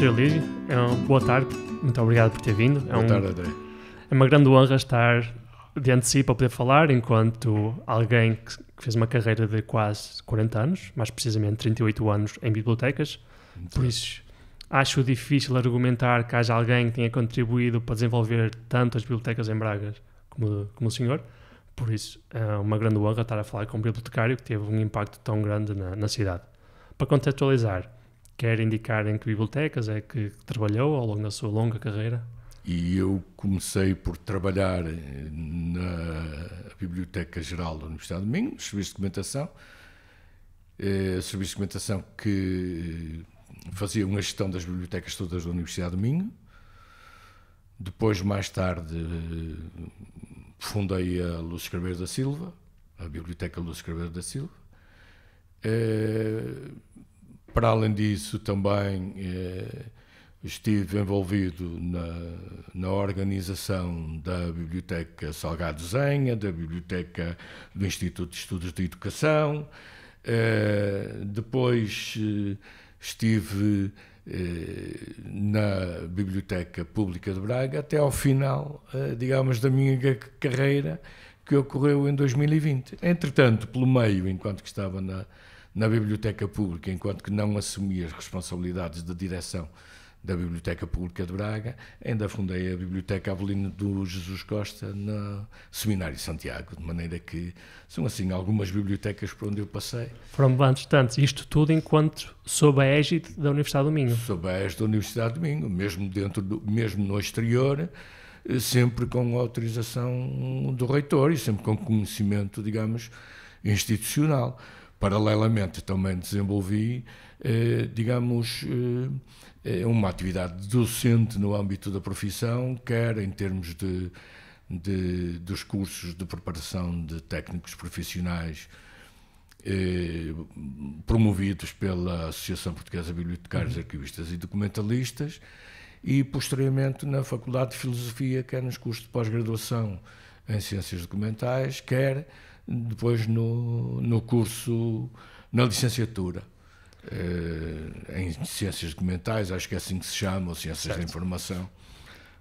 Premier League. É uma boa tarde, muito obrigado por ter vindo. É boa um, tarde, André. É uma grande honra estar diante de si para poder falar enquanto alguém que fez uma carreira de quase 40 anos, mais precisamente 38 anos em bibliotecas. Muito por isso, acho difícil argumentar que haja alguém que tenha contribuído para desenvolver tanto as bibliotecas em Braga como, como o senhor. Por isso, é uma grande honra estar a falar com um bibliotecário que teve um impacto tão grande na, na cidade. Para contextualizar, quer indicar em que bibliotecas é que trabalhou ao longo da sua longa carreira? E eu comecei por trabalhar eh, na Biblioteca Geral da Universidade de Minho, Serviço de Documentação, eh, Serviço de Documentação que eh, fazia uma gestão das bibliotecas todas da Universidade de Minho. Depois, mais tarde, eh, fundei a Lúcio Escrever da Silva, a Biblioteca Lúcio Escrever da Silva. Eh, para além disso, também eh, estive envolvido na, na, organização da Biblioteca Salgado Zenha, da Biblioteca do Instituto de Estudos de Educação. Eh, depois eh, estive eh, na Biblioteca Pública de Braga até ao final, eh, digamos, da minha carreira que ocorreu em 2020. Entretanto, pelo meio, enquanto que estava na na Biblioteca Pública, enquanto que não assumi as responsabilidades de direção da Biblioteca Pública de Braga, ainda fundei a Biblioteca Avelino do Jesus Costa no Seminário de Santiago, de maneira que são assim algumas bibliotecas por onde eu passei. Foram bastantes tantos, isto tudo enquanto sob a égide da Universidade do Minho. Sob a égide da Universidade do Minho, mesmo, dentro do, mesmo no exterior, eh, sempre com autorização do reitor e sempre com conhecimento, digamos, institucional paralelamente também desenvolvi, eh, digamos, eh, eh, uma atividade docente no âmbito da profissão, quer em termos de, de dos cursos de preparação de técnicos profissionais promovidos pela Associação Portuguesa de Bibliotecários, uhum. Arquivistas e Documentalistas, e posteriormente na Faculdade de Filosofia, quer nos cursos de pós-graduação em Ciências Documentais, quer depois no, no curso, na licenciatura. Eh, em Ciências Documentais, acho que é assim que se chama, ou Ciências certo. da Informação.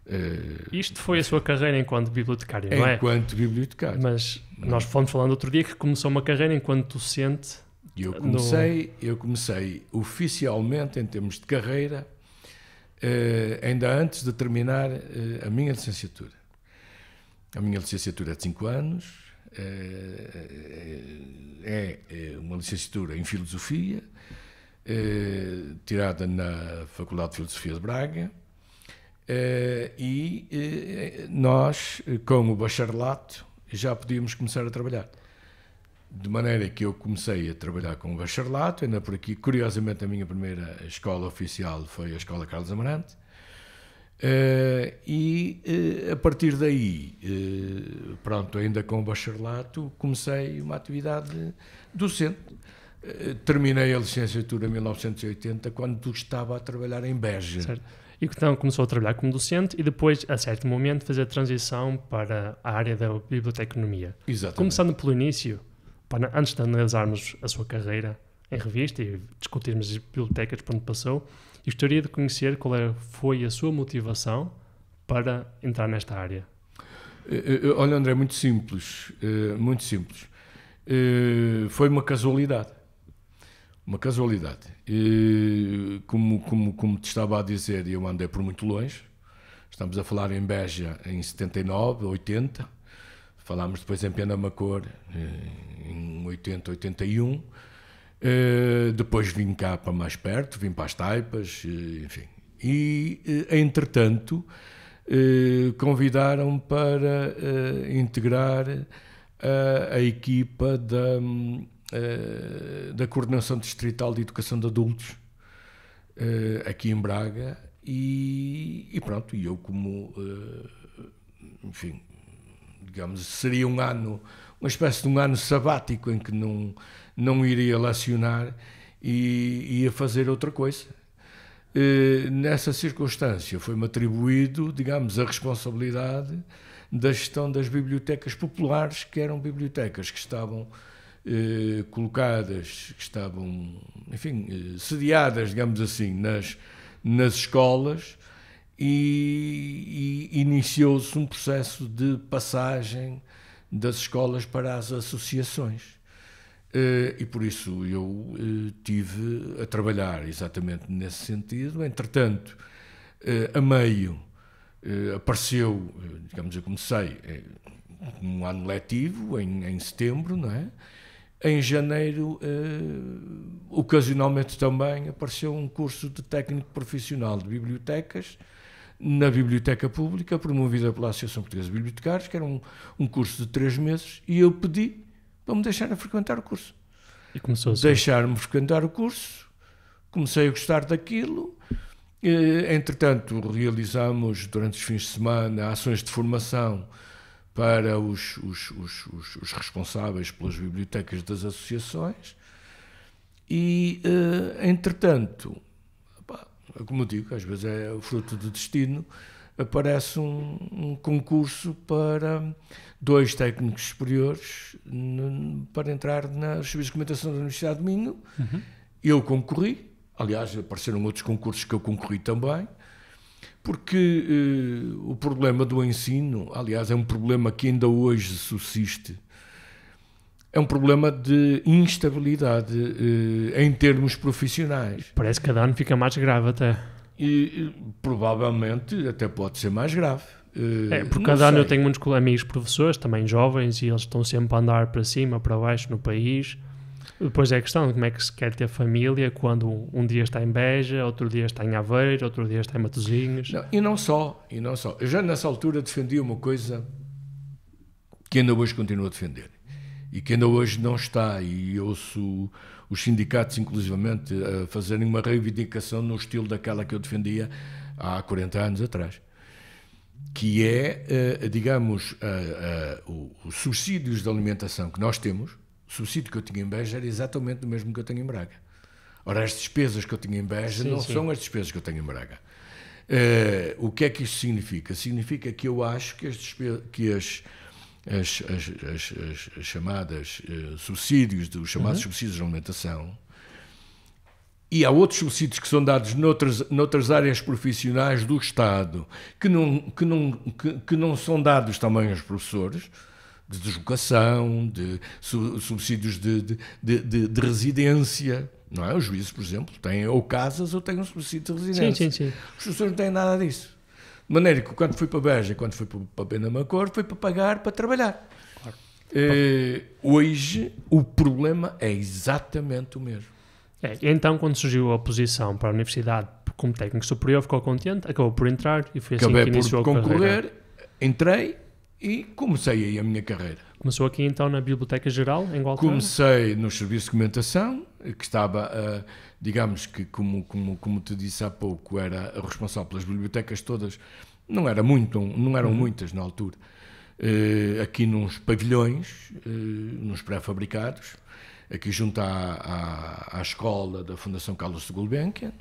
Uh, Isto foi a sua carreira enquanto bibliotecário, não é? Enquanto bibliotecário. Mas nós fomos falando outro dia que começou uma carreira enquanto docente. Eu comecei, no... eu comecei oficialmente em termos de carreira, uh, ainda antes de terminar uh, a minha licenciatura. A minha licenciatura é de 5 anos, eh, eh, eh, é, é uma licenciatura em Filosofia, tirada na Faculdade de Filosofia de Braga, e nós, com o bacharelato, já podíamos começar a trabalhar. De maneira que eu comecei a trabalhar com o bacharelato, ainda por aqui, curiosamente, a minha primeira escola oficial foi a Escola Carlos Amarante, Uh, e uh, a partir daí, uh, pronto, ainda com o bacharelato, comecei uma atividade docente. terminei a licenciatura em 1980, quando estava a trabalhar em Beja. Certo. E então começou a trabalhar como docente e depois, a certo momento, fazer a transição para a área da biblioteconomia. Exatamente. Começando pelo início, para, antes de analisarmos a sua carreira em revista e discutirmos as bibliotecas por onde passou, e gostaria de conhecer qual é, foi a sua motivação para entrar nesta área. Eh, eh, eh, olha, André, muito simples, muito simples. Foi uma casualidade. Uma casualidade. Como, como, como te estava a dizer, eu andei por muito longe. Estamos a falar em Beja em 79, 80. Falámos depois em Penamacor em 80, 81. Uh, depois vim cá para mais perto, vim para as Taipas, uh, enfim. E, uh, entretanto, convidaram para integrar a equipa da, da Coordenação Distrital de Educação de Adultos, aqui em Braga, e, e, pronto, e eu como, enfim, digamos, seria um ano, uma espécie de um ano sabático em que não não iria lacionar e ia fazer outra coisa. Eh, nessa circunstância foi-me atribuído, digamos, a responsabilidade da gestão das bibliotecas populares, que eram bibliotecas que estavam eh, colocadas, que estavam, enfim, eh, sediadas, digamos assim, nas, nas escolas e, e iniciou-se um processo de passagem das escolas para as associações. Eh, e por isso eu eh, tive a trabalhar exatamente nesse sentido. Entretanto, eh, a meio apareceu, digamos, eu comecei um ano letivo, em, em setembro, não é? Em janeiro, eh, ocasionalmente também, apareceu um curso de técnico profissional de bibliotecas na Biblioteca Pública, promovida pela Associação Portuguesa de Bibliotecários, que era um, um curso de três meses, e eu pedi para me a frequentar o curso. E começou me frequentar o curso, comecei a gostar daquilo. Eh, entretanto, realizamos durante os fins de semana ações de formação para os, os, os, os responsáveis pelas bibliotecas das associações. E, eh, entretanto, como eu digo, às vezes é o fruto do destino, aparece um, um concurso para dois técnicos superiores para entrar na Serviço de Documentação da Universidade de Minho. Uhum. Eu concorri, aliás, apareceram outros concursos que eu concorri também, porque eh, o problema do ensino, aliás, é um problema que ainda hoje subsiste, é um problema de instabilidade eh, em termos profissionais. Parece que cada ano fica mais grave até e, provavelmente até pode ser mais grave. Eh, é, porque cada ano eu tenho muitos amigos professores, também jovens, e eles estão sempre a andar para cima, para baixo no país. Depois é a questão de como é que se quer ter família quando um dia está em Beja, outro dia está em Aveiro, outro dia está em Matosinhos. Não, e não só, e não só. Eu já nessa altura defendi uma coisa que ainda hoje continuo a defender e que ainda hoje não está, e ouço os sindicatos, inclusivamente, a fazerem uma reivindicação no estilo daquela que eu defendia há 40 anos atrás, que é, eh, digamos, os subsídios de alimentação que nós temos, o subsídio que eu tinha em Beja era exatamente o mesmo que eu tenho em Braga. Ora, as despesas que eu tinha em Beja sim, não sim. são as despesas que eu tenho em Braga. Eh, o que é que isto significa? Significa que eu acho que as, que as as, as, as, as chamadas eh, subsídios, os chamados uhum. subsídios de alimentação, e há outros subsídios que são dados noutras, noutras áreas profissionais do Estado, que não, que, não, que, que não são dados também aos professores, de deslocação, de su, subsídios de, de, de, de, residência. Não é? Os juízes, por exemplo, têm ou casas ou têm um subsídio de residência. Sim, sim, sim. Os professores não têm nada disso. De maneira que quando fui para Beja, quando fui para Benamacor, foi para pagar para trabalhar. Claro. Eh, hoje o problema é exatamente o mesmo. É, então, quando surgiu a oposição para a universidade como técnico superior, ficou contente, acabou por entrar e foi assim Acabei que iniciou por a concorrer, carreira. entrei e comecei aí a minha carreira. Começou aqui então na Biblioteca Geral, em Gualtar? Comecei no Serviço de Documentação, que estava... Uh, digamos que, como, como, como te disse há pouco, era responsável pelas bibliotecas todas, não, era muito, não eram uhum. muitas na altura. Uh, aqui nos pavilhões, uh, nos pré-fabricados, aqui junto à, à, à escola da Fundação Carlos de Gulbenkian,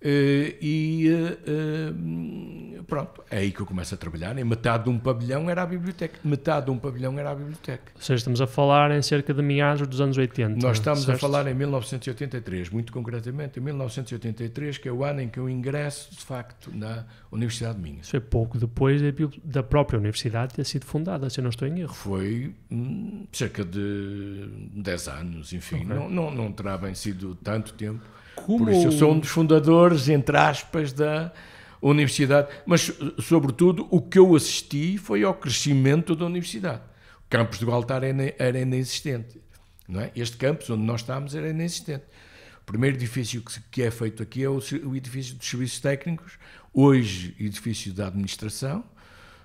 eh, e eh, eh, pronto, é aí que eu começo a trabalhar. Em né? metade de um pavilhão era a biblioteca. Metade de um pavilhão era a biblioteca. Ou seja, estamos a falar em cerca de meados dos anos 80. Nós estamos certo? a falar em 1983, muito concretamente, em 1983, que é o ano em que eu ingresso, de facto, na Universidade de Minhas. Foi pouco depois da própria universidade ter sido fundada, se eu não estou em erro. Foi hum, cerca de 10 anos, enfim. Okay. Não, não, não terá bem sido tanto tempo como... Por isso eu sou um dos fundadores, entre aspas, da universidade. Mas, sobretudo, o que eu assisti foi ao crescimento da universidade. O campus de Gualtar era inexistente. Não é? Este campus onde nós estávamos é era inexistente. O primeiro edifício que é feito aqui é o edifício dos serviços técnicos, hoje edifício da administração,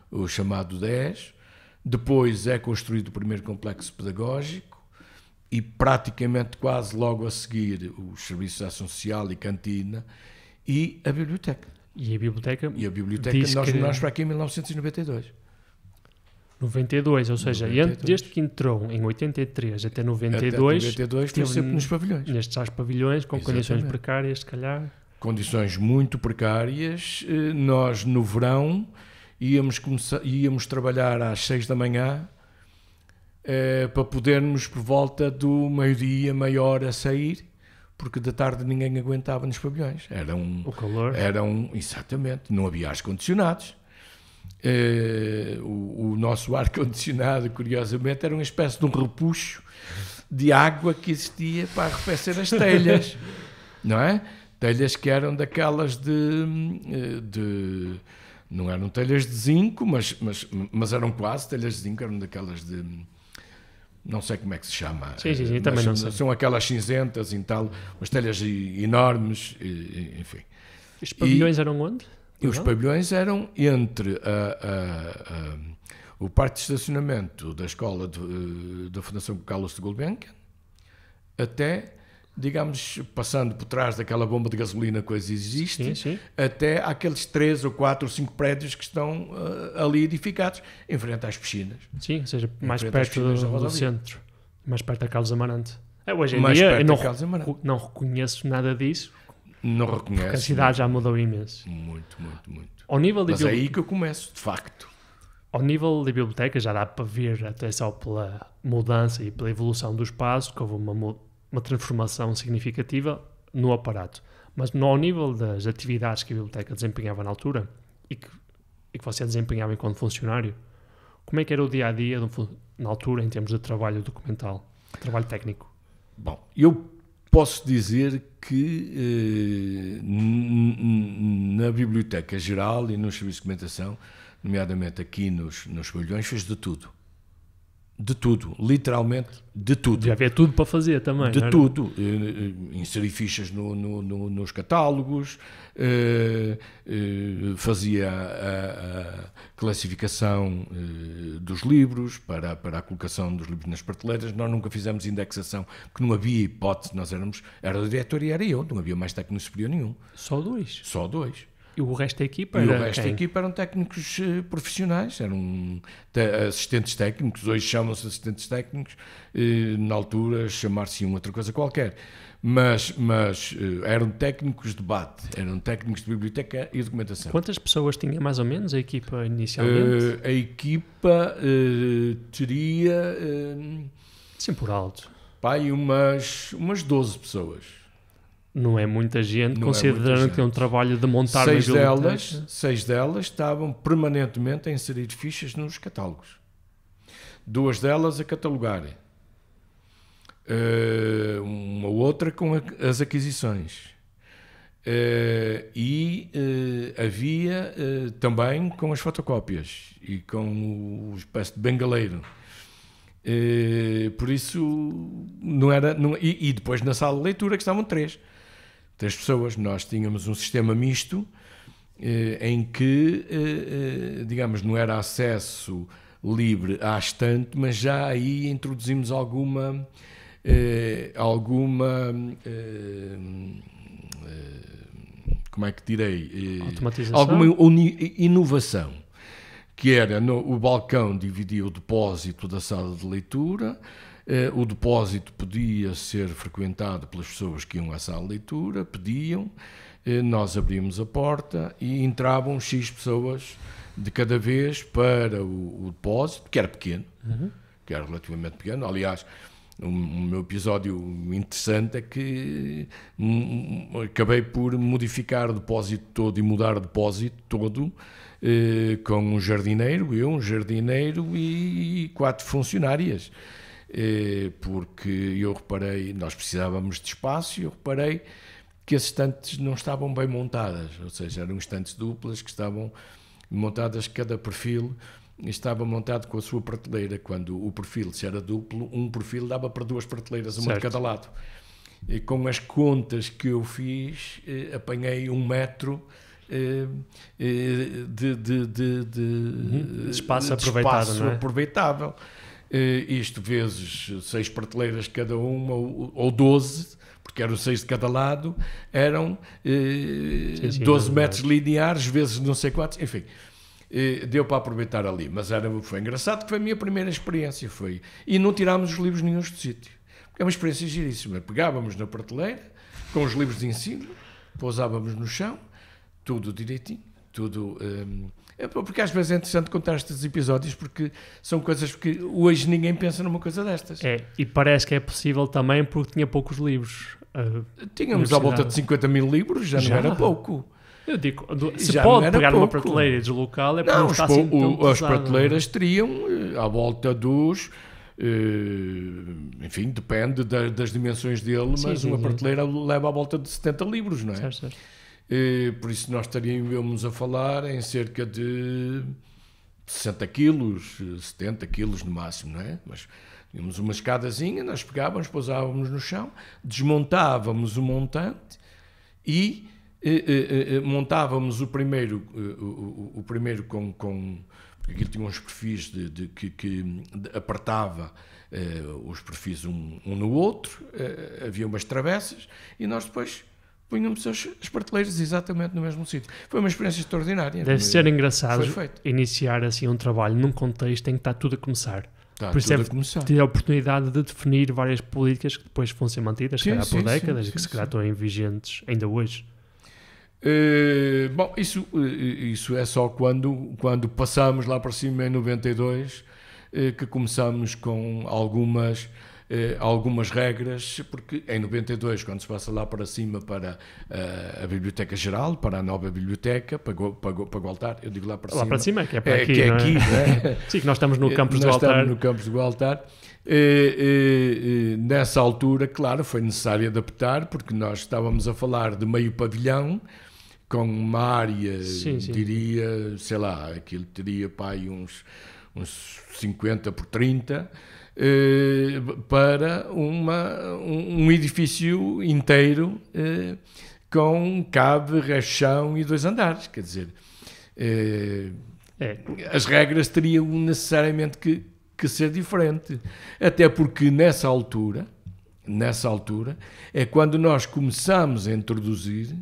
o chamado 10. Depois é construído o primeiro complexo pedagógico, e praticamente quase logo a seguir os serviços de ação social e cantina e a biblioteca. E a biblioteca? E a biblioteca nós que... para aqui em 1992. 92, ou seja, 92. desde que entrou em 83 até 92, até 92 esteve sempre nos pavilhões. Nestes tais pavilhões, com Exatamente. condições precárias, se calhar. Condições muito precárias. Eh, nós, no verão, íamos, começar, íamos trabalhar às 6 da manhã eh, para podermos por volta do meio-dia, meia hora sair, porque da tarde ninguém aguentava nos pavilhões. Era um, o calor. Era um, exatamente, não havia ar-condicionados. Eh, o, o, nosso ar-condicionado, curiosamente, era uma espécie de um repuxo de água que existia para arrefecer as telhas, não é? Telhas que eram daquelas de, de não eram telhas de zinco, mas, mas, mas eram quase telhas de zinco, eram daquelas de não sei como é que se chama. Sim, sim, sim eh, também não sei. São aquelas cinzentas e tal, umas telhas enormes, enfim. Os pavilhões e, eram onde? E os pavilhões eram entre a, a, a, o parque de estacionamento da escola de, eh, da Fundação Carlos de Gulbenkian até digamos, passando por trás daquela bomba de gasolina que hoje existe, sim, sim. até aqueles três ou quatro ou cinco prédios que estão uh, ali edificados, em frente às piscinas. Sim, ou seja, mais perto do, do centro, mais perto da Carlos Amarante. É, hoje em mais dia eu não, recu não reconheço nada disso. Não reconheço. Porque a cidade já mudou imenso. Muito, muito, muito. Ao nível de Mas é aí que eu começo, de facto. Ao nível da biblioteca já dá para ver, até só pela mudança e pela evolução do espaço, que houve uma mudança uma transformação significativa no aparato. Mas não ao nível das atividades que a biblioteca desempenhava na altura e que, e que você desempenhava enquanto funcionário, como é que era o dia a dia na altura em termos de trabalho documental, trabalho técnico? Bom, eu posso dizer que eh, na Biblioteca Geral e nos serviços de documentação, nomeadamente aqui nos, nos pavilhões, fez de tudo de tudo, literalmente de tudo. Já havia tudo para fazer também. De é? tudo. Eh, eh, inseri fichas no, no, no, nos catálogos, eh, fazia a, a classificação dos livros para, para a colocação dos livros nas prateleiras. Nós nunca fizemos indexação, porque não havia hipótese, nós éramos, era o diretor e era eu, não havia mais técnico superior nenhum. Só dois? Só dois. E o resto da equipa e era. o resto quem? da equipa eram técnicos eh, profissionais, eram assistentes técnicos, hoje chamam-se assistentes técnicos, eh, na altura chamar-se uma outra coisa qualquer. Mas, mas eh, eram técnicos de bate, eram técnicos de biblioteca e documentação. Quantas pessoas tinha mais ou menos a equipa inicialmente? a equipa teria. Sim, por alto. Pai, umas, umas 12 pessoas não é muita gente, não é considerando é muita que é um trabalho de montar seis delas, Seis delas estavam permanentemente a inserir fichas nos catálogos. Duas delas a catalogar. Uh, eh, uma outra com a, as aquisições. Uh, e uh, havia também com as fotocópias e com o espécie de bengaleiro. por isso, não era. Não, e, e depois na sala de leitura, que estavam três das pessoas. Nós tínhamos um sistema misto eh, em que, eh, eh, digamos, não era acesso livre à estante, mas já aí introduzimos alguma. Eh, alguma eh, como é que direi? Automatização. Alguma inovação. Que era no, o balcão dividia o depósito da sala de leitura, eh, o depósito podia ser frequentado pelas pessoas que iam à sala de leitura, pediam, eh, nós abrimos a porta e entravam X pessoas de cada vez para o, o depósito, que era pequeno, uhum. que era relativamente pequeno. Aliás, um, um episódio interessante é que um, hum, acabei por modificar o depósito todo e mudar o depósito todo eh, com um jardineiro, eu, um jardineiro e quatro funcionárias. Eh, porque eu reparei, nós precisávamos de espaço e eu reparei que as estantes não estavam bem montadas, ou seja, eram estantes duplas que estavam montadas, cada perfil estava montado com a sua prateleira. Quando o perfil se era duplo, um perfil dava para duas prateleiras, uma certo. de cada lado. E com as contas que eu fiz, eh, apanhei um metro eh, eh de, de, de, de, uhum. espaço, de aproveitável, espaço é? aproveitável. Eh, isto vezes seis prateleiras cada uma, ou doze, porque eram seis de cada lado, eram eh, é metros lineares vezes não sei quantos, enfim. Eh, deu para aproveitar ali, mas era, foi engraçado que foi a minha primeira experiência. foi E não tirámos os livros nenhum do sítio. É uma experiência giríssima. Pegávamos na prateleira, com os livros de ensino, pousávamos no chão, tudo direitinho, tudo. Um, ehm, é porque às vezes é interessante contar estes episódios, porque são coisas que hoje ninguém pensa numa coisa destas. É, e parece que é possível também porque tinha poucos livros. Eh, Tínhamos à volta de 50 mil livros, já, já. não era pouco. Eu digo, se já pode pegar pouco. numa prateleira e deslocá-la, é não, está assim o, As é? prateleiras teriam eh, à volta dos... Eh, enfim, depende das dimensões dele, sim, mas sim, uma sim. prateleira leva à volta de 70 livros, não é? Certo, certo. Eh, por isso nós estaríamos a falar em cerca de 60 quilos, 70 quilos no máximo, não é? Mas tínhamos uma escadazinha, nós pegávamos, pousávamos no chão, desmontávamos o montante e eh, eh, eh, eh montávamos o primeiro, o, o primeiro com, com porque aquilo tinha uns perfis de, de, que, que, apertava eh, os perfis um, um no outro, havia umas travessas, e nós depois punham os seus prateleiros exatamente no mesmo sítio. Foi uma experiência extraordinária. Deve é? ser engraçado iniciar assim um trabalho num contexto em que está tudo a começar. Está por isso é ter a oportunidade de definir várias políticas que depois vão ser mantidas, sim, calhar por sim, décadas, sim, que se calhar estão vigentes ainda hoje. Uh, bom, isso, uh, isso é só quando, quando passamos lá para cima em 92 uh, eh, que começamos com algumas eh, algumas regras, porque em 92, quando se passa lá para cima para uh, a Biblioteca Geral, para a nova biblioteca, para, para, para o altar, eu digo lá para lá cima. Lá para cima, que é para é, aqui. Que é é? Né? Sim, que nós estamos no eh, campus de do altar. Estamos no campus do altar. E, e, e, nessa altura, claro, foi necessário adaptar, porque nós estávamos a falar de meio pavilhão com uma área, sim, sim. diria, sei lá, aquilo teria pai uns, uns 50 por 30 eh, para uma, um, edifício inteiro eh, com cave, rachão e dois andares. Quer dizer, eh, é. as regras teriam necessariamente que, que ser diferentes. Até porque nessa altura, nessa altura, é quando nós começamos a introduzir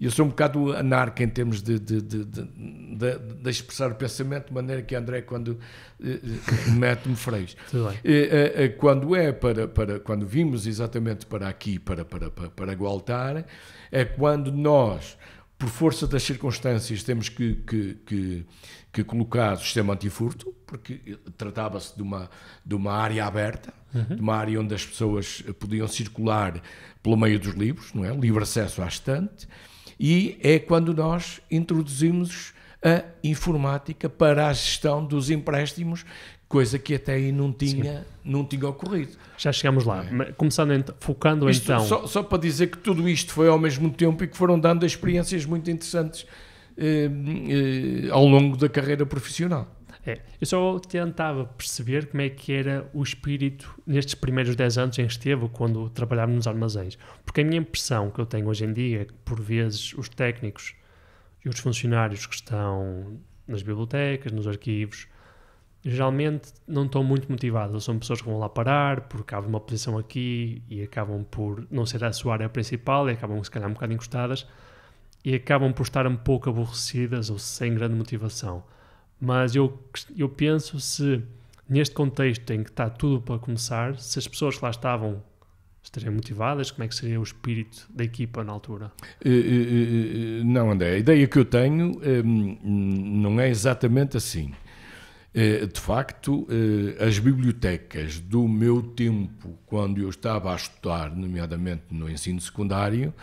eu sou um bocado anarca em termos de, de, de, de, expressar o pensamento, de maneira que André, quando eh, eh, mete-me freios. Eh, quando é para, para. Quando vimos exatamente para aqui, para, para, para, para Gualtar, é quando nós, por força das circunstâncias, temos que, que, que, que colocar o sistema antifurto, porque tratava-se de uma, de uma área aberta, uhum. de uma área onde as pessoas podiam circular pelo meio dos livros, não é? Livre acesso à estante e é quando nós introduzimos a informática para a gestão dos empréstimos, coisa que até aí não tinha, não tinha ocorrido. Já chegamos lá. É. Começando focando isto, então. Só, só, para dizer que tudo isto foi ao mesmo tempo e que foram dando experiências muito interessantes eh, eh, ao longo da carreira profissional. É, eu só tentava perceber como é que era o espírito nestes primeiros 10 anos em que Esteve, quando trabalhava nos armazéns. Porque a minha impressão que eu tenho hoje em dia é que, por vezes, os técnicos e os funcionários que estão nas bibliotecas, nos arquivos, geralmente não estão muito motivados. São pessoas que vão lá parar porque há uma posição aqui e acabam por não ser a sua área principal e acabam, se calhar, um bocado encostadas e acabam por estar um pouco aborrecidas ou sem grande motivação. Mas eu, eu penso se neste contexto em que está tudo para começar, se as pessoas que lá estavam estariam motivadas, como é que seria o espírito da equipa na altura? Eh, eh, eh, não, André, a ideia que eu tenho ehm, não é exatamente assim. De facto, as bibliotecas do meu tempo, quando eu estava a estudar, nomeadamente no ensino secundário,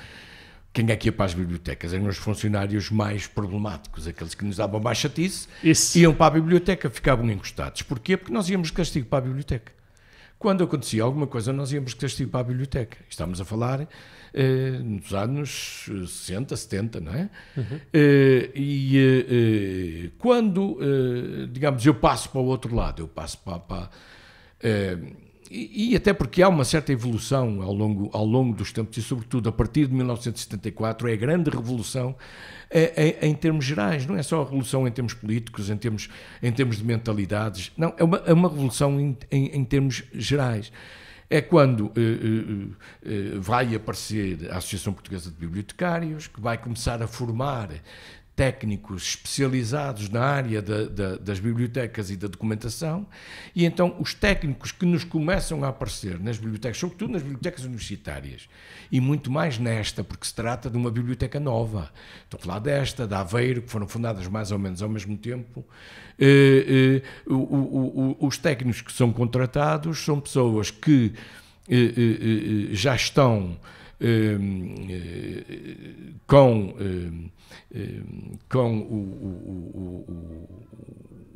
quem é que ia para as bibliotecas? Eram os funcionários mais problemáticos, aqueles que nos davam mais chatice, Isso. iam para a biblioteca, ficavam encostados. Porquê? Porque nós íamos de castigo para a biblioteca. Quando acontecia alguma coisa, nós íamos de castigo para a biblioteca. Estamos a falar eh, nos anos 60, eh, 70, não é? Uhum. Eh, e eh, quando, digamos, eu passo para o outro lado, eu passo para. para e, até porque há uma certa evolução ao longo, ao longo dos tempos, e sobretudo a partir de 1974, é a grande revolução é, é, em termos gerais, não é só a revolução em termos políticos, em termos, em termos de mentalidades, não, é uma, é uma revolução em, em, em termos gerais. É quando eh, eh, vai aparecer a Associação Portuguesa de Bibliotecários, que vai começar a formar técnicos especializados na área de, de, das bibliotecas e da documentação, e então os técnicos que nos começam a aparecer nas bibliotecas, sobretudo nas bibliotecas universitárias, e muito mais nesta, porque se trata de uma biblioteca nova. Estou a falar desta, da Aveiro, que foram fundadas mais ou menos ao mesmo tempo. Eh, eh, o, o, o, os técnicos que são contratados são pessoas que eh, eh, eh, eh já estão com eh, com o, o, o, o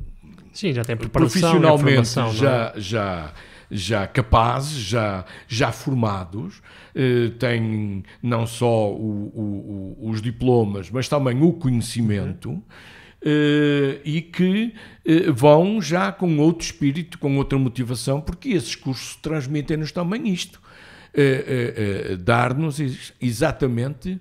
Sim, já tem profissionalmente é? já, é? já já capazes, já, já formados, eh, têm não só o, o, os diplomas, mas também o conhecimento, uhum. Eh, e que vão já com outro espírito, com outra motivação, porque esses cursos transmitem-nos também isto. Dar-nos exatamente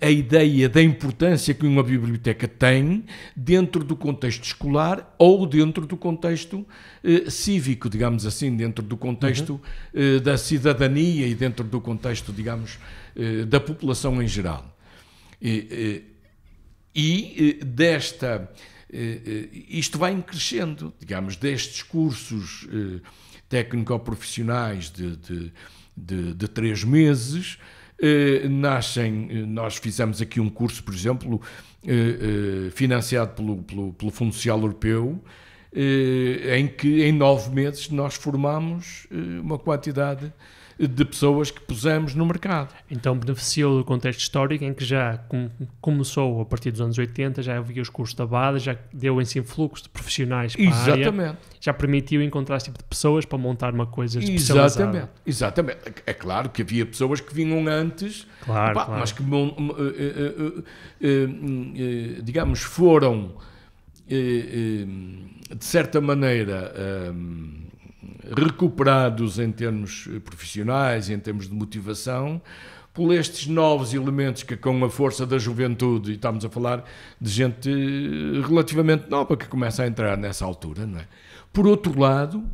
a ideia da importância que uma biblioteca tem dentro do contexto escolar ou dentro do contexto eh, cívico, digamos assim, dentro do contexto uhum. eh, da cidadania e dentro do contexto, digamos, eh, da população em geral. E, eh, e eh, desta. Eh, isto vai crescendo, digamos, destes cursos técnico-profissionais de, de, de, de três meses eh, nascem, eh, nós fizemos aqui um curso, por exemplo, eh, financiado pelo, pelo, pelo Fundo Social Europeu, em que em nove meses nós formamos uma quantidade de pessoas que pusemos no mercado. Então beneficiou do contexto histórico em que já com, começou a partir dos anos 80, já havia os cursos da BADA, já deu esse influxo de profissionais para Exatamente. Área, já permitiu encontrar esse tipo de pessoas para montar uma coisa especializada. Exatamente. Exatamente. É claro que havia pessoas que vinham antes, claro, claro. mas que, eh, eh, eh, digamos, foram de certa maneira recuperados em termos eh, profissionais, em termos de motivação, por estes novos elementos que, com a força da juventude, e estamos a falar de gente eh, relativamente nova que começa a entrar nessa altura, não é? Por outro lado,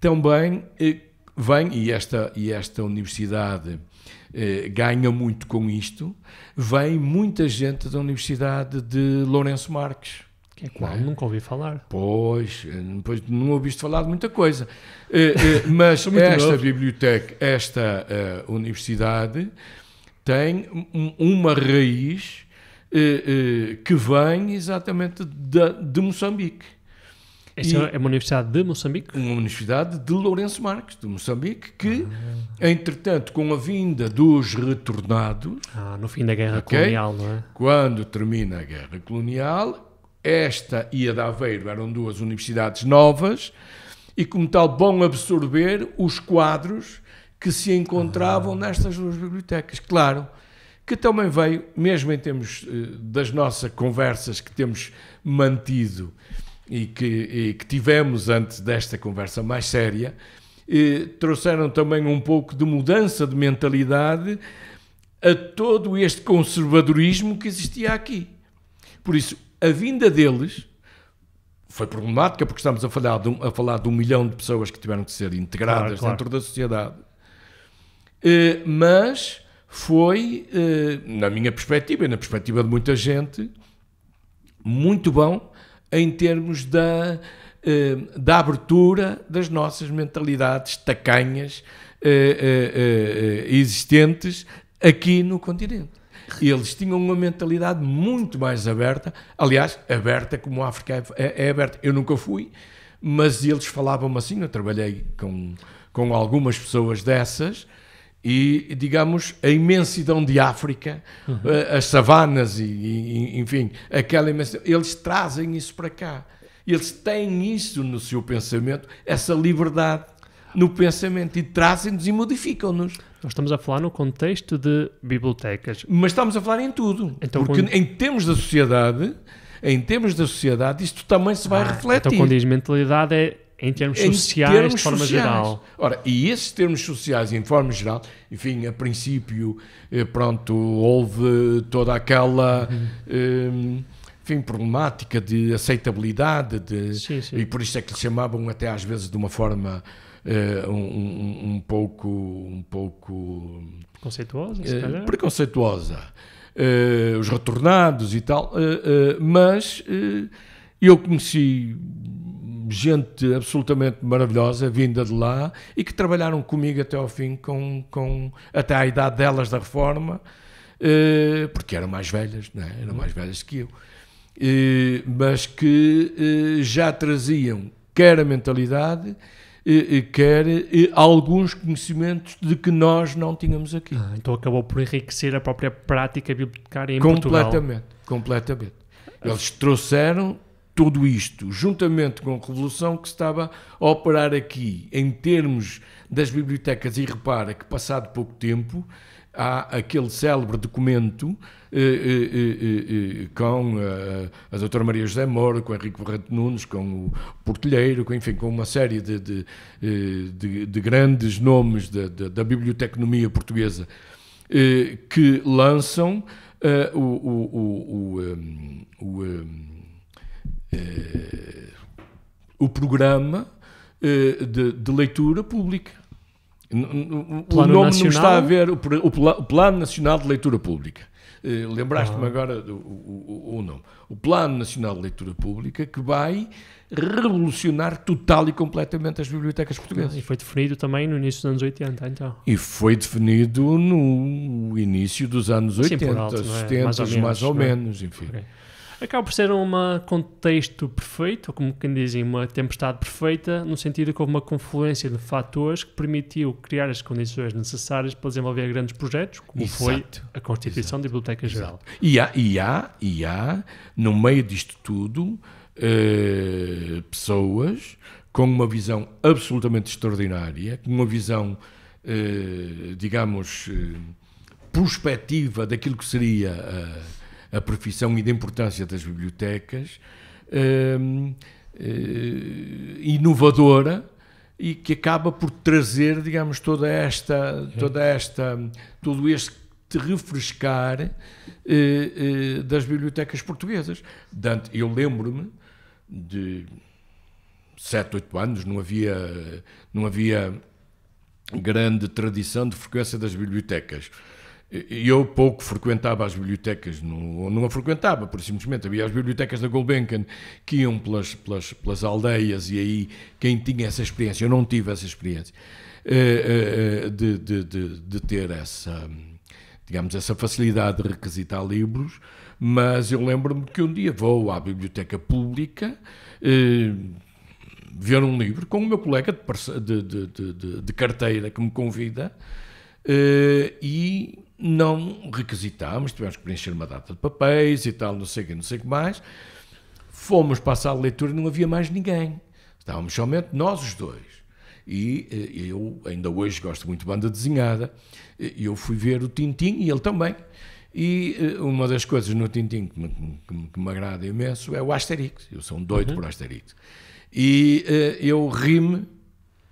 também eh, vem, e esta, e esta universidade ganha muito com isto, vem muita gente da Universidade de Lourenço Marques que é qual? É? Nunca ouvi falar. Pois, depois eh, não ouviste falar de muita coisa. Uh, uh, mas esta novo. biblioteca, esta uh, universidade, tem uma raiz que vem exatamente de, de Moçambique. Esta é uma universidade de Moçambique? Uma universidade de Lourenço Marques, de Moçambique, que, ah. entretanto, com a vinda dos retornados. Ah, no fim da Guerra okay, Colonial, não é? Quando termina a Guerra Colonial, esta e a de Aveiro eram duas universidades novas e, como tal, bom absorver os quadros que se encontravam ah. nestas duas bibliotecas. Claro que também veio, mesmo em termos eh, das nossas conversas que temos mantido e que, e que tivemos antes desta conversa mais séria, eh, trouxeram também um pouco de mudança de mentalidade a todo este conservadorismo que existia aqui. Por isso, a vinda deles foi problemática, porque estamos a falar de um, a falar de um milhão de pessoas que tiveram que ser integradas claro, claro. dentro da sociedade. Uh, mas foi, uh, na minha perspectiva e na perspectiva de muita gente, muito bom em termos da, uh, da abertura das nossas mentalidades tacanhas existentes aqui no continente eles tinham uma mentalidade muito mais aberta, aliás, aberta como a África é, é, é aberta. Eu nunca fui, mas eles falavam assim. Eu trabalhei com, com algumas pessoas dessas e, digamos, a imensidão de África, uhum. Eh, as savanas e, e, enfim, aquela imensidão. Eles trazem isso para cá. Eles têm isso no seu pensamento, essa liberdade no pensamento e trazem-nos e modificam-nos. Nós estamos a falar no contexto de bibliotecas. Mas estamos a falar em tudo. Então, porque quando... em termos da sociedade, em termos da sociedade, isto também se vai ah, refletir. Então, quando diz mentalidade, é em termos em sociais, termos de forma sociais. geral. Ora, e esses termos sociais, em forma geral, enfim, a princípio, eh, pronto, houve toda aquela. Uhum. Hum, enfim, problemática de aceitabilidade, de, sim, sim. e por isso é que lhe chamavam até às vezes de uma forma eh, um, um, pouco, um pouco preconceituosa, eh, preconceituosa. Eh, os retornados e tal, mas eu conheci gente absolutamente maravilhosa, vinda de lá, e que trabalharam comigo até ao fim, com, com até à idade delas da reforma, porque eram mais velhas, não é? eram mais velhas que eu, mas que já traziam quer a mentalidade, quer alguns conhecimentos de que nós não tínhamos aqui. Ah, então acabou por enriquecer a própria prática bibliotecária em completamente, Portugal. Completamente, Eles trouxeram tudo isto, juntamente com a revolução que estava a operar aqui, em termos das bibliotecas, e repara que passado pouco tempo, há aquele célebre documento eh, eh, eh, eh, eh com a, eh, a doutora Maria José Moro, com Henrique Barreto Nunes, com o Portilheiro, com, enfim, com uma série de, de, de, de grandes nomes da, da, da biblioteconomia portuguesa que lançam o, o, o, o, o programa de leitura pública o plano nome nacional... não está a ver o, o, Plano Nacional de Leitura Pública. Eh, Lembraste-me ah. agora do o, o, nome. O Plano Nacional de Leitura Pública que vai revolucionar total e completamente as bibliotecas portuguesas. e foi definido também no início dos anos 80, então. E foi definido no início dos anos 80, Sim, alto, é? mais, ou menos, mais ou é? menos, enfim. Okay. Acaba por ser um contexto perfeito, ou como quem dizem, assim, uma tempestade perfeita, no sentido que houve uma confluência de fatores que permitiu criar as condições necessárias para desenvolver grandes projetos, como Exato. foi a constituição Exato. da Biblioteca Geral. E há, e, há, e há, no meio disto tudo, eh, pessoas com uma visão absolutamente extraordinária, com uma visão, eh, digamos, eh, prospectiva daquilo que seria eh, a profissão e da importância das bibliotecas, hum, eh, inovadora e que acaba por trazer, digamos, toda esta, toda esta, todo este refrescar eh, eh, das bibliotecas portuguesas. Dante, eu lembro-me de 7, 8 anos, não havia, não havia grande tradição de frequência das bibliotecas eu pouco frequentava as bibliotecas, não, não a frequentava, por simplesmente. Havia as bibliotecas da Gulbenkian que iam pelas, pelas, pelas aldeias e aí quem tinha essa experiência, eu não tive essa experiência, eh, eh, de, de, de, de ter essa, digamos, essa facilidade de requisitar livros, mas eu lembro-me que um dia vou à biblioteca pública eh, ver um livro com o meu colega de, de, de, de carteira que me convida e não requisitámos, tivemos que preencher uma data de papéis e tal, não sei o que, não sei o que mais. Fomos para a sala de leitura e não havia mais ninguém. Estávamos somente nós os dois. E eh, eu, ainda hoje, gosto muito de banda desenhada. Eh, eu fui ver o Tintim e ele também. E eh, uma das coisas no Tintim que me, que me, que me agrada imenso é o Asterix. Eu sou um doido uhum. por Asterix. E eu ri-me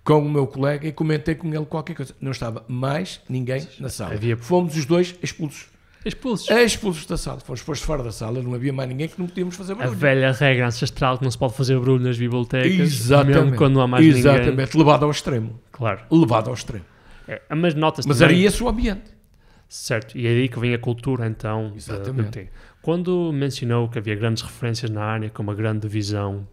com o meu colega e comentei com ele qualquer coisa. Não estava mais ninguém na sala. Havia... Fomos os dois expulsos. Expulsos. Expulsos da sala. Fomos expulsos fora da sala, não havia mais ninguém que não podíamos fazer barulho. A velha regra ancestral que não se pode fazer barulho nas bibliotecas, Exatamente. mesmo quando não há mais Exatamente. ninguém. Exatamente, levado ao extremo. Claro. Levado ao extremo. É, mas Mas também... era esse o ambiente. Certo, e é aí que vem a cultura então. Exatamente. Quando mencionou que havia grandes referências na área, com uma grande visão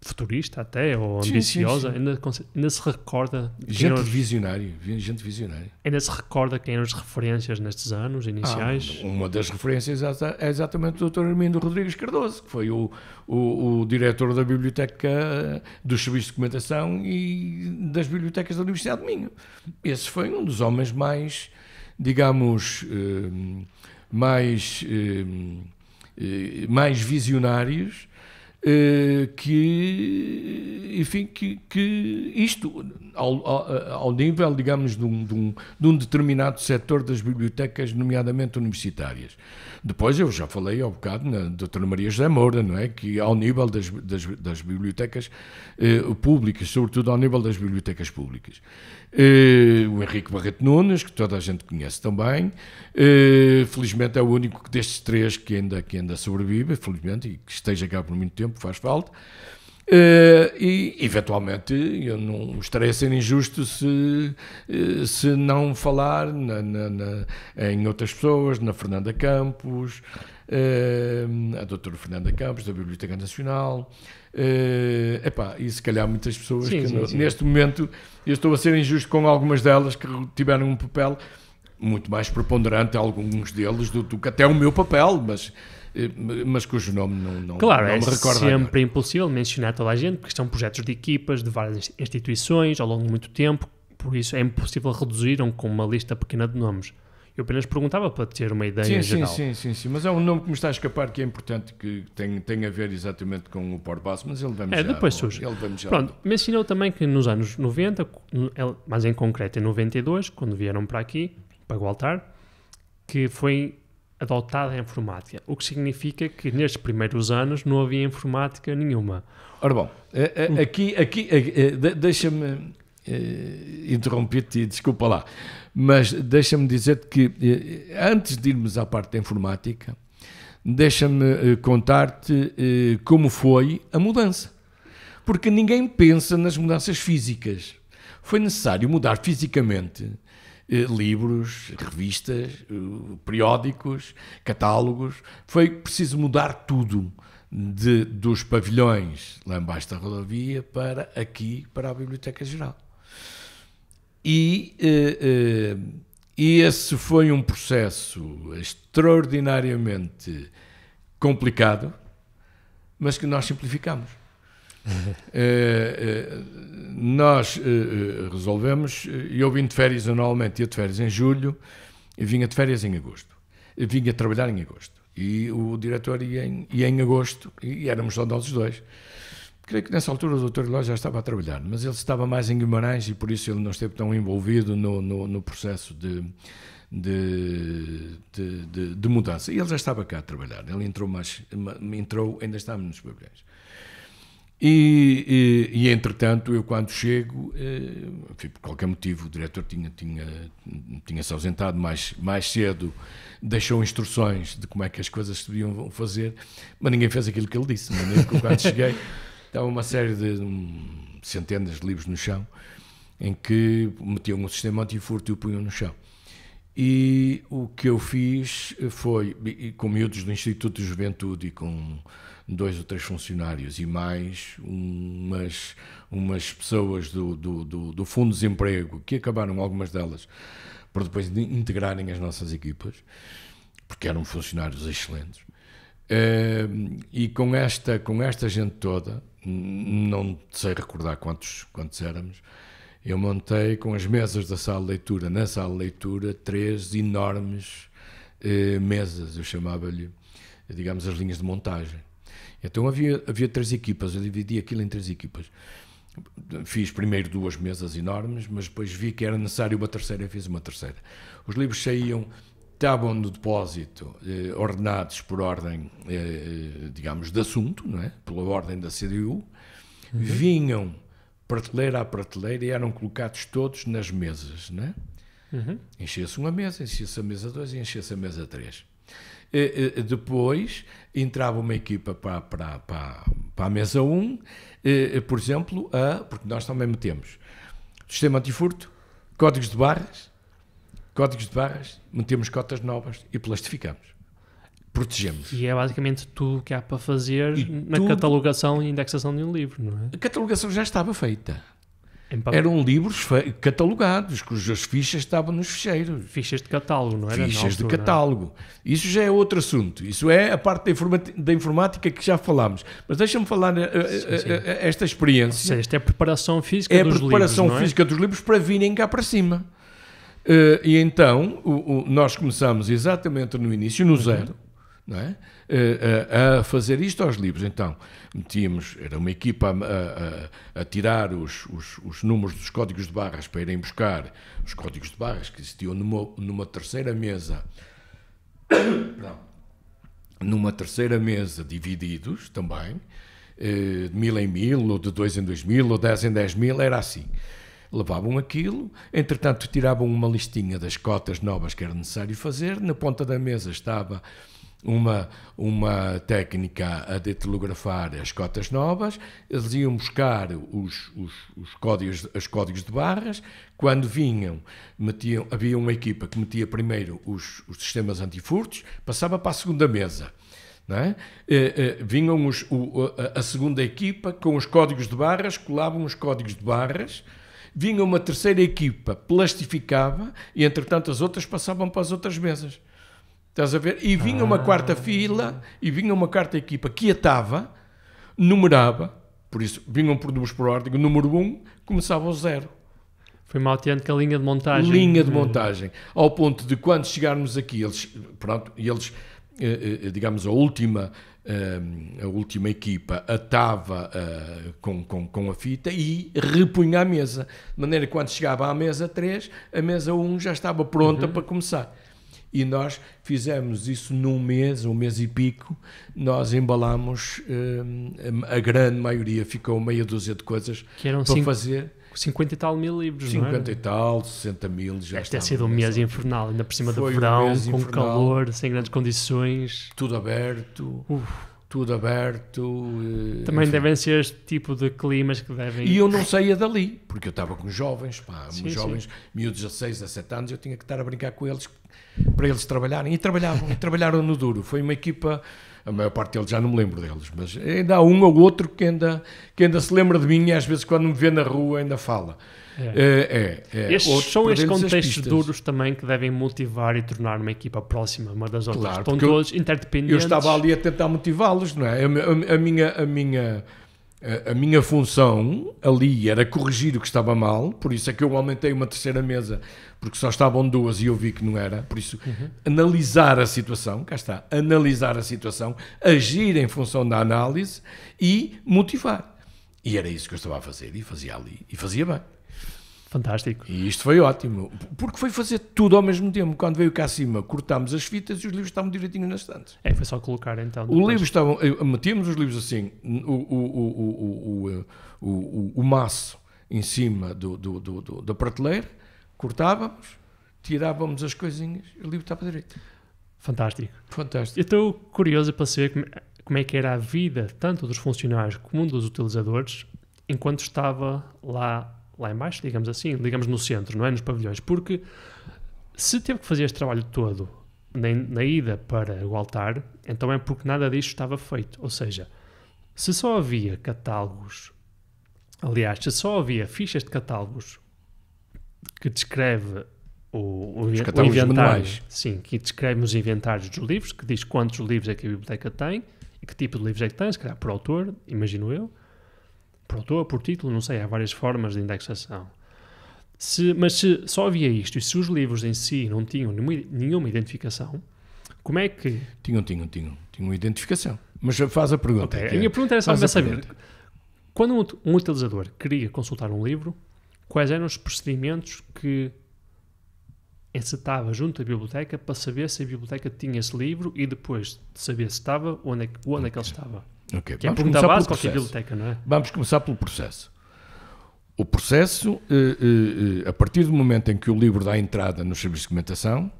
futurista até, ou ambiciosa, sim, sim, sim. Ainda, ainda, se recorda... Gente eram, visionária, gente visionária. Ainda se recorda quem eram as referências nestes anos iniciais? Ah, uma das referências é, é exatamente o Dr. Armindo Rodrigues Cardoso, que foi o, o, o diretor da Biblioteca eh, dos Serviços de Documentação e das Bibliotecas da Universidade de Minho. Esse foi um dos homens mais, digamos, eh, mais, eh, mais visionários eh, que, enfim, que, que isto, ao, ao, nível, digamos, de um, de, um, de um determinado setor das bibliotecas, nomeadamente universitárias. Depois, eu já falei há um bocado na doutora Maria José Moura, não é? Que ao nível das, das, das bibliotecas eh, públicas, sobretudo ao nível das bibliotecas públicas. Uh, o Henrique Barreto Nunes, que toda a gente conhece também. Uh, felizmente é o único destes três que ainda, que ainda sobrevive, felizmente, e que esteja cá por muito tempo, faz falta. Uh, e, eventualmente, eu não estarei a ser injusto se, eh, se não falar na, na, na em outras pessoas, na Fernanda Campos, uh, a doutora Fernanda Campos, da Biblioteca Nacional. Uh, epá, e se calhar muitas pessoas sim, que sim, não, sim. neste momento eu estou a ser injusto com algumas delas que tiveram um papel muito mais preponderante, alguns deles, do, do que até o meu papel, mas eh, mas cujo nome não, não, claro, não é me recordo. Claro, é sempre agora. impossível mencionar toda a gente, porque são projetos de equipas, de várias instituições, ao longo de muito tempo, por isso é impossível reduziram com uma lista pequena de nomes. Eu apenas perguntava para ter uma ideia sim, geral. Sim, sim, sim, sim, mas é um nome que me está a escapar que é importante, que tem, tem a ver exatamente com o Porbasso, mas ele vamos é, já. depois surge. Ele vamos já. Pronto, mencionou também que nos anos 90, mas em concreto em 92, quando vieram para aqui, para o altar que foi adotada a informática, o que significa que nestes primeiros anos não havia informática nenhuma. Ora bom, eh, eh, hum. aqui, aqui, eh, deixa-me interromper-te e desculpa lá, mas deixa-me dizer-te que antes de irmos à parte da informática, deixa-me contar-te como foi a mudança. Porque ninguém pensa nas mudanças físicas. Foi necessário mudar fisicamente eh, livros, revistas, eh, periódicos, catálogos. Foi preciso mudar tudo. De, dos pavilhões lá embaixo da rodovia para aqui, para a Biblioteca Geral. E, eh, e esse foi um processo extraordinariamente complicado, mas que nós simplificamos. Eh, eh, nós eh, resolvemos, eu vim de férias anualmente, ia de férias em julho, e vinha de férias em agosto. vinha trabalhar em agosto. E o diretor ia em, ia em agosto, e éramos só nós os dois. Creio que nessa altura o doutor Eloy já estava a trabalhar, mas ele estava mais em Guimarães e por isso ele não esteve tão envolvido no, no, no processo de de, de, de, de, mudança. E ele já estava cá a trabalhar, ele entrou mais, entrou, ainda estávamos nos pavilhões. E, e, e, entretanto, eu quando chego, eh, enfim, por qualquer motivo, o diretor tinha, tinha, tinha se ausentado mais, mais cedo, deixou instruções de como é que as coisas se deviam fazer, mas ninguém fez aquilo que ele disse. De maneira é? que eu, quando cheguei, estava uma série de um, centenas de livros no chão, em que metiam um sistema antifurto e o punham no chão. E o que eu fiz foi, com miúdos do Instituto de Juventude e com dois ou três funcionários e mais umas, umas pessoas do, do, do, do Fundo de Desemprego, que acabaram, algumas delas, por depois de integrarem as nossas equipas, porque eram funcionários excelentes. Eh, e com esta, com esta gente toda, não sei recordar quantos, quantos éramos, eu montei com as mesas da sala de leitura, na sala de leitura, três enormes eh, mesas, eu chamava-lhe, digamos, as linhas de montagem. Então havia, havia três equipas, eu dividi aquilo em três equipas. Fiz primeiro duas mesas enormes, mas depois vi que era necessário uma terceira e fiz uma terceira. Os livros saíam, estavam no depósito, eh, ordenados por ordem, eh, digamos, de assunto, não é? pela ordem da CDU, uhum. vinham prateleira a prateleira e eram colocados todos nas mesas. é? Uhum. Enchia-se uma mesa, enchia-se a mesa 2 e enchia-se a mesa 3. Eh, eh, depois entrava uma equipa para, para, para, para a mesa 1, eh, eh, por exemplo, a, porque nós também metemos sistema antifurto, códigos de barras, códigos de barras, metemos cotas novas e plastificamos. Protegemos. E é basicamente tudo o que há para fazer e na tudo... catalogação e indexação de um livro, não é? A catalogação já estava feita eram livros catalogados, cujas fichas estavam nos ficheiros. Fichas de catálogo, não era? Fichas de catálogo. Isso já é outro assunto. Isso é a parte da, informática que já falámos. Mas deixa-me falar eh, eh, sim, eh, sim. esta experiência. Seja, esta é a preparação física é dos livros. É a preparação física dos livros para virem cá para cima. Uh, e então o, o, nós começamos exatamente no início, no uhum. zero, não é? a, eh, eh, a, fazer isto aos livros. Então, metíamos, era uma equipa a, a tirar os, os, os, números dos códigos de barras para irem buscar os códigos de barras que existiam numa, numa terceira mesa. Não. Numa terceira mesa, divididos também, eh, de mil em mil, ou de dois em dois mil, ou dez em dez mil, era assim levavam aquilo, entretanto tiravam uma listinha das cotas novas que era necessário fazer, na ponta da mesa estava uma, uma técnica a telegrafar as cotas novas, eles iam buscar os, os, os códigos, os códigos de barras, quando vinham, metiam, havia uma equipa que metia primeiro os, os sistemas antifurtos, passava para a segunda mesa. É? Eh, eh, vinham os, o, a, a segunda equipa com os códigos de barras, colavam os códigos de barras, vinha uma terceira equipa, plastificava e, entretanto, as outras passavam para as outras mesas. Estás a ver? E vinha uma quarta ah. fila e vinha uma quarta equipa que atava, numerava, por isso vinham por duas por ordem, o número um começava ao zero. Foi mal malteando com a linha de montagem. Linha de montagem. Ao ponto de quando chegarmos aqui, eles, pronto, eles, eh, eh, digamos, a última, eh, a última equipa atava com, com, com a fita e repunha a mesa. De maneira que quando chegava à mesa 3, a mesa 1 um já estava pronta uhum. para começar. E nós fizemos isso num mês, um mês e pico, nós embalamos hum, a grande maioria, ficou meia dúzia de coisas que eram para cinco, fazer. 50 e tal mil livros, 50 é? e tal, 60 mil, já Este é sido um mês infernal, ainda por cima Foi do verão, um com infernal, calor, sem grandes condições. Tudo aberto. Uf tudo aberto. Eh, Também enfim. devem ser este tipo de climas que devem. E eu não saía dali, porque eu estava com jovens, pá, sim, jovens, sim. miúdos de 16, 17 anos, eu tinha que estar a brincar com eles, para eles trabalharem. E trabalhavam, e trabalharam no duro. Foi uma equipa, a maior parte deles já não me lembro deles, mas ainda há um ou outro que ainda, que ainda se lembra de mim e às vezes quando me vê na rua ainda fala. É. É, é, é. estes, são estes contextos duros também que devem motivar e tornar uma equipa próxima uma das outras. Claro, Estão todos eu, interdependentes. Eu estava ali a tentar motivá-los, não é? A, a, a minha. A minha a minha função ali era corrigir o que estava mal, por isso é que eu aumentei uma terceira mesa, porque só estavam duas e eu vi que não era. Por isso, uhum. analisar a situação, cá está, analisar a situação, agir em função da análise e motivar. E era isso que eu estava a fazer e fazia ali e fazia bem. Fantástico. E isto foi ótimo, porque foi fazer tudo ao mesmo tempo. Quando veio cá acima, cortámos as fitas e os livros estavam direitinho nas estantes. É, foi só colocar então. O livro estavam, eh, metíamos os livros assim, o, o, o, o, o, maço em cima do, do, do, do, da prateleira, cortávamos, tirávamos as coisinhas e o livro estava direito. Fantástico. Fantástico. Eu estou curioso para saber como, como é que era a vida tanto dos funcionários como dos utilizadores enquanto estava lá lá embaixo, digamos assim, digamos no centro, não é? Nos pavilhões, porque se teve que fazer este trabalho todo na, na ida para o altar, então é porque nada disto estava feito. Ou seja, se só havia catálogos, aliás, se só havia fichas de catálogos que descreve o, o, o inventário, manuais. sim, que descreve os inventários dos livros, que diz quantos livros é que a biblioteca tem e que tipo de livros é que tem, se calhar por autor, imagino eu por autor, por título, não sei, há várias formas de indexação. Se, mas se só havia isto e se os livros em si não tinham nenhuma, nenhuma identificação, como é que. Tinham, tinham, tinham. Tinham identificação. Mas faz a pergunta. Okay. A é- minha pergunta era só para saber. Quando um, um, utilizador queria consultar um livro, quais eram os procedimentos que encetava junto à biblioteca para saber se a biblioteca tinha esse livro e depois de saber se estava, onde é, onde okay. é que ele estava? Que é Vamos começar pelo processo. biblioteca, não é? Vamos começar pelo processo. O processo, eh, eh, eh a partir do momento em que o livro dá entrada nos serviços de documentação,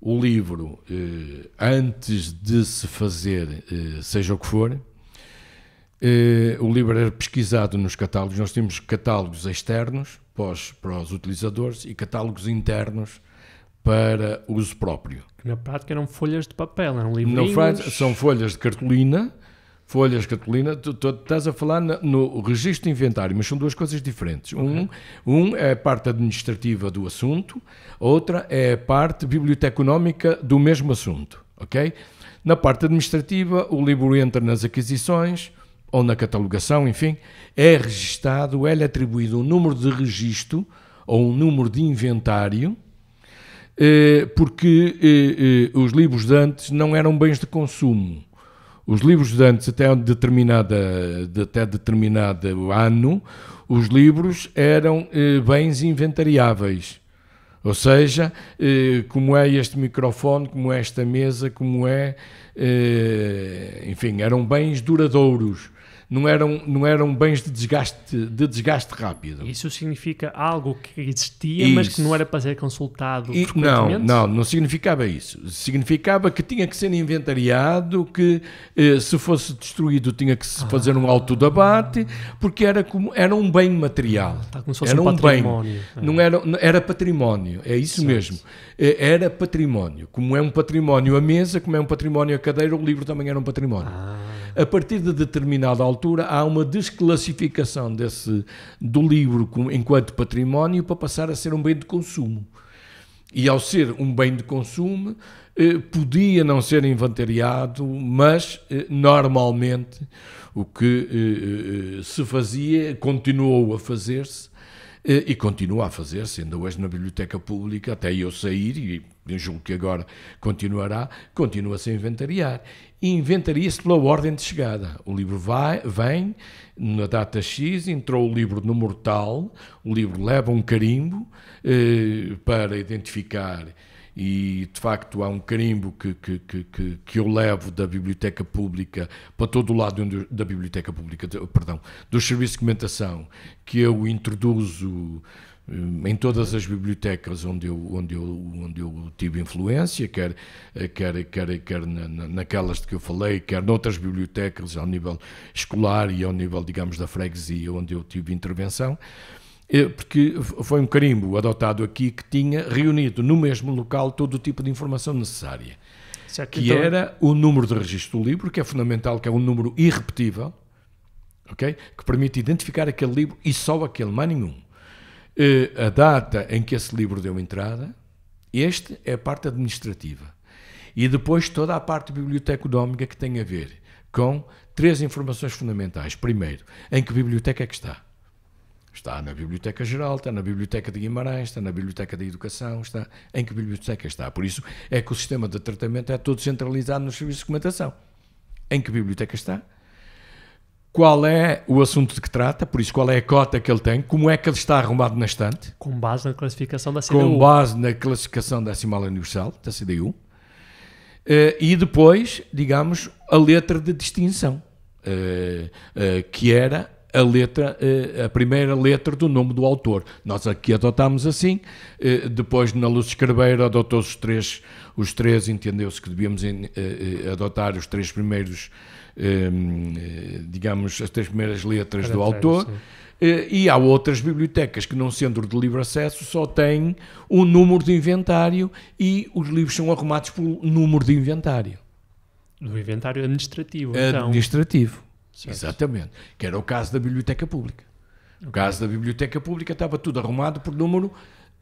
o livro, eh, antes de se fazer, eh, seja o que for, eh, o livro era pesquisado nos catálogos. Nós tínhamos catálogos externos para os, para os utilizadores e catálogos internos para uso próprio. na prática eram folhas de papel, eram livrinhos... Prática, são folhas de cartolina, folhas de cartolina, tu, tu estás a falar no, no registro de inventário, mas são duas coisas diferentes. Okay. Um, um é a parte administrativa do assunto, outra é a parte biblioteconómica do mesmo assunto, ok? Na parte administrativa, o livro entra nas aquisições ou na catalogação, enfim, é registado, é-lhe atribuído um número de registro ou um número de inventário, eh, porque eh, eh, os livros de antes não eram bens de consumo. Os livros de antes, até, determinada, até determinado ano, os livros eram bens inventariáveis. Ou seja, como é este microfone, como é esta mesa, como é. enfim, eram bens duradouros não eram, não eram bens de desgaste, de desgaste rápido. Isso significa algo que existia, isso. mas que não era para ser consultado e, Não, não, não significava isso. Significava que tinha que ser inventariado, que eh, se fosse destruído tinha que se ah. fazer um auto de abate, porque era, como, era um bem material. Tá, era um, um bem. É. Não era, era património, é isso certo. mesmo. É, era património. Como é um património a mesa, como é um património a cadeira, o livro também era um património. Ah a partir de determinada altura há uma desclassificação desse, do livro enquanto património para passar a ser um bem de consumo. E ao ser um bem de consumo, eh, podia não ser inventariado, mas eh, normalmente o que eh, eh, eh se fazia continuou a fazer-se eh, e continua a fazer-se, ainda hoje na Biblioteca Pública, até eu sair, e julgo que agora continuará, continua-se a inventariar e inventaria-se pela ordem de chegada. O livro vai, vem na data X, entrou o livro no mortal, o livro leva um carimbo eh, para identificar e de facto há um carimbo que, que, que, que, eu levo da biblioteca pública para todo o lado da biblioteca pública, perdão, do serviço de documentação que eu introduzo Hum, em todas as bibliotecas onde eu, onde eu, onde eu tive influência, quer, quer, quer, quer na, naquelas de que eu falei, quer noutras bibliotecas ao nível escolar e ao nível, digamos, da freguesia, onde eu tive intervenção, eh, porque foi um carimbo adotado aqui que tinha reunido no mesmo local todo o tipo de informação necessária. Certo, que então... era o número de registro do livro, que é fundamental, que é um número irrepetível, ok que permite identificar aquele livro e só aquele, mais nenhum. Eh, a data em que esse livro deu entrada, este é a parte administrativa. E depois toda a parte bibliotecodómica que tem a ver com três informações fundamentais. Primeiro, em que biblioteca é que está? Está na Biblioteca Geral, está na Biblioteca de Guimarães, está na Biblioteca da Educação, está em que biblioteca está. Por isso é que o sistema de tratamento é todo centralizado no Serviço de Documentação. Em que biblioteca está? qual é o assunto de que trata, por isso qual é a cota que ele tem, como é que ele está arrumado na estante. Com base na classificação da CDU. Com base na classificação da decimal universal da CDU. Uh, eh, e depois, digamos, a letra de distinção, uh, uh, que era a letra, a primeira letra do nome do autor. Nós aqui adotámos assim, depois na Luz Escarbeira adotou-se os três, os três entendeu-se que devíamos adotar os três primeiros Ehm, eh, digamos, as três primeiras letras Para do trás, autor. Sim. Eh, e há outras bibliotecas que, não sendo de livre acesso, só têm um número de inventário e os livros são arrumados por número de inventário. Do inventário administrativo, então. Administrativo, certo. exatamente. Que era o caso da biblioteca pública. o caso da biblioteca pública estava tudo arrumado por número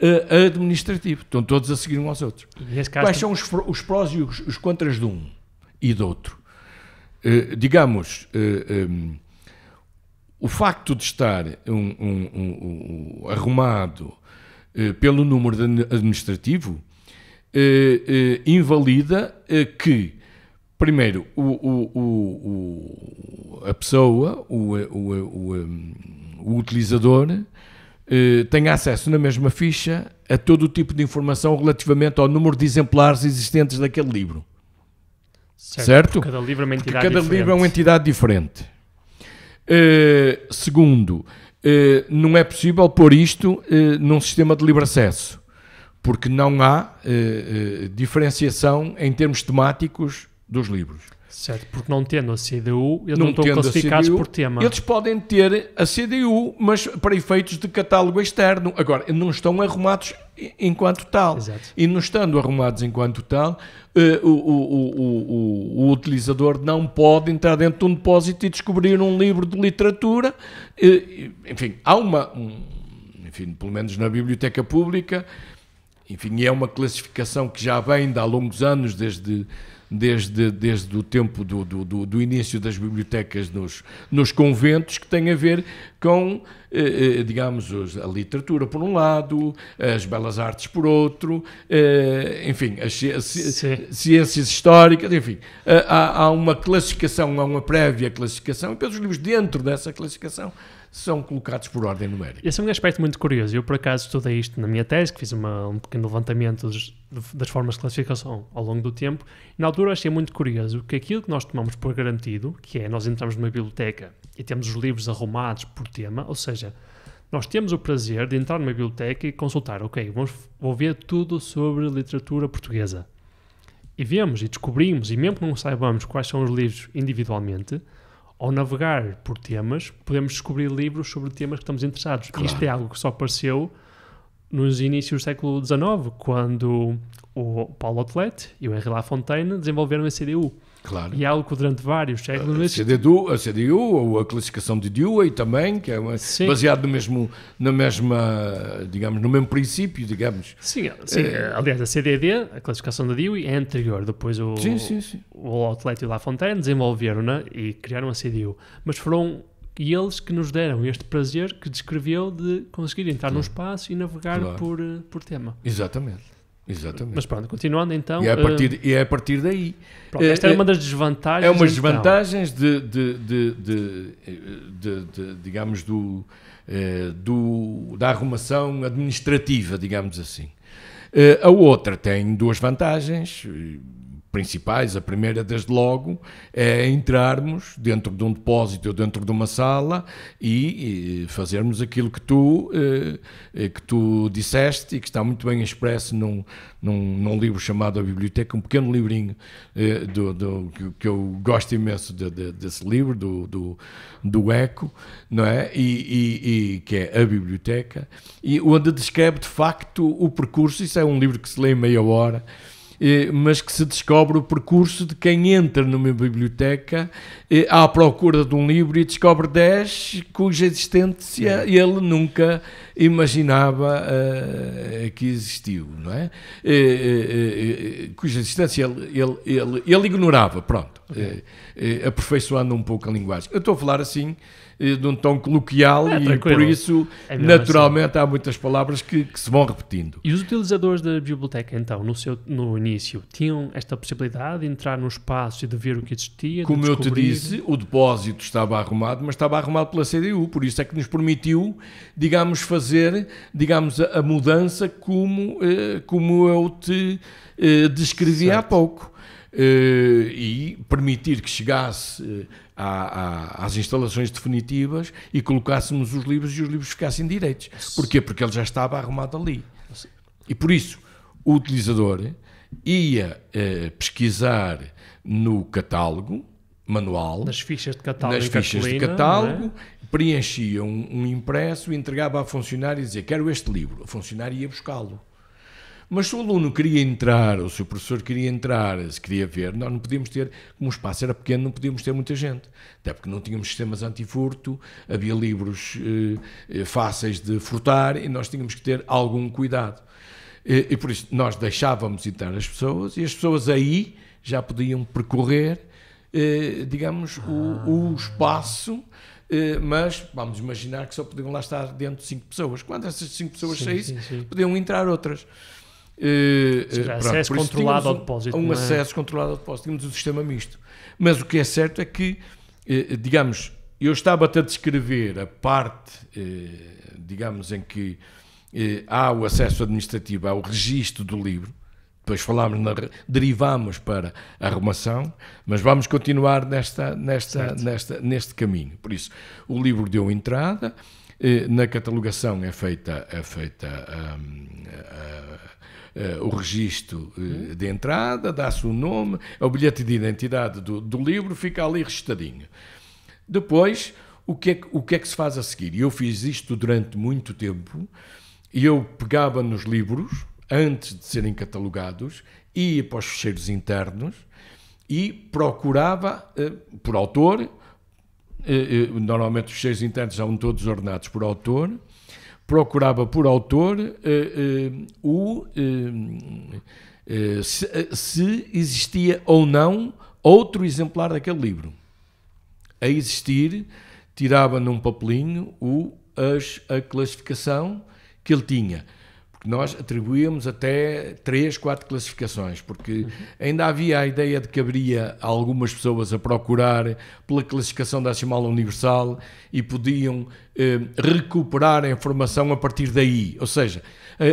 uh, administrativo. Estão todos a seguir uns aos outros. Quais são os, os prós e os, os contras de um e do outro? Eh, digamos, eh, ehm, o facto de estar um, um, arrumado eh, pelo número administrativo invalida que, primeiro, o, o, o, a pessoa, o, ehm, utilizador, tenha acesso na mesma ficha a todo o tipo de informação relativamente ao número de exemplares existentes daquele livro. Certo? certo? Cada livro é uma entidade cada diferente. livro é uma entidade diferente. Uh, segundo, uh, não é possível pôr isto uh, num sistema de livre acesso, porque não há diferenciação em termos temáticos dos livros. Certo, porque não tendo a CDU, eles não, não estão classificados CDU, por tema. Eles podem ter a CDU, mas para efeitos de catálogo externo. Agora, não estão arrumados enquanto tal. Exato. E não estando arrumados enquanto tal, uh, o, o, o, o, utilizador não pode entrar dentro de um depósito e descobrir um livro de literatura. Uh, enfim, há uma. Um, enfim, pelo menos na biblioteca pública, enfim, é uma classificação que já vem de há longos anos, desde desde, desde o tempo do, do, do, início das bibliotecas nos, nos conventos, que tem a ver com, eh, eh digamos, a literatura por um lado, as belas artes por outro, eh, enfim, as ciências, ciências históricas, enfim. Eh, há, há uma classificação, há uma prévia classificação, e depois os livros dentro dessa classificação são colocados por ordem numérica. Esse é um aspecto muito curioso. Eu, por acaso, estudei isto na minha tese, que fiz uma, um pequeno levantamento das formas de classificação ao longo do tempo. Na altura, achei muito curioso que aquilo que nós tomamos por garantido, que é nós entramos numa biblioteca e temos os livros arrumados por tema, ou seja, nós temos o prazer de entrar numa biblioteca e consultar, ok, vamos, vou ver tudo sobre literatura portuguesa. E vemos e descobrimos, e mesmo que não saibamos quais são os livros individualmente, ao navegar por temas, podemos descobrir livros sobre temas que estamos interessados. Claro. Isto é algo que só apareceu nos inícios do século XIX, quando o Paulo Otlet e o Henri Lafontaine desenvolveram a CDU. Claro. E algo durante vários séculos. A, CDU, a CDU ou a classificação de Dewey também, que é uma, baseado no mesmo, na mesma, digamos, no mesmo princípio, digamos. Sim, sim. É, aliás, a CDD, a classificação de Dewey, é anterior. Depois o, sim, sim, sim. o Outlet e o Lafontaine desenvolveram-na e criaram a CDU. Mas foram e eles que nos deram este prazer que descreveu de conseguir entrar claro. num espaço e navegar claro. por, eh, por tema. Exatamente. Exatamente. Mas pronto, continuando então. E é a partir, uh, e é a partir daí. Pronto, esta é, é uma das desvantagens. É uma das então. desvantagens de, de, de, de, digamos, do, eh, do, da arrumação administrativa, digamos assim. a outra tem duas vantagens principais, a primeira desde logo, é entrarmos dentro de um depósito ou dentro de uma sala e, e fazermos aquilo que tu, eh, eh que tu disseste e que está muito bem expresso num, num, num livro chamado A Biblioteca, um pequeno livrinho eh, do, do, que eu gosto imenso de, de, desse livro, do, do, do Eco, não é? E, e, e, que é A Biblioteca, e onde descreve de facto o percurso, isso é um livro que se lê em meia hora, eh, mas que se descobre o percurso de quem entra numa biblioteca eh, à procura de um livro e descobre 10 cuja existência é. ele nunca imaginava eh, que existiu, não é? cuja existência ele, ele, ele, ele ignorava, pronto, okay. aperfeiçoando um pouco a linguagem. Eu estou a falar assim eh, de um tom coloquial é, e por isso, é assim. naturalmente, assim. há muitas palavras que, que, se vão repetindo. E os utilizadores da biblioteca, então, no, seu, no início, tinham esta possibilidade de entrar no espaço e de ver o que existia? Como eu te disse, o depósito estava arrumado, mas estava arrumado pela CDU, por isso é que nos permitiu, digamos, fazer, digamos, a, a mudança como, eh, como eu te eh, descrevi certo. há pouco. Uh, e permitir que chegasse uh, à, à, às instalações definitivas e colocássemos os livros e os livros ficassem direitos. Porquê? Porque ele já estava arrumado ali. E por isso, o utilizador ia eh, pesquisar no catálogo manual, nas fichas de catálogo, fichas de catálogo é? preenchia um, um impresso, entregava a funcionária e dizia: Quero este livro. A funcionária ia buscá-lo. Mas se o aluno queria entrar, ou se o professor queria entrar, se queria ver, nós não podíamos ter, como o espaço era pequeno, não podíamos ter muita gente. Até porque não tínhamos sistemas antifurto, havia livros eh, eh fáceis de furtar e nós tínhamos que ter algum cuidado. E, e por isso nós deixávamos entrar as pessoas e as pessoas aí já podiam percorrer, eh, digamos, o, o espaço eh, mas vamos imaginar que só podiam lá estar dentro de 5 pessoas. Quando essas 5 pessoas sim, saíssem, sim, sim. podiam entrar outras. Uh, eh, seja, eh, pronto, acesso controlado ao depósito. Um, um é? acesso controlado ao depósito. Tínhamos um sistema misto. Mas o que é certo é que, uh, digamos, eu estava-te a descrever a parte, uh, digamos, em que há o acesso administrativo ao registro do livro, depois falámos na, derivámos para a arrumação, mas vamos continuar nesta, nesta, nesta, neste caminho. Por isso, o livro deu entrada, na catalogação é feita, é feita a, hum, uh, o registro uh, de entrada, dá-se o nome, é o bilhete de identidade do, do livro fica ali registadinho. Depois, o que, é que, o que é que se faz a seguir? Eu fiz isto durante muito tempo, e eu pegava nos livros, antes de serem catalogados, ia para os fecheiros internos e procurava uh, por autor, normalmente os fecheiros internos são todos ordenados por autor, procurava por autor uh, o, eh, se, se existia ou não outro exemplar daquele livro. A existir, tirava num papelinho o, as, a classificação que ele tinha. Porque nós atribuíamos até três, quatro classificações, porque ainda havia a ideia de que haveria algumas pessoas a procurar pela classificação da decimal universal e podiam eh, recuperar a informação a partir daí. Ou seja,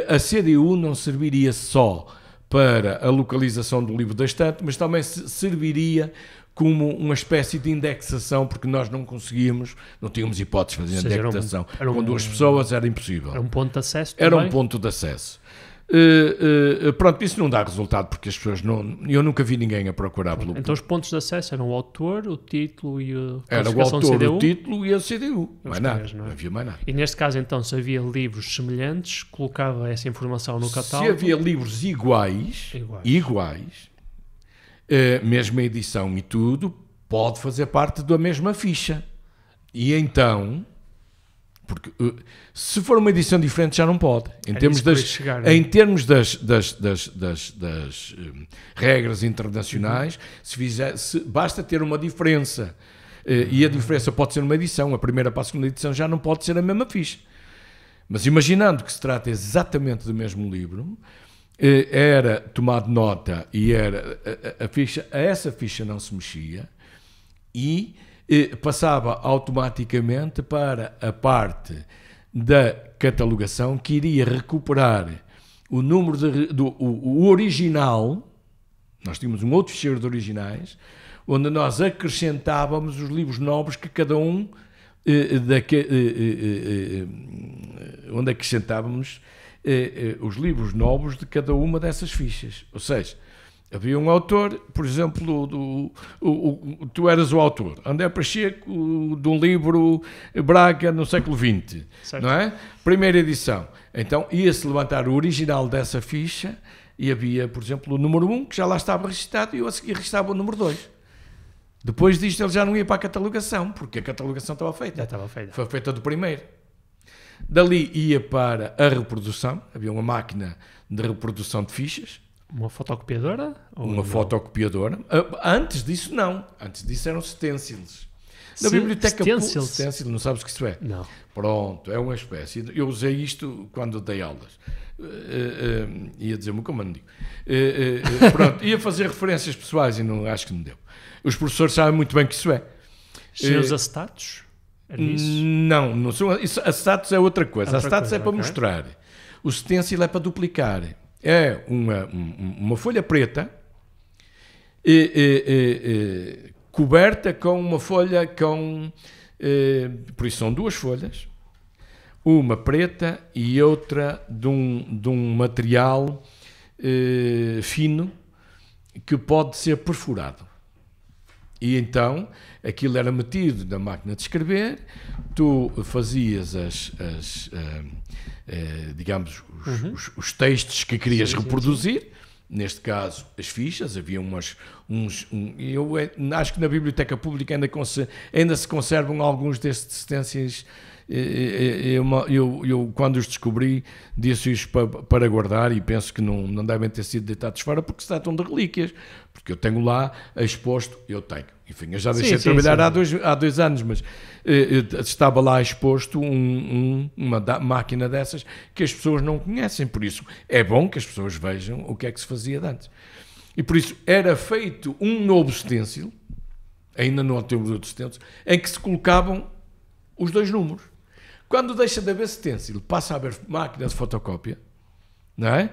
a, a CDU não serviria só para a localização do livro da estante, mas também serviria como uma espécie de indexação, porque nós não conseguíamos, não tínhamos hipótese de fazer indexação. Era um, era um, Com duas pessoas era impossível. Era um ponto de acesso também? Era um ponto de acesso. Uh, uh, pronto, isso não dá resultado porque as pessoas não. Eu nunca vi ninguém a procurar pelo. Então, os pontos de acesso eram o autor, o título e o. Era o autor, CDU. o título e a CDU. Mais nada, não, é? havia mais nada. E neste caso, então, se havia livros semelhantes, colocava essa informação no catálogo. Se havia livros iguais, iguais, iguais eh, mesma edição e tudo, pode fazer parte da mesma ficha. E então, porque eh, se for uma edição diferente já não pode. Em é termos das, chegar, né? em termos das, das, das, das, das eh, regras internacionais, uhum. se fizer, se, basta ter uma diferença. Uh, E a diferença pode ser uma edição, a primeira para a segunda edição já não pode ser a mesma ficha. Mas imaginando que se trata exatamente do mesmo livro, era tomado nota e era a, a ficha, essa ficha não se mexia e passava automaticamente para a parte da catalogação que iria recuperar o número de, do o, o original. Nós tínhamos um outro ficheiro de originais onde nós acrescentávamos os livros novos que cada um eh, eh da, eh eh, eh, eh, onde acrescentávamos eh, eh, os livros novos de cada uma dessas fichas. Ou seja, havia um autor, por exemplo, do, o, o, tu eras o autor, André Pacheco, de um livro eh, Braga no século XX, certo. não é? Primeira edição. Então ia-se levantar o original dessa ficha e havia, por exemplo, o número 1, um, que já lá estava registado, e eu a seguir registava o número 2. Depois disto ele já não ia para a catalogação, porque a catalogação estava feita. Já estava feita. Foi feita do primeiro. Dali ia para a reprodução, havia uma máquina de reprodução de fichas. Uma fotocopiadora? uma não? fotocopiadora. Ah, antes disso, não. Antes disso eram stencils. Na biblioteca stencils. stencil, não sabes o que isso é? Não. Pronto, é uma espécie. Eu usei isto quando dei aulas. Uh, uh, ia dizer-me como eu não digo. Uh, pronto, ia fazer referências pessoais e não, acho que não deu. Os professores sabem muito bem o que isso é. Cheios a acetatos? não, não são, isso, a status é outra coisa. Outra a status coisa, é para okay. mostrar. O stencil é para duplicar. É uma, uma folha preta e, e, e, coberta com uma folha com. por isso são duas folhas, uma preta e outra de um, de um material fino que pode ser perfurado. E então aquilo era metido na máquina de escrever, tu fazias as, as uh, uh, digamos, os, uhum. os, os, textos que querias sim, reproduzir. Sim, sim. Neste caso, as fichas, havia umas. Uns, um, eu eh, acho que na biblioteca pública ainda, ainda se conservam alguns destes existências. Eu, eh, eu, eu, quando os descobri, disse isso para, para, guardar e penso que não, não devem ter sido deitados fora porque se tratam de relíquias porque eu tenho lá exposto, eu tenho. Enfim, eu já deixei sim, de trabalhar sim, sim. Há, dois, há dois anos, mas eh, estava lá exposto um, um, uma da, máquina dessas que as pessoas não conhecem. Por isso, é bom que as pessoas vejam o que é que se fazia de antes. E por isso, era feito um novo stencil, ainda não temos outros stencil, em que se colocavam os dois números. Quando deixa de haver stencil, passa a haver máquina de fotocópia, não é?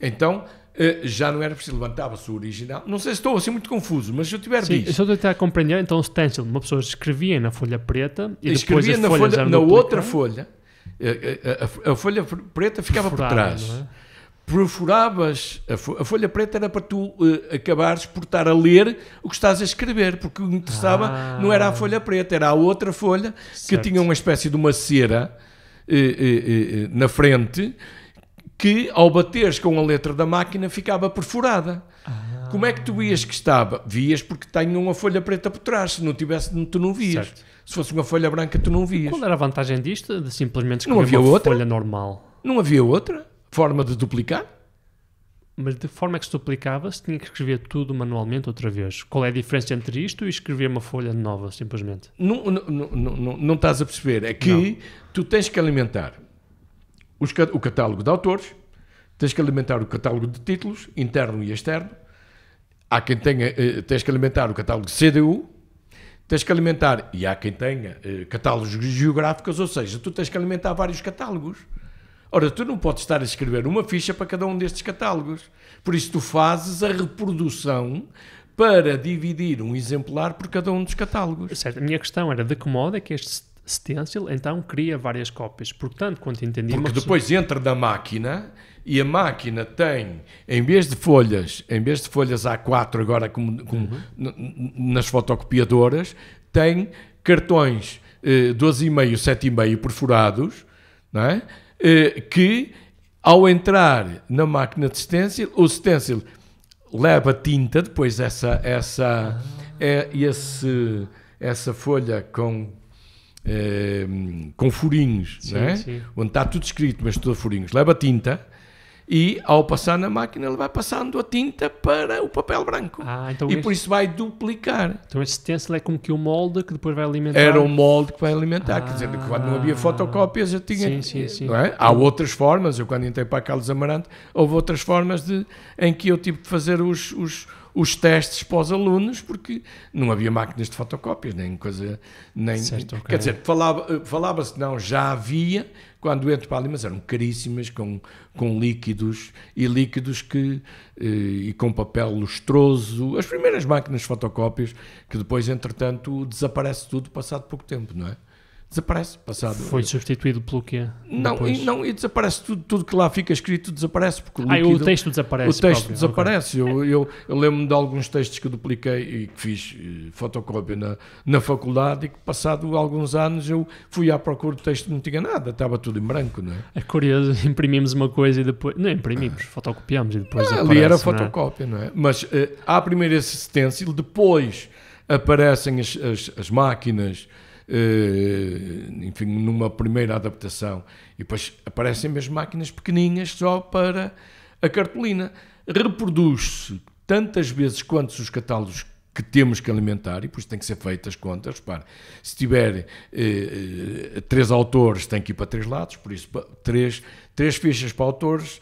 Então, eh, já não era preciso, levantava-se o original. Não sei se estou assim muito confuso, mas se eu tiver Sim, disso. Estou a tentar compreender, então o stencil, uma pessoa escrevia na folha preta e escrevia depois na folha, na outra folha, a, eh, eh, a, a, folha preta ficava Furada, por trás. É? Perfuravas, a, folha preta era para tu uh, acabares por estar a ler o que estás a escrever, porque o que interessava ah. não era a ah. folha preta, era a outra folha certo. que tinha uma espécie de uma cera uh, uh, na frente que ao bateres com a letra da máquina ficava perfurada. Ah. Como é que tu vias que estava? Vias porque tenho uma folha preta por trás. Se não tivesse, tu não vias. Certo. Se fosse uma folha branca, tu não vias. E qual era a vantagem disto? De simplesmente escrever não havia uma outra? folha normal? Não havia outra forma de duplicar? Mas de forma que se duplicava, se tinha que escrever tudo manualmente outra vez. Qual é a diferença entre isto e escrever uma folha nova, simplesmente? Não, não, não, não, não estás a perceber. É que tu tens que alimentar os, o catálogo de autores, tens que alimentar o catálogo de títulos, interno e externo. Há quem tenha, eh, tens que alimentar o catálogo de CDU, tens que alimentar, e há quem tenha eh, catálogos geográficos, ou seja, tu tens que alimentar vários catálogos. Ora, tu não podes estar a escrever uma ficha para cada um destes catálogos. Por isso, tu fazes a reprodução para dividir um exemplar por cada um dos catálogos. Certo, a minha questão era de que modo é que este stencil, então cria várias cópias. Portanto, quando entendi... Porque pessoa... depois entra da máquina e a máquina tem, em vez de folhas, em vez de folhas A4 agora como, como uhum. nas fotocopiadoras, tem cartões eh, 12,5, 7,5 perfurados, não é? eh, que ao entrar na máquina de stencil, o stencil leva tinta, depois essa, essa, ah. é, esse, essa folha com Ehm, com furinhos, sim, é? onde está tudo escrito, mas tudo furinhos, leva tinta e ao passar na máquina ele vai passando a tinta para o papel branco. Ah, então e este... por isso vai duplicar. Então esse stencil é como que o molde que depois vai alimentar? Era o um molde que vai alimentar, ah, quer dizer, ah. quando não havia fotocópias eu tinha... Sim, sim, eh, sim. Não é? Há outras formas, eu quando entrei para a Carlos Amarante, houve outras formas de, em que eu tive que fazer os, os os testes para os alunos, porque não havia máquinas de fotocópias, nem coisa. Nem, certo, okay. Quer dizer, falava-se, falava não, já havia, quando entro para ali, mas eram caríssimas, com, com líquidos e líquidos que. Eh, e com papel lustroso. As primeiras máquinas de fotocópias, que depois, entretanto, desaparece tudo passado pouco tempo, não é? desaparece. Passado. Foi substituído pelo quê? Não, e, não, e desaparece tudo, tudo que lá fica escrito desaparece. Porque o, ah, o texto desaparece. O texto próprio. desaparece. Okay. Eu, eu, eu lembro-me de alguns textos que dupliquei e que fiz eh, fotocópia na, na faculdade e que passado alguns anos eu fui à procura do texto não tinha nada, estava tudo em branco, não é? É curioso, imprimimos uma coisa e depois. Não, imprimimos, ah. fotocopiamos e depois. Ah, ali era é? fotocópia, não é? Não é? Mas uh, há primeiro esse e depois aparecem as, as, as máquinas eh, enfim, numa primeira adaptação. E depois aparecem mesmo máquinas pequeninas só para a cartolina. Reproduz-se tantas vezes quantos os catálogos que temos que alimentar, e por isso tem que ser feitas as contas, para se tiver eh, eh, três autores tem que ir para três lados, por isso três, três fichas para autores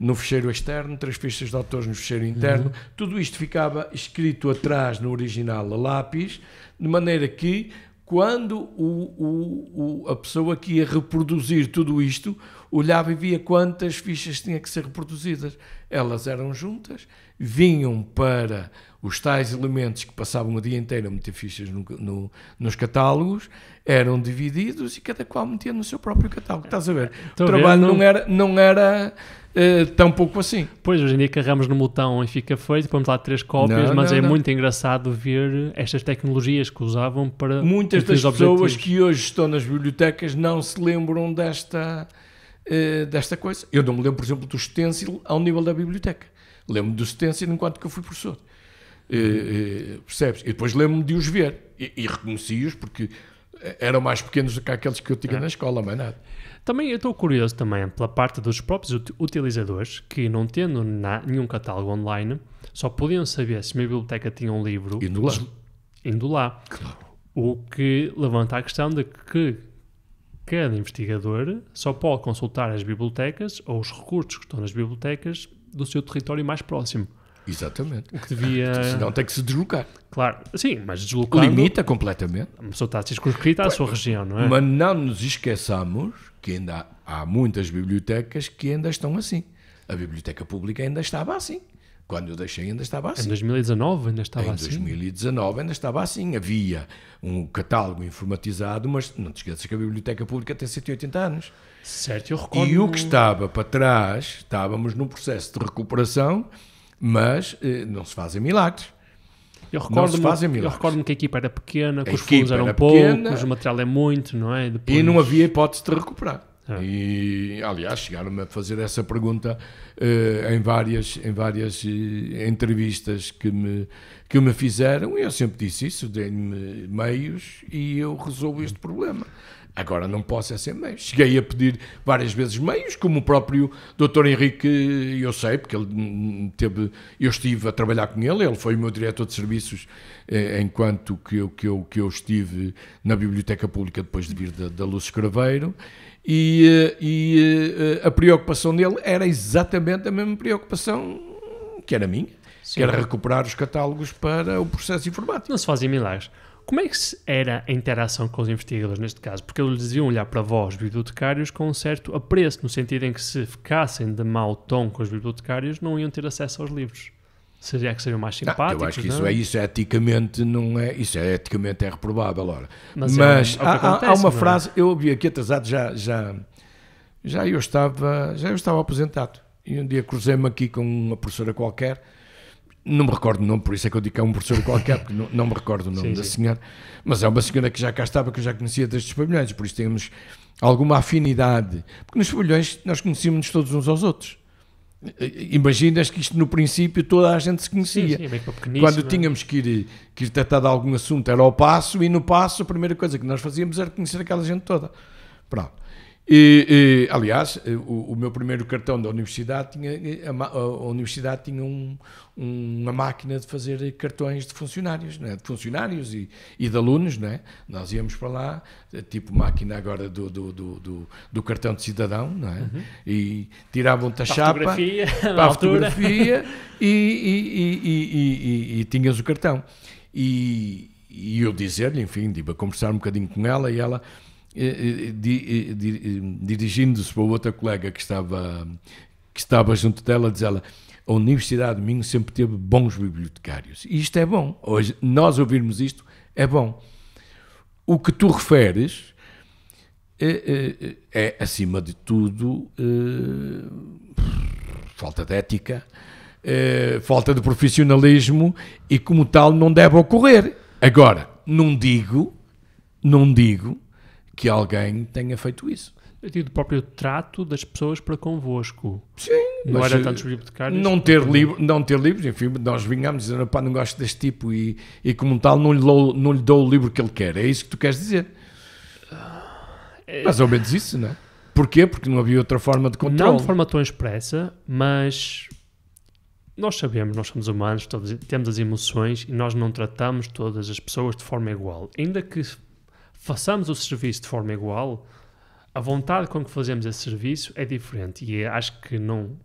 no fecheiro externo, três fichas de autores no fecheiro interno, uhum. tudo isto ficava escrito atrás no original a lápis, de maneira que quando o, o, o, a pessoa que ia reproduzir tudo isto olhava e via quantas fichas tinha que ser reproduzidas. Elas eram juntas, vinham para os tais elementos que passavam o dia inteiro a meter fichas no, no, nos catálogos eram divididos e cada qual metia no seu próprio catálogo. Estás a ver? Estou o trabalho não... era, não era uh, tão pouco assim. Pois, hoje em dia carregamos no botão e fica feito, pomos lá três cópias, não, mas não, é muito engraçado ver estas tecnologias que usavam para. Muitas das pessoas objetivos. que hoje estão nas bibliotecas não se lembram desta. Eh, desta coisa. Eu não me lembro, por exemplo, do stencil ao nível da biblioteca. Lembro do stencil enquanto que eu fui professor. Eh, eh, percebes? E depois lembro-me de os ver e, e reconheci-os porque eram mais pequenos do que aqueles que eu tinha é. na escola, mas nada. Também eu estou curioso também pela parte dos próprios utilizadores que, não tendo na, nenhum catálogo online, só podiam saber se a minha biblioteca tinha um livro. Indo lá. Indo lá. Claro. O que levanta a questão de que cada investigador só pode consultar as bibliotecas ou os recursos que estão nas bibliotecas do seu território mais próximo. Exatamente. O que devia... Então, senão tem que se deslocar. Claro, sim, mas deslocar. Limita completamente. A pessoa está circunscrita à sua região, não é? Mas não nos esqueçamos que ainda há, há muitas bibliotecas que ainda estão assim. A biblioteca pública ainda estava assim. Quando eu deixei ainda estava assim. Em 2019 ainda estava em assim? Em 2019 ainda estava assim. Havia um catálogo informatizado, mas não te esqueças que a biblioteca pública tem 180 anos. Certo, eu recordo... E o que estava para trás, estávamos num processo de recuperação mas eh, não se fazem milagres. Eu recordo-me recordo que a equipa era pequena, que a os fundos eram era poucos, o material é muito, não é? Depois... E não havia hipótese de recuperar. Ah. E, aliás, chegaram-me a fazer essa pergunta uh, em várias, em várias uh, entrevistas que me, que me fizeram, e eu sempre disse isso: dei-me meios e eu resolvo este problema. Agora não posso é ser meio. Cheguei a pedir várias vezes meios, como o próprio Dr. Henrique, eu sei, porque ele teve, eu estive a trabalhar com ele, ele foi o meu diretor de serviços eh, enquanto que eu, que, eu, que eu estive na Biblioteca Pública depois de vir da, da Luz Escraveiro. E, eh, e eh, a preocupação dele era exatamente a mesma preocupação que era minha, Sim. que era recuperar os catálogos para o processo informático. Não se fazem milagres. Como é que era a interação com os investigadores neste caso? Porque eles iam olhar para vós, bibliotecários, com um certo apreço, no sentido em que se ficassem de mau tom com os bibliotecários, não iam ter acesso aos livros. Seria que seriam mais simpáticos? Ah, não, eu acho que isso, é? é, isso é eticamente não é, isso é eticamente é reprovável, ora. Mas, é Mas é, há, acontece, há, uma é? frase, eu vi aqui atrasado, já, já, já eu estava, já eu estava aposentado. E um dia cruzei-me aqui com uma professora qualquer não me recordo o nome, por isso é que eu digo que é um professor qualquer, porque não, não me recordo o nome sim, da sim. senhora, mas é uma senhora que já cá estava, que eu já conhecia destes pavilhões, por isso temos alguma afinidade, porque nos pavilhões nós conhecíamos todos uns aos outros. Imaginas que isto no princípio toda a gente se conhecia. Sim, sim, é Quando é? tínhamos que ir, que ir tratar de algum assunto era ao passo, e no passo a primeira coisa que nós fazíamos era conhecer aquela gente toda. Pronto. E, e, aliás, eh, o, o, meu primeiro cartão da universidade tinha, eh, a, a, a universidade tinha um, uma máquina de fazer cartões de funcionários, é? de funcionários e, e de alunos, não é? Nós íamos para lá, tipo máquina agora do, do, do, do, do cartão de cidadão, não é? Uhum. E tiravam-te a para chapa, fotografia, para a altura. fotografia e, e, e, e, tinhas o cartão. E, eu dizer-lhe, enfim, tipo, a conversar um bocadinho com ela e ela eh, eh, eh, dirigindo-se para outra colega que estava que estava junto dela, diz ela, a Universidade de Minho sempre teve bons bibliotecários. E isto é bom. Hoje, nós ouvirmos isto é bom. O que tu referes é, é, é acima de tudo, é, falta de ética, falta de profissionalismo e, como tal, não deve ocorrer. Agora, não digo, não digo que alguém tenha feito isso e do próprio trato das pessoas para convosco. Sim. Não era eh, tantos bibliotecários. Não ter, livro, não ter livros, enfim, nós vingámos dizendo, pá, não gosto deste tipo e, e como tal não lhe, dou, não lhe dou o livro que ele quer. É isso que tu queres dizer. Mais ou menos isso, não é? Porquê? Porque não havia outra forma de controle. Não de forma tão expressa, mas nós sabemos, nós somos humanos, todos, temos as emoções e nós não tratamos todas as pessoas de forma igual. Ainda que façamos o serviço de forma igual, a vontade com que fazemos esse serviço é diferente e é, acho que não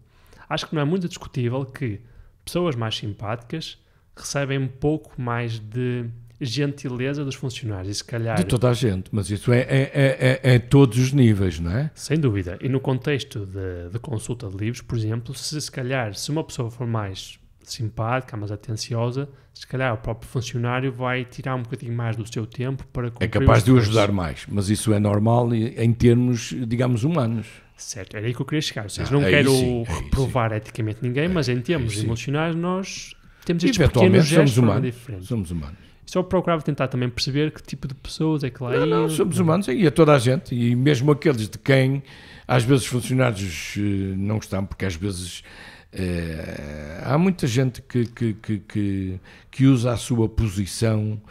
acho que não é muito discutível que pessoas mais simpáticas recebem um pouco mais de gentileza dos funcionários se calhar de toda a gente mas isso é é, é, é, é todos os níveis não é sem dúvida e no contexto de, de consulta de livros por exemplo se se calhar se uma pessoa for mais simpática, mas atenciosa, se calhar o próprio funcionário vai tirar um bocadinho mais do seu tempo para É capaz de o ajudar mais, mas isso é normal em termos, digamos, humanos. Certo, era aí que eu queria chegar. Ou seja, ah, não, não quero sim, reprovar sim. eticamente ninguém, é, mas em termos emocionais nós temos estes pequenos gestos somos humanos, diferentes. Somos humanos. Só procurava tentar também perceber que tipo de pessoas é que lá não, Não, somos humanos e a toda a gente, e mesmo aqueles de quem às vezes funcionários eh, não estão, porque às vezes é, há muita gente que, que, que, que, usa a sua posição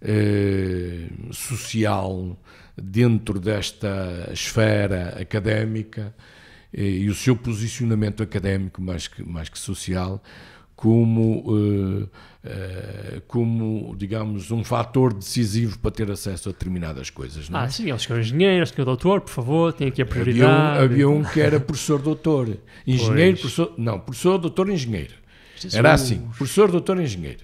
é, social dentro desta esfera académica é, e o seu posicionamento académico mais que, mais que social como, uh, uh, como, digamos, um fator decisivo para ter acesso a determinadas coisas. Não é? Ah, sim, eles queriam engenheiros, senhor doutor, por favor, tem aqui a prioridade. Havia um, havia um que era professor doutor, engenheiro, pois. professor, não, professor doutor engenheiro. Jesus. Era assim, professor doutor engenheiro.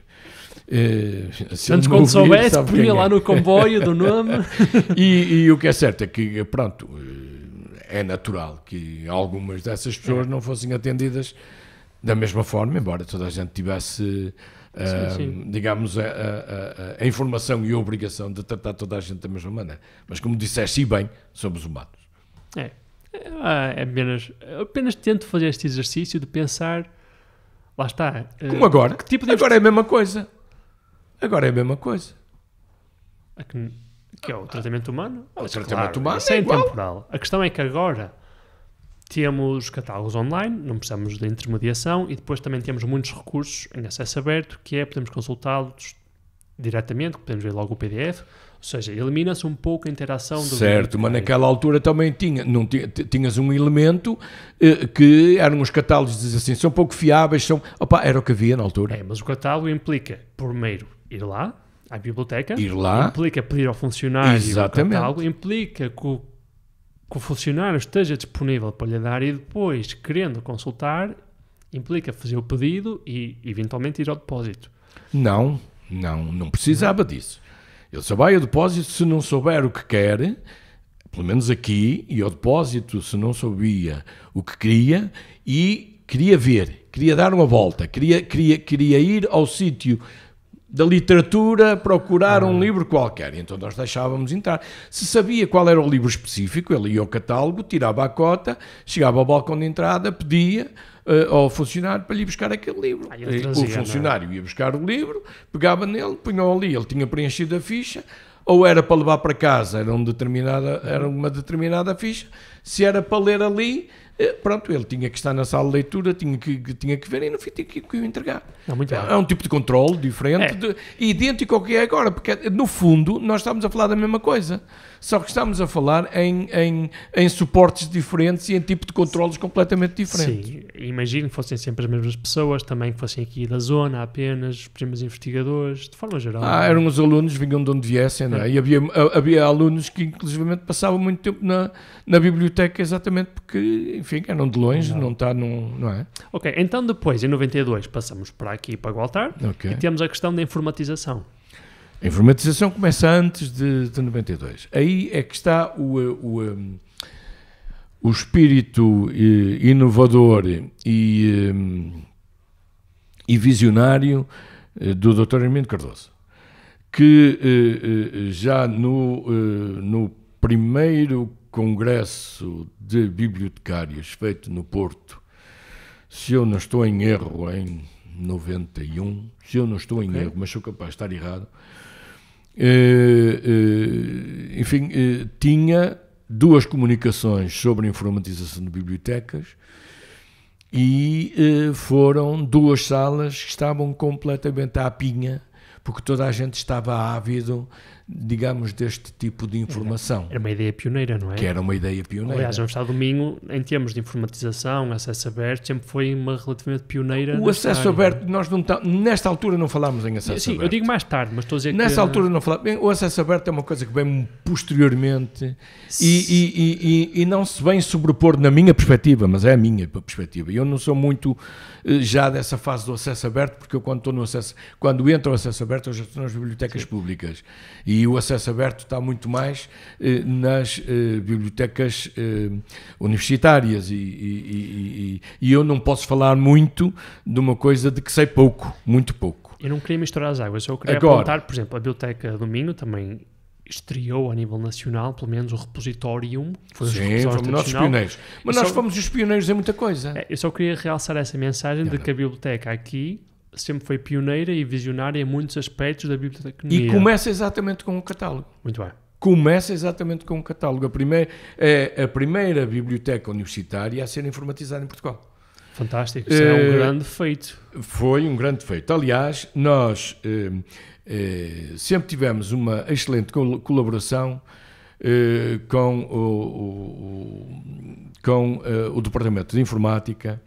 Uh, Antes, quando soubesse, punha é. lá no comboio do nome. e, e, o que é certo é que, pronto, é natural que algumas dessas pessoas é. não fossem atendidas da mesma forma, embora toda a gente tivesse, uh, sim, ah, digamos, a, a, a, informação e a obrigação de tratar toda a gente da mesma maneira. Mas como disseste bem, somos humanos. É. Ah, é apenas, apenas tento fazer este exercício de pensar, lá está. Uh, como agora? Que tipo de... Agora é a mesma coisa. Agora é a mesma coisa. Que, que é o tratamento humano? É o tratamento claro, humano é, é igual. temporal. A questão é que agora temos catálogos online, não precisamos de intermediação e depois também temos muitos recursos em acesso aberto, que é podemos consultá-los diretamente, podemos ver logo o PDF, ou seja, elimina-se um pouco a interação do Certo, mas naquela altura também tinha, não tinha, tinhas um elemento eh, que eram os catálogos dizer assim, são pouco fiáveis, são, opa, era o que havia na altura. É, mas o catálogo implica, primeiro, ir lá à biblioteca, ir lá, implica pedir ao funcionário Exatamente. o catálogo, implica que o que o funcionário esteja disponível para lhe dar e depois, querendo consultar, implica fazer o pedido e eventualmente ir ao depósito. Não, não, não precisava disso. Ele só vai ao depósito se não souber o que quer, pelo menos aqui, e ao depósito se não sabia o que queria e queria ver, queria dar uma volta, queria, queria, queria ir ao sítio da literatura procurar ah. um livro qualquer. Então nós deixávamos entrar. Se sabia qual era o livro específico, ele ia ao catálogo, tirava a cota, chegava ao balcão de entrada, pedia uh, ao funcionário para lhe buscar aquele livro. Ah, eh, trazia, o é? funcionário ia buscar o livro, pegava nele, punha ali, ele tinha preenchido a ficha, ou era para levar para casa, era, um determinada, era uma determinada ficha, se era para ler ali é, pronto, ele tinha que estar na sala de leitura, tinha que, tinha que ver e no fim tinha que, que o entregar. Não, ah, é, é, um tipo de controle diferente, é. de, idêntico ao que é agora, porque no fundo nós estamos a falar da mesma coisa só que estamos a falar em, em, em suportes diferentes e em tipo de controles completamente diferentes. Sim, imagino que fossem sempre as mesmas pessoas, também que fossem aqui da zona apenas, os primeiros investigadores, de forma geral. Ah, eram os alunos, vinham de onde viessem, não é? é. e havia, havia alunos que inclusivamente passavam muito tempo na, na biblioteca exatamente porque, enfim, eram de longe, não, não está num, não é? Ok, então depois, em 92, passamos para aqui, para Gualtar, okay. e temos a questão da informatização. A informatização começa antes de, de 92. Aí é que está o, eh, o, eh, o espírito eh, inovador e, e visionário do Dr. Armindo Cardoso, que já no, no primeiro congresso de bibliotecários feito no Porto, se eu não estou em erro, em 91, se eu não estou em okay. erro, mas sou capaz de estar errado, eh, eh, enfim, eh, tinha duas comunicações sobre a informatização de bibliotecas e foram duas salas que estavam completamente à pinha, porque toda a gente estava ávido digamos, deste tipo de informação. Era, era, uma ideia pioneira, não é? Que era uma ideia pioneira. Aliás, o Estado Domingo, em termos de informatização, acesso aberto, sempre foi uma relativamente pioneira. O acesso área. aberto, nós não tá, nesta altura não falámos em acesso Sim, aberto. Sim, eu digo mais tarde, mas estou a dizer nesta que... altura não falámos. O acesso aberto é uma coisa que vem posteriormente e, e, e, e, não se vem sobrepor na minha perspectiva, mas é a minha perspectiva. Eu não sou muito eh, já dessa fase do acesso aberto, porque eu quando estou no acesso, quando entro no acesso aberto, eu já estou nas bibliotecas Sim. públicas. E e o acesso aberto está muito mais eh, nas eh, bibliotecas eh, universitárias. E, e, e, e eu não posso falar muito de uma coisa de que sei pouco, muito pouco. Eu não queria misturar as águas, eu queria Agora, apontar, por exemplo, a Biblioteca do Minho também estreou a nível nacional, pelo menos o repositório. Foi Sim, fomos nós os pioneiros. Mas nós só... fomos os pioneiros em muita coisa. É, eu só queria realçar essa mensagem não, de que a biblioteca aqui sempre foi pioneira e visionária em muitos aspectos da biblioteca. E começa exatamente com o catálogo. Muito bem. Começa exatamente com o catálogo. A primeira, é a primeira biblioteca universitária a ser informatizada em Portugal. Fantástico, isso é, é um eh, grande feito. Foi um grande feito. Aliás, nós eh, eh, sempre tivemos uma excelente col colaboração com, o, o com o Departamento de Informática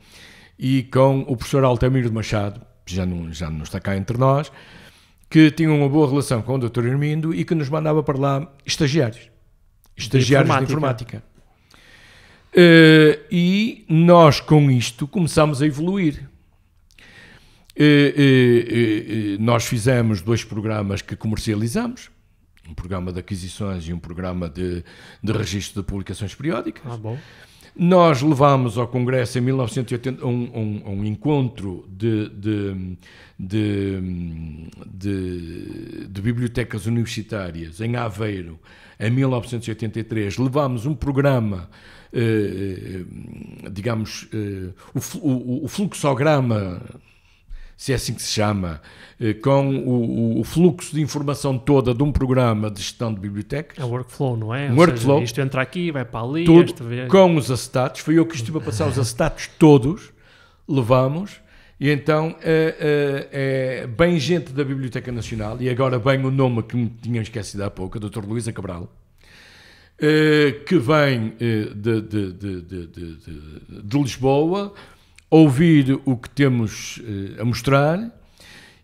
e com o professor Altamiro de Machado, já não, já não está cá entre nós, que tinha uma boa relação com o Dr. Hermindo e que nos mandava para lá estagiários. Estagiários de informática. De informática. Uh, e nós, com isto, começámos a evoluir. Uh, uh, nós fizemos dois programas que comercializamos: um programa de aquisições e um programa de, de registro de publicações periódicas. Ah, bom. Nós levámos ao Congresso em 1980 um, um, um encontro de, de, de, de, de bibliotecas universitárias em Aveiro, em 1983. Levámos um programa eh, eh, digamos, eh, o, fluxograma se é assim que se chama, eh, com o, o, fluxo de informação toda de um programa de gestão de bibliotecas. É o workflow, não é? Um workflow. Seja, isto entra aqui, vai para ali. Tudo com os acetatos. Foi eu que estive a passar os acetatos todos. Levamos. E então, é, é, é, bem gente da Biblioteca Nacional, e agora bem o nome que me tinham esquecido há pouco, a doutora Luísa Cabral, que vem de, de, de, de Lisboa, ouvir o que temos eh, a mostrar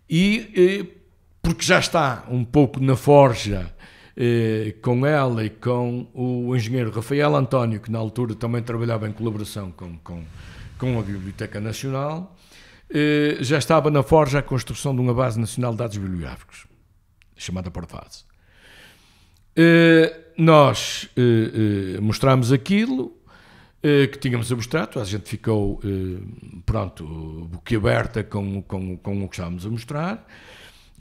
e eh, porque já está um pouco na forja eh, com ela e com o engenheiro Rafael António, que na altura também trabalhava em colaboração com, com, com a Biblioteca Nacional, já estava na forja a construção de uma base nacional de dados bibliográficos, chamada Portfase. nós mostramos aquilo, eh, que tínhamos abstrato, a gente ficou, eh, pronto, boquiaberta com, com, com o que estávamos a mostrar,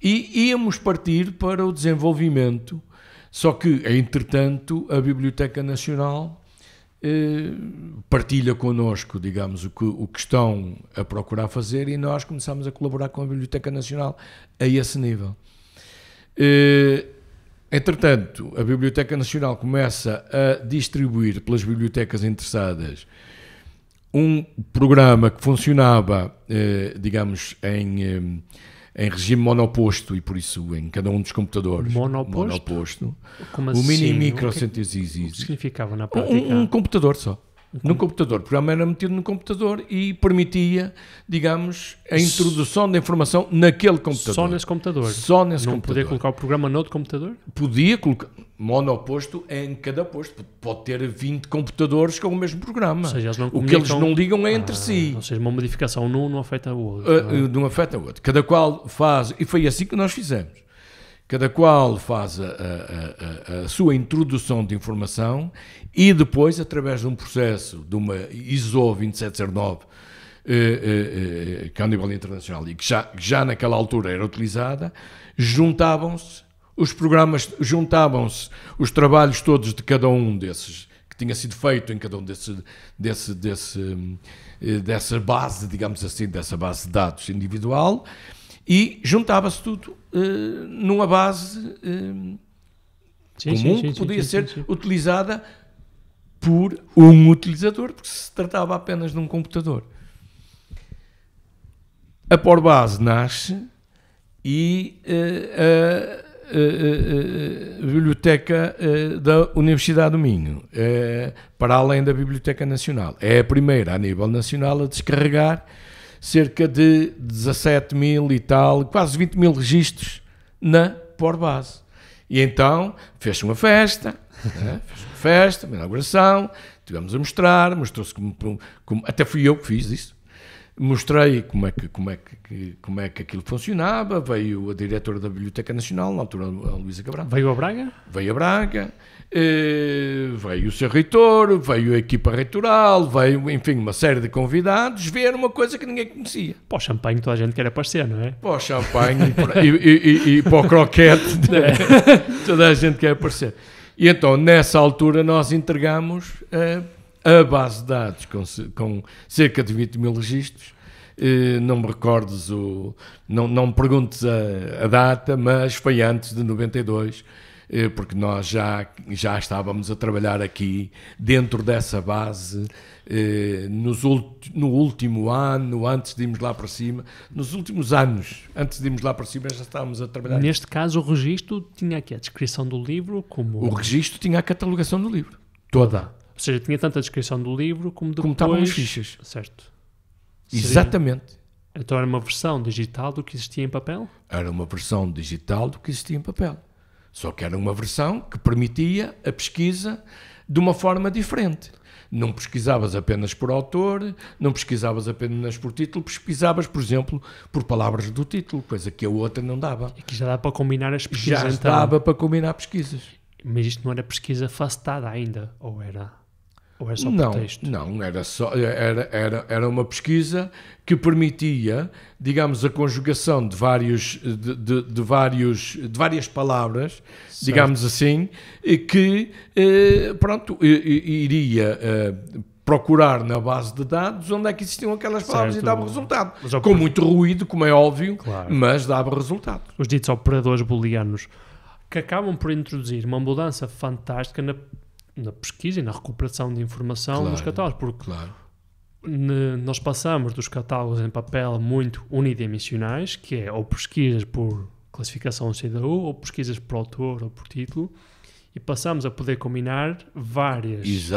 e íamos partir para o desenvolvimento, só que, entretanto, a Biblioteca Nacional eh, partilha connosco, digamos, o que, o que estão a procurar fazer e nós começamos a colaborar com a Biblioteca Nacional a esse nível. Entretanto, a Biblioteca Nacional começa a distribuir pelas bibliotecas interessadas um programa que funcionava, eh, digamos, em, eh, em regime monoposto e por isso em cada um dos computadores. Monoposto? monoposto. Como o assim? mini micro é que, que significava na prática? Um, um computador só no computador. O programa era metido no computador e permitia, digamos, a introdução da informação naquele computador. Só nesse computador. Só nesse não computador. Podia colocar o programa noutro computador? Podia colocar monoposto em cada posto. Pode ter 20 computadores com o mesmo programa. Ou seja, o que eles não ligam é entre ah, si. Ou seja, uma modificação num não afeta o outro. Uh, não, não é? eh, afeta o outro. Cada qual faz, e foi assim que nós fizemos. Cada qual faz a, a, a, a sua introdução de informação e depois, através de um processo de uma ISO 2709, eh, eh, que eh, a nível internacional e que já, já naquela altura era utilizada, juntavam-se os programas, juntavam-se os trabalhos todos de cada um desses, que tinha sido feito em cada um desses desse, desse, eh, dessa base, digamos assim, dessa base de dados individual, e juntava-se tudo eh, numa base eh, sim, comum sim, sim, que podia ser utilizada por um utilizador, porque se tratava apenas de um computador. A base nasce e eh, a, a, eh, a, eh, a Biblioteca da Universidade do Minho, para além da Biblioteca Nacional. É a primeira a nível nacional a descarregar cerca de 17 mil e tal, quase 20 mil registros na base E então fez uma festa, né? fez festa, uma inauguração, tivemos a mostrar, mostrou-se como, como, Até fui eu que fiz isso. Mostrei como é, que, como, é que, como é que aquilo funcionava. Veio a diretora da Biblioteca Nacional, na altura, a Luísa Cabral. Veio a Braga? Veio a Braga. Eh, veio o seu reitor, veio a equipa reitoral, veio, enfim, uma série de convidados ver uma coisa que ninguém conhecia. Para o champanhe toda a gente quer aparecer, não é? Para o champanhe e, para, e, e, e, para o croquete é. toda a gente quer aparecer. E então, nessa altura, nós entregamos a, eh, a base de dados com, com cerca de 20 mil registros. Uh, não me recordes o. Não, não me perguntes a, a, data, mas foi antes de 92, uh, eh, porque nós já, já estávamos a trabalhar aqui dentro dessa base eh, nos no último ano, antes de irmos lá para cima, nos últimos anos, antes de irmos lá para cima, já estávamos a trabalhar. Neste caso, o registro tinha aqui a descrição do livro como. O registro tinha a catalogação do livro, toda. Ou seja, tinha tanto a descrição do livro como depois... Como estavam as fichas. Certo. Seria... Exatamente. Então era uma versão digital do que existia em papel? Era uma versão digital do que existia em papel. Só que era uma versão que permitia a pesquisa de uma forma diferente. Não pesquisavas apenas por autor, não pesquisavas apenas por título, pesquisavas, por exemplo, por palavras do título, coisa que a outra não dava. Aqui já dá para combinar as pesquisas. Já então. dava para combinar pesquisas. Mas isto não era pesquisa facetada ainda, ou era? Ou era é só não, texto? Não, era, só, era, era, era uma pesquisa que permitia, digamos, a conjugação de, vários, de, de, de vários, de várias palavras, certo. digamos assim, que, eh, pronto, iria eh, procurar na base de dados onde é que existiam aquelas palavras certo. e dava resultado. Com muito ruído, como é óbvio, claro. mas dava resultado. Os ditos operadores booleanos que acabam por introduzir uma mudança fantástica na na pesquisa e na recuperação de informação claro, dos catálogos, porque claro. ne, nós passamos dos catálogos em papel muito unidimensionais, que é ou pesquisas por classificação CDU, ou pesquisas por autor ou por título, e passamos a poder combinar várias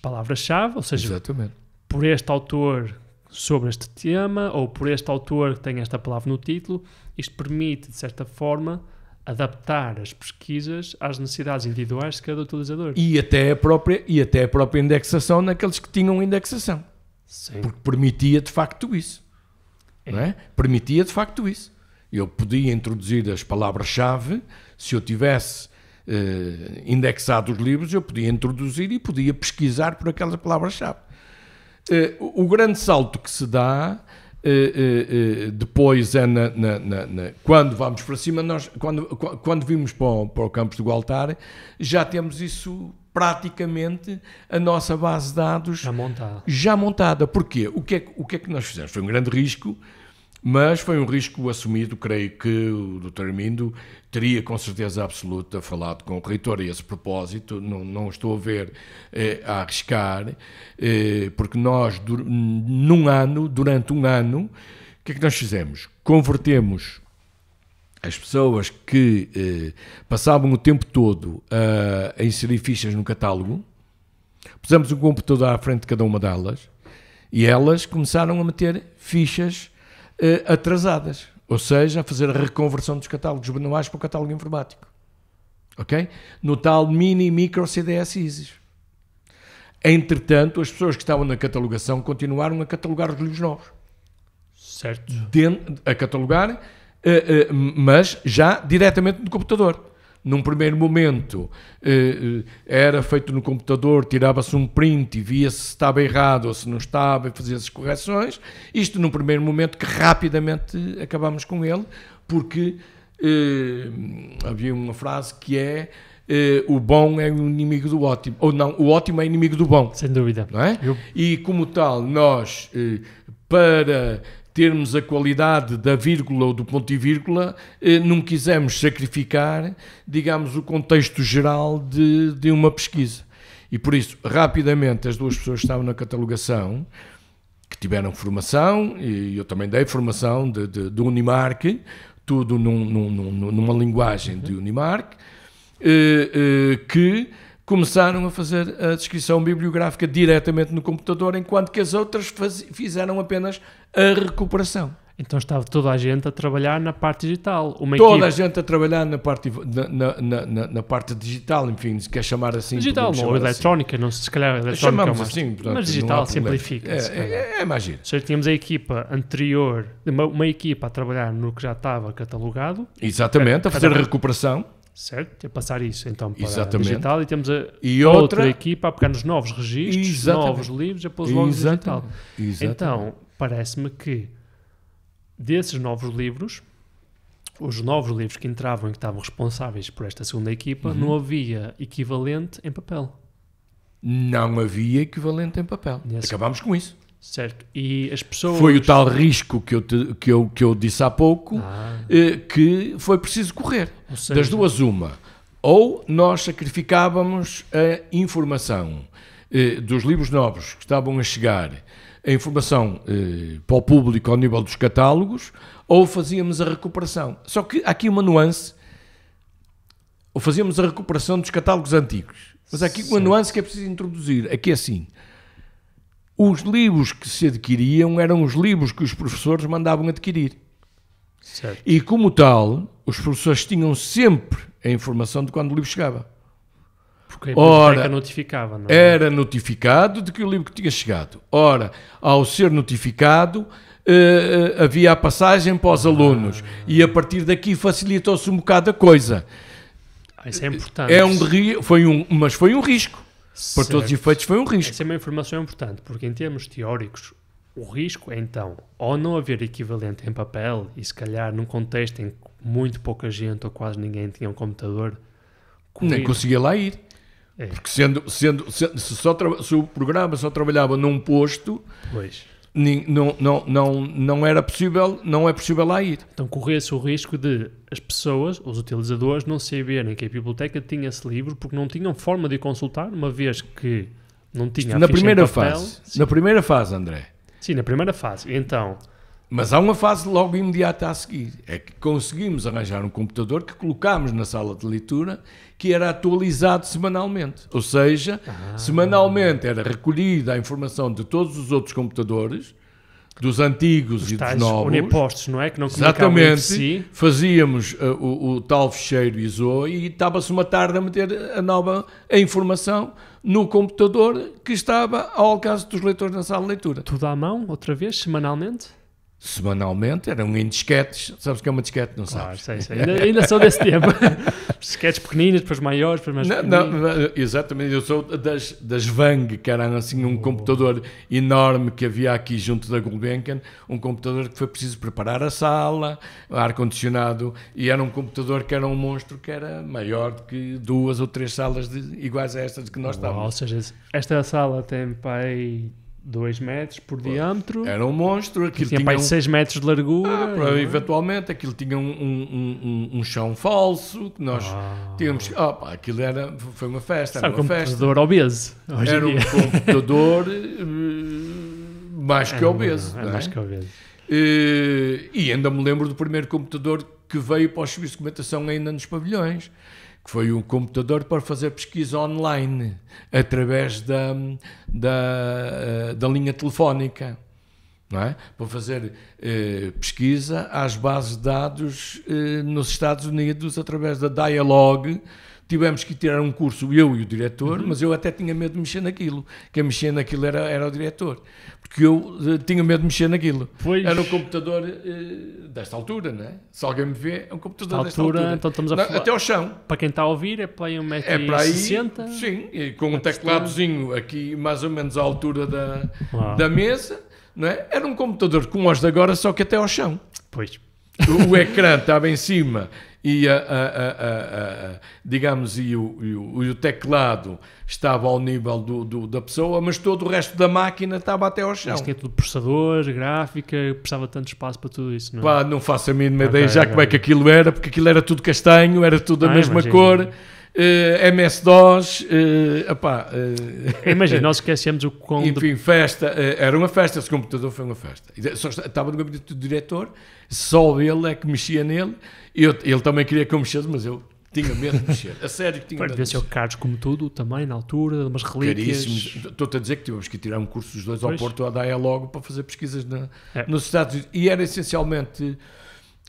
palavras-chave, ou seja, Exatamente. por este autor sobre este tema, ou por este autor que tem esta palavra no título, isto permite, de certa forma, adaptar as pesquisas às necessidades individuais de cada utilizador. E até a própria, e até a própria indexação naqueles que tinham indexação. Sim. Porque permitia de facto isso. É. Não é? Permitia de facto isso. Eu podia introduzir as palavras-chave, se eu tivesse eh, indexado os livros, eu podia introduzir e podia pesquisar por aquelas palavras-chave. Eh, o grande salto que se dá eh, eh, eh, depois é na, na, na, na, quando vamos para cima, nós, quando, quando vimos para o, para o Campos do Gualtar, já temos isso praticamente a nossa base de dados já montada. Já montada. Porquê? O que, é, o que é que nós fizemos? Foi um grande risco mas foi um risco assumido, creio que o Dr. Mindo teria com certeza absoluta falado com o reitor a esse propósito, não, não estou a ver eh, a arriscar, eh, porque nós, num ano, durante um ano, o que é que nós fizemos? Convertemos as pessoas que eh, passavam o tempo todo a, eh, a inserir fichas no catálogo, pusemos um computador à frente de cada uma delas, e elas começaram a meter fichas eh, atrasadas, ou seja, a fazer a reconversão dos catálogos manuais para o catálogo informático. Ok? No tal mini micro CDS ISIS. Entretanto, as pessoas que estavam na catalogação continuaram a catalogar os livros novos. Certo. De, a catalogar, eh, eh, mas já diretamente no computador num primeiro momento eh, eh, era feito no computador, tirava-se um print e via se estava errado ou se não estava e fazia-se as correções. Isto num primeiro momento que rapidamente acabámos com ele, porque eh, havia uma frase que é o bom é o inimigo do ótimo, ou não, o ótimo é inimigo do bom. Sem dúvida. Não é? Eu... E como tal, nós, para termos a qualidade da vírgula ou do ponto e vírgula, eh, não quisemos sacrificar, digamos, o contexto geral de, de uma pesquisa. E por isso, rapidamente, as duas pessoas que estavam na catalogação, que tiveram formação, e eu também dei formação de, de, de Unimark, tudo num, num, numa linguagem de Unimark, eh, eh, que começaram a fazer a descrição bibliográfica diretamente no computador, enquanto que as outras fizeram apenas a recuperação. Então estava toda a gente a trabalhar na parte digital. Uma toda equipe... a gente a trabalhar na parte, na, na, na, na, parte digital, enfim, se quer chamar assim. Digital ou eletrónica, assim. não se, se calhar eletrónica Chamamos é assim, portanto, mas digital simplifica. É, é, é, é Ou seja, tínhamos a equipa anterior, uma, uma, equipa a trabalhar no que já estava catalogado. Exatamente, a fazer a recuperação. Certo, a passar isso então para Exatamente. digital e temos a e outra... outra... equipa a pegar nos novos registros, Exatamente. novos livros, e depois logo digital. Exatamente. Então, parece-me que desses novos livros, os novos livros que entravam e que estavam responsáveis por esta segunda equipa, uhum. não havia equivalente em papel. Não havia equivalente em papel. Acabámos com isso. Certo. E as pessoas. Foi o tal risco que eu, te, que eu, que eu disse há pouco ah. eh, que foi preciso correr. Seja... Das duas, uma. Ou nós sacrificávamos a informação eh, dos livros novos que estavam a chegar a informação eh, para o público ao nível dos catálogos ou fazíamos a recuperação. Só que há aqui uma nuance, ou fazíamos a recuperação dos catálogos antigos. Mas há aqui uma nuance que é preciso introduzir. Aqui é, é assim, os livros que se adquiriam eram os livros que os professores mandavam adquirir. Certo. E como tal, os professores tinham sempre a informação de quando o livro chegava. Porque a é Ora, notificava, não é? Era notificado de que o livro que tinha chegado. Ora, ao ser notificado, eh, eh, havia a passagem para os ah. alunos e a partir daqui facilitou-se um bocado a coisa. Ah, isso é importante. É um, foi um, mas foi um risco. Para todos os efeitos, foi um risco. Essa é uma informação importante, porque em termos teóricos, o risco é então ou não haver equivalente em papel e se calhar num contexto em que muito pouca gente ou quase ninguém tinha um computador. Correr. Nem conseguia lá ir. É. Porque sendo, sendo, se, só se o programa só trabalhava num posto, pois. Não, não, não, não era possível, não é possível lá ir. Então corria-se o risco de as pessoas, os utilizadores, não saberem que a biblioteca tinha esse livro porque não tinham forma de consultar, uma vez que não tinha. Na primeira papel, fase, sim. na primeira fase, André. Sim, na primeira fase. Então mas há uma fase logo imediata a seguir, é que conseguimos arranjar um computador que colocámos na sala de leitura, que era atualizado semanalmente. Ou seja, ah, semanalmente era recolhida a informação de todos os outros computadores, dos antigos os e dos novos. unipostos, não é? Que não Exatamente. Si. Fazíamos uh, o, o, tal fecheiro ISO e estava-se uma tarde a meter a nova a informação no computador que estava ao alcance dos leitores na sala de leitura. Tudo à mão, outra vez, semanalmente? semanalmente, eram em disquetes. Sabes o que é uma disquete? Não claro, sabes? Sei, sei. Ainda, ainda sou desse tempo. disquetes pequeninas, depois maiores, depois mais não, não, Exatamente, eu sou das, das Vang, que era assim um oh. computador enorme que havia aqui junto da Gulbenkian, um computador que foi preciso preparar a sala, ar-condicionado, e era um computador que era um monstro que era maior do que duas ou três salas de, iguais a estas que nós oh, estávamos. Ou seja, esta sala tem pai 2 metros por diâmetro. Era um monstro. Aquilo tinha, mais de 6 metros de largura. Ah, para, é? Eventualmente, aquilo tinha um, um, um, um chão falso. Que nós ah. tínhamos. opa ah, aquilo era, foi uma festa. Sabe, era uma computador festa. obeso. era um computador eh, mais é que obeso. É, é? Mais que obeso. E, eh, e ainda me lembro do primeiro computador que veio para os serviços de documentação ainda nos pavilhões que foi um computador para fazer pesquisa online através da, da, eh, da linha telefónica. Não é? Para fazer eh, pesquisa às bases de dados eh, nos Estados Unidos através da Dialog, tivemos que tirar um curso, eu e o diretor, uhum. mas eu até tinha medo de mexer naquilo. Quem mexia naquilo era, era o diretor porque eu eh, tinha medo de mexer naquilo. Pois. Era um computador uh, desta altura, não é? Se alguém me vê, é um computador desta altura, desta altura. Então estamos a não, falar, até ao chão. Para quem está a ouvir, é para aí 1,60m. É sim, e com um tecladozinho aqui mais ou menos à altura da, da mesa. Não é? Era um computador como os de agora, só que até ao chão. Pois. O, o ecrã estava em cima e a, a, a, digamos e o, e o, e o, teclado estava ao nível do, do, da pessoa, mas todo o resto da máquina estava até ao chão. Isto tinha é tudo processador, gráfica, precisava tanto espaço para tudo isso, não é? Pá, não faço a mínima okay, ideia já okay. como é que aquilo era, porque aquilo era tudo castanho, era tudo da ah, mesma cor. Uh, eh, MS-DOS, uh, eh, eh, uh, imagina, nós esquecemos o quão. Enfim, festa, uh, era uma festa, esse computador foi uma festa. Só estava no gabinete do diretor, só ele é que mexia nele, eu, ele também queria que eu mexesse, mas eu tinha medo de mexer, a sério que tinha medo. Devia ser o Carlos, como tudo, também na altura, umas relíquias. Caríssimo, estou-te a dizer que tivemos que tirar um curso dos dois pois. ao Porto, a dar logo para fazer pesquisas na, é. nos Estados Unidos, e era essencialmente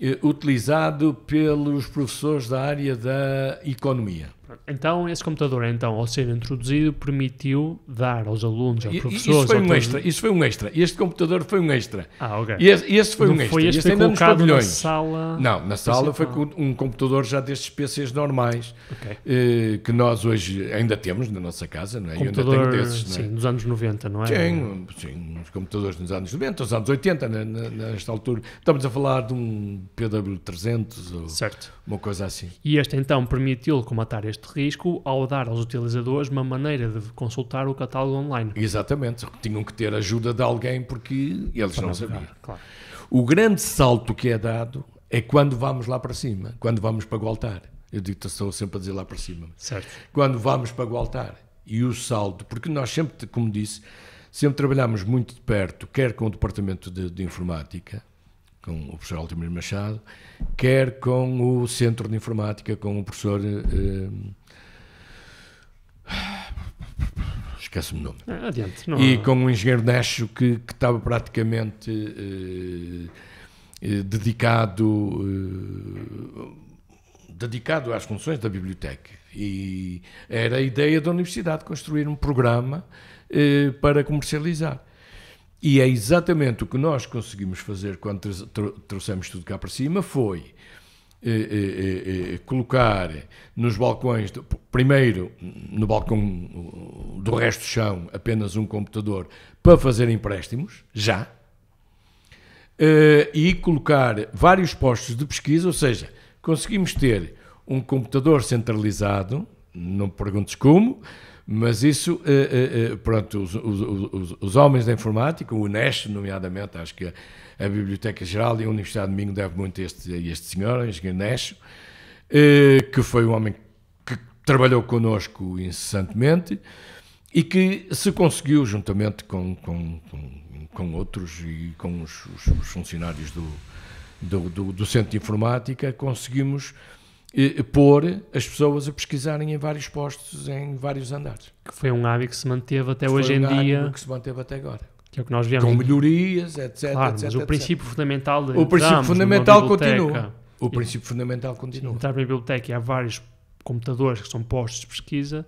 eh, utilizado pelos professores da área da economia. Então, esse computador, então, ao ser introduzido, permitiu dar aos alunos, aos professores... Isso foi, um todos... extra, isso foi um extra. Este computador foi um extra. Ah, ok. E esse, esse foi Não um foi extra. Este, este foi ainda pavilhões. na sala... Não, na sala foi com um computador já destes PCs normais, okay. eh, que nós hoje ainda temos na nossa casa, não é? Computador, Eu ainda tenho desses, é? Sim, é? dos anos 90, não é? Sim, sim, uns computadores nos anos 90, nos anos 80, nesta altura. Estamos a falar de um PW300 ou certo. uma coisa assim. E este, então, permitiu-lhe comatar este este risco ao dar aos utilizadores uma maneira de consultar o catálogo online. Exatamente, tinham que ter ajuda de alguém porque eles Para não navegar, sabiam. Claro. O grande salto que é dado é quando vamos lá para cima, quando vamos para altar. Eu digo, estou sempre a dizer lá para cima. Certo. Quando vamos para altar e o salto, porque nós sempre, como disse, sempre trabalhamos muito de perto, quer com o departamento de, de informática, com o professor Altimir Machado, quer com o Centro de Informática, com o professor. Uh, Esquece-me o nome. Ah, adiante. Não... E com o engenheiro Necho, que, que estava praticamente uh, uh, dedicado, dedicado às funções da biblioteca. E era a ideia da universidade construir um programa para comercializar. E é exatamente o que nós conseguimos fazer quando trouxemos tudo cá para cima, foi eh, eh, eh, eh colocar nos balcões, primeiro no balcão eh, do resto do chão, apenas um computador para fazer empréstimos, já, eh, e colocar vários postos de pesquisa, ou seja, conseguimos ter um computador centralizado, não me perguntes como, mas isso, eh, eh, eh, pronto, os, os, os, os, homens da informática, o Unesco, nomeadamente, acho que a, a, Biblioteca Geral e a Universidade de Minho deve muito a este, este senhor, o engenheiro Unesco, que foi um homem que trabalhou connosco incessantemente e que se conseguiu, juntamente com, com, com, com outros e com os, os funcionários do do, do, do, Centro de Informática, conseguimos pôr as pessoas a pesquisarem em vários postos, em vários andares. Que foi um hábito que se manteve até que hoje um em dia. que se manteve até agora. Que é o que nós vemos. Com melhorias, etc. Claro, etc mas o princípio etc. fundamental. O princípio fundamental continua. O princípio e, fundamental continua. Entrar na biblioteca e há vários computadores que são postos de pesquisa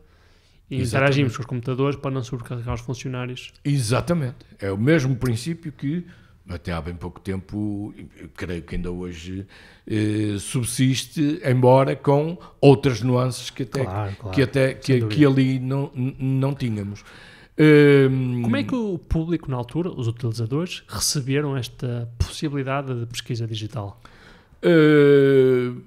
e Exatamente. interagimos com os computadores para não sobrecarregar os funcionários. Exatamente. É o mesmo princípio que até há bem pouco tempo, creio que ainda hoje eh, subsiste, embora com outras nuances que até, claro, claro, que, até que, que, ali não, não tínhamos. Ehm, como é que o público na altura, os utilizadores, receberam esta possibilidade de pesquisa digital? Uh,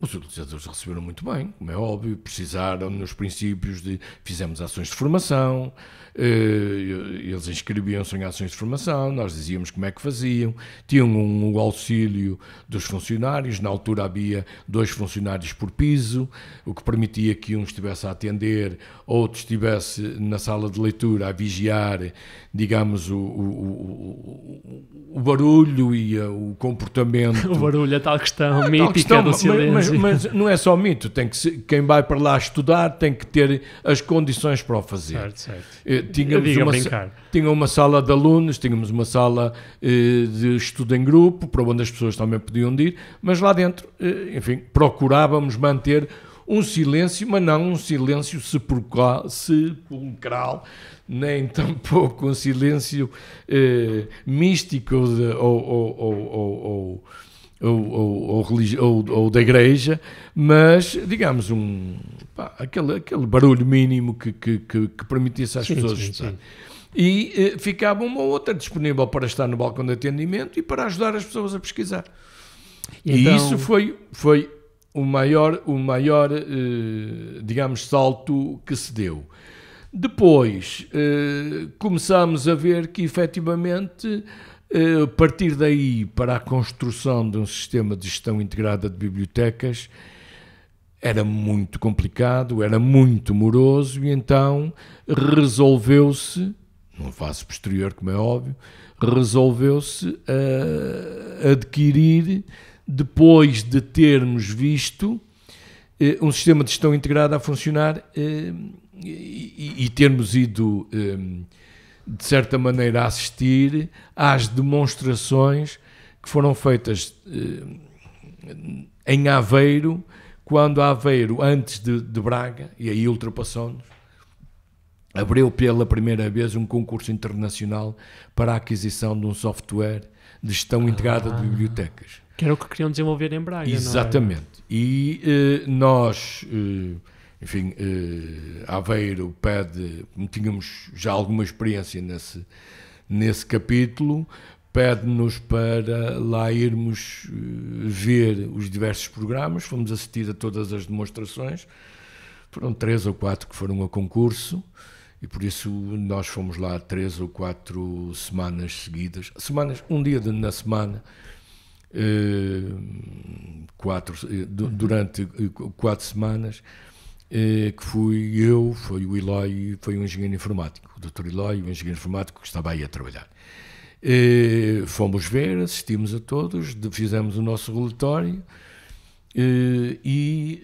os utilizadores receberam muito bem, como é óbvio, precisaram nos princípios de fizemos ações de formação, eh, eles inscreviam-se em ações de formação, nós dizíamos como é que faziam, tinham um auxílio dos funcionários, na altura havia dois funcionários por piso, o que permitia que um estivesse a atender, outro estivesse na sala de leitura a vigiar, digamos, o, o, o, o barulho e eh, o comportamento. O barulho, é tal questão estão é, mítica questão, do silêncio. Mas, mas, não é só mito, tem que quem vai para lá estudar tem que ter as condições para o fazer. Certo, certo. Eh, tínhamos uma, tinha uma sala de alunos, tínhamos uma sala eh, de estudo em grupo, para onde as pessoas também podiam ir, mas lá dentro, eh, enfim, procurávamos manter um silêncio, mas não um silêncio sepulcral, nem tampouco um silêncio eh, místico de, ou, ou, ou, ou ou, ou, ou, ou, da igreja, mas, digamos, um, pá, aquele, aquele barulho mínimo que, que, que, que permitisse às sim, pessoas sim, estar. Sim. E eh, ficava uma ou outra disponível para estar no balcão de atendimento e para ajudar as pessoas a pesquisar. E, e então... isso foi, foi o maior, o maior eh, digamos, salto que se deu. Depois eh, começámos a ver que efetivamente eh, a partir daí, para a construção de um sistema de gestão integrada de bibliotecas, era muito complicado, era muito moroso, e então resolveu-se, num faço posterior, como é óbvio, resolveu-se uh, adquirir, depois de termos visto uh, um sistema de gestão integrada a funcionar uh, e, e, termos ido de certa maneira, assistir às demonstrações que foram feitas eh, em Aveiro, quando Aveiro, antes de, de Braga, e aí ultrapassou-nos, abriu pela primeira vez um concurso internacional para a aquisição de um software de gestão ah, integrada de ah. bibliotecas. Que era o que queriam desenvolver em Braga, Exatamente. E eh, nós... Eh, enfim, eh, Aveiro pede, tínhamos já alguma experiência nesse, nesse capítulo, pede-nos para lá irmos eh, ver os diversos programas, fomos assistir a todas as demonstrações, foram três ou quatro que foram a concurso, e por isso nós fomos lá três ou quatro semanas seguidas, semanas, um dia na semana, eh, quatro, eh, durante eh, quatro semanas, eh, que fui eu, foi o Eloy, foi um engenheiro informático, o Dr. Eloy, um engenheiro informático que estava aí a trabalhar. Eh, fomos ver, assistimos a todos, fizemos o nosso relatório eh, e,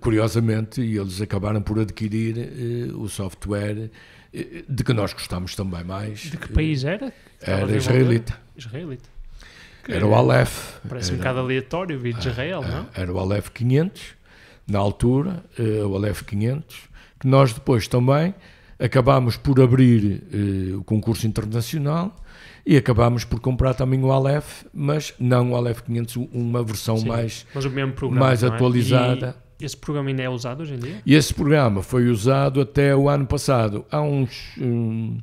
curiosamente, eles acabaram por adquirir o software de que nós gostámos também mais. De que país era? Era israelita. Israelita. Era o Aleph. Parece era, um bocado aleatório vir de ah, Israel, era, ah, não? Era o Aleph 500 na altura, eh, o Aleph 500, que nós depois também acabámos por abrir eh, o concurso internacional e acabámos por comprar também o Aleph, mas não o Aleph 500, uma versão Sim, mais, programa, mais é? atualizada. É? esse programa ainda é usado hoje em dia? E esse programa foi usado até o ano passado. Há uns, hum,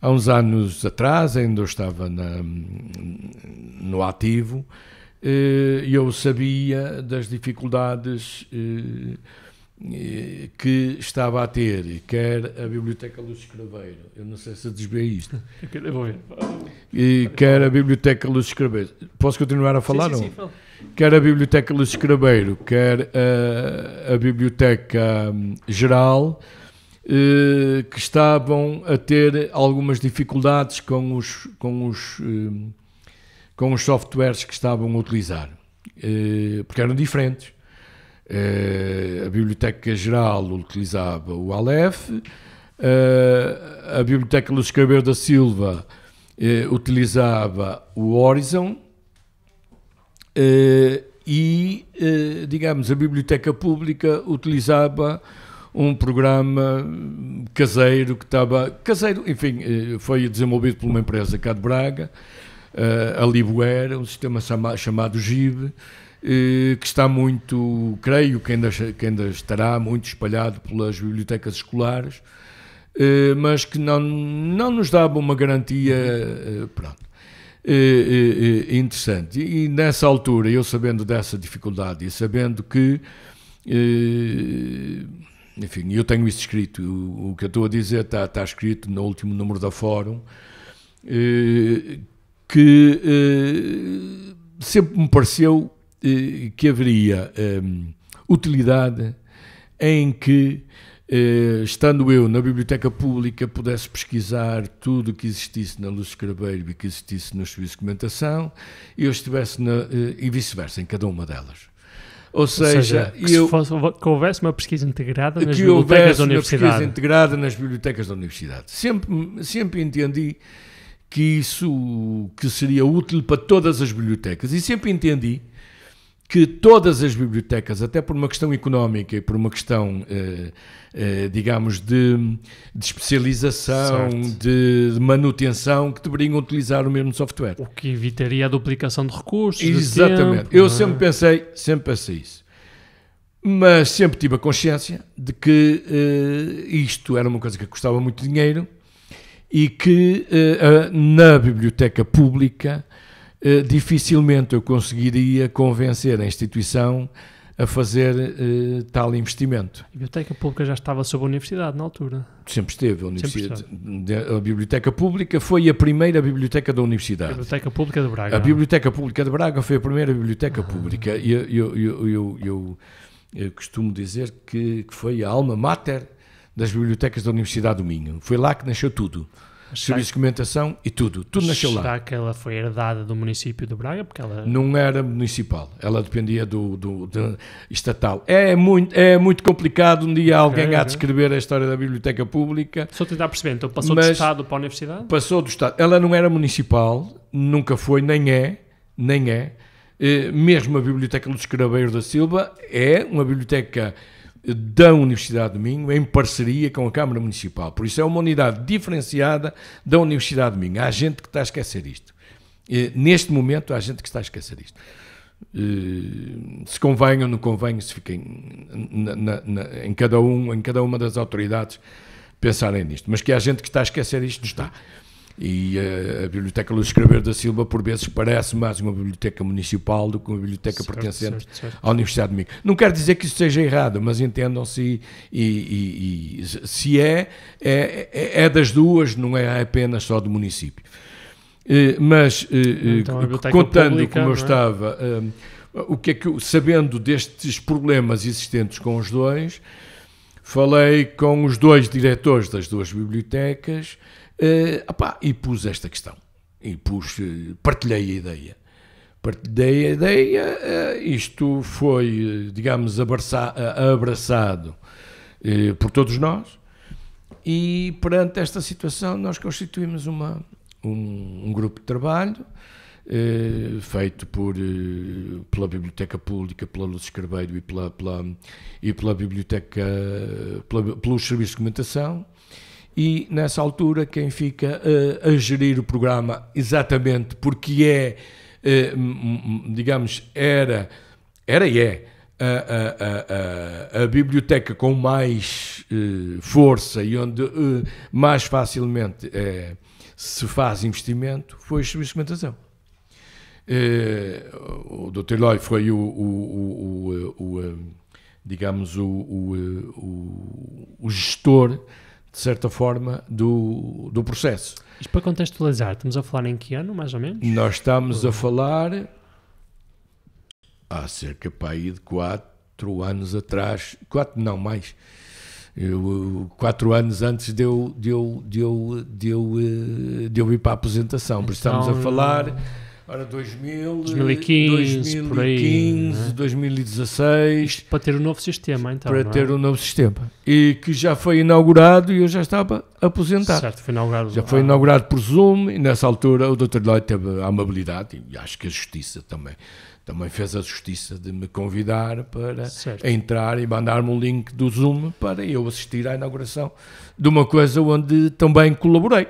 há uns anos atrás, ainda eu estava na, no ativo, eh, eu sabia das dificuldades eh, eh, que estava a ter, quer a Biblioteca Luz Escraveiro, eu não sei se desviei isto, e quer a Biblioteca Luz Escraveiro, posso continuar a falar? Sim, sim, sim, fala. Quer a Biblioteca Luz Escraveiro, quer a, a Biblioteca hum, Geral, que estavam a ter algumas dificuldades com os, com os hum, com os softwares que estavam a utilizar, eh, porque eram diferentes. Eh, a Biblioteca Geral utilizava o Aleph, eh, a Biblioteca Luz Cabelo da Silva utilizava o Horizon e, digamos, a Biblioteca Pública utilizava um programa caseiro que estava. caseiro, enfim, foi desenvolvido por uma empresa cá de Braga eh, a Libuer, um sistema chamado GIB, eh, que está muito, creio que ainda, que ainda estará muito espalhado pelas bibliotecas escolares, eh, mas que não, não nos dava uma garantia pronto, interessante. E nessa altura, eu sabendo dessa dificuldade e sabendo que enfim, eu tenho isso escrito. O, que eu estou a dizer está, está escrito no último número da Fórum, que eh, sempre me pareceu eh, que haveria eh, utilidade em que, estando eu na biblioteca pública, pudesse pesquisar tudo o que existisse na Luz Carbeiro e que existisse nos serviços de documentação e eu estivesse na, e vice-versa, em cada uma delas. Ou seja, Ou seja que, eu, se fosse, que houvesse uma pesquisa integrada nas bibliotecas da universidade. Que houvesse uma pesquisa integrada nas bibliotecas da universidade. Sempre, sempre entendi que isso que seria útil para todas as bibliotecas. E sempre entendi que todas as bibliotecas, até por uma questão económica e por uma questão, eh, eh, digamos, de, de especialização, de, de, manutenção, que deveriam utilizar o mesmo software. O que evitaria a duplicação de recursos. Exatamente. Tempo, Eu é? sempre pensei, sempre pensei isso. Mas sempre tive a consciência de que eh, isto era uma coisa que custava muito dinheiro e que eh, na biblioteca pública eh, dificilmente eu conseguiria convencer a instituição a fazer uh, tal investimento. A biblioteca pública já estava sob a universidade na altura. Sempre esteve. A, universidade, esteve. a biblioteca pública foi a primeira biblioteca da universidade. A biblioteca pública de Braga. A biblioteca pública de Braga foi a primeira biblioteca ah. pública. Eu eu eu, eu, eu, eu, costumo dizer que, que foi a alma mater das bibliotecas da Universidade do Minho. Foi lá que nasceu tudo. Será serviço de documentação e tudo. Tudo nasceu lá. Será que ela foi herdada do município de Braga? Porque ela... Não era municipal. Ela dependia do, do, do estatal. É muito, é muito complicado um dia alguém okay, descrever a história da biblioteca pública. Só tentar perceber. Então passou do Estado para a Universidade? Passou do Estado. Ela não era municipal, nunca foi, nem é, nem é. Eh, mesmo a Biblioteca dos Carabeiros da Silva é uma biblioteca da Universidade do Minho em parceria com a Câmara Municipal. Por isso é uma unidade diferenciada da Universidade do Minho. Há gente que está a esquecer isto. Eh, neste momento há gente que está a esquecer isto. Eh, se convém ou não convém, se fiquem na, na, na, em, cada um, em cada uma das autoridades pensarem nisto. Mas que há gente que está a esquecer isto, não está. E a, eh, a Biblioteca Luís Escrever da Silva, por vezes, parece mais uma biblioteca municipal do que uma biblioteca certo, pertencente certo, certo. à Universidade de Mico. Não quero dizer que isso seja errado, mas entendam-se, e, e, e, se é, é, é, é das duas, não é apenas só do município. Eh, mas, eh, então, contando pública, como eu é? estava, o que é que, sabendo destes problemas existentes com os dois, falei com os dois diretores das duas bibliotecas, Uh, opá, e pus esta questão. E pus, eh, partilhei a ideia. Partilhei a ideia, uh, isto foi, digamos, abraça, abraçado uh, por todos nós. E perante esta situação, nós constituímos uma, um, um grupo de trabalho feito por, pela Biblioteca Pública, pela Luz Carbeiro e, pela, pela, e pela Biblioteca, pela, pelos Serviços de Documentação, e nessa altura quem fica uh, a gerir o programa exatamente porque é, uh, digamos, era, era e é a, a, a, a biblioteca com mais uh, força e onde mais facilmente se faz investimento foi a segmentação. o Dr. Lói foi o, o, o, o digamos, o, o, o, o, gestor de certa forma, do, do processo. Isto para contextualizar, estamos a falar em que ano, mais ou menos? Nós estamos a falar há cerca de 4 anos atrás, 4 não, mais, 4 anos antes de eu, de, eu, de, eu, de, eu, eh, de eu ir para a aposentação. então, estamos a então, falar Ora, 2000, 2015, 2015 por aí, 2016. Né? Isto para ter o um novo sistema, então. Para é? ter o um novo sistema. E que já foi inaugurado e eu já estava aposentado. Certo, foi inaugurado. Já foi inaugurado por Zoom e nessa altura o Dr. Lloyd teve a amabilidade e acho que a justiça também. Também fez a justiça de me convidar para certo. entrar e mandar-me um link do Zoom para eu assistir à inauguração de uma coisa onde também colaborei.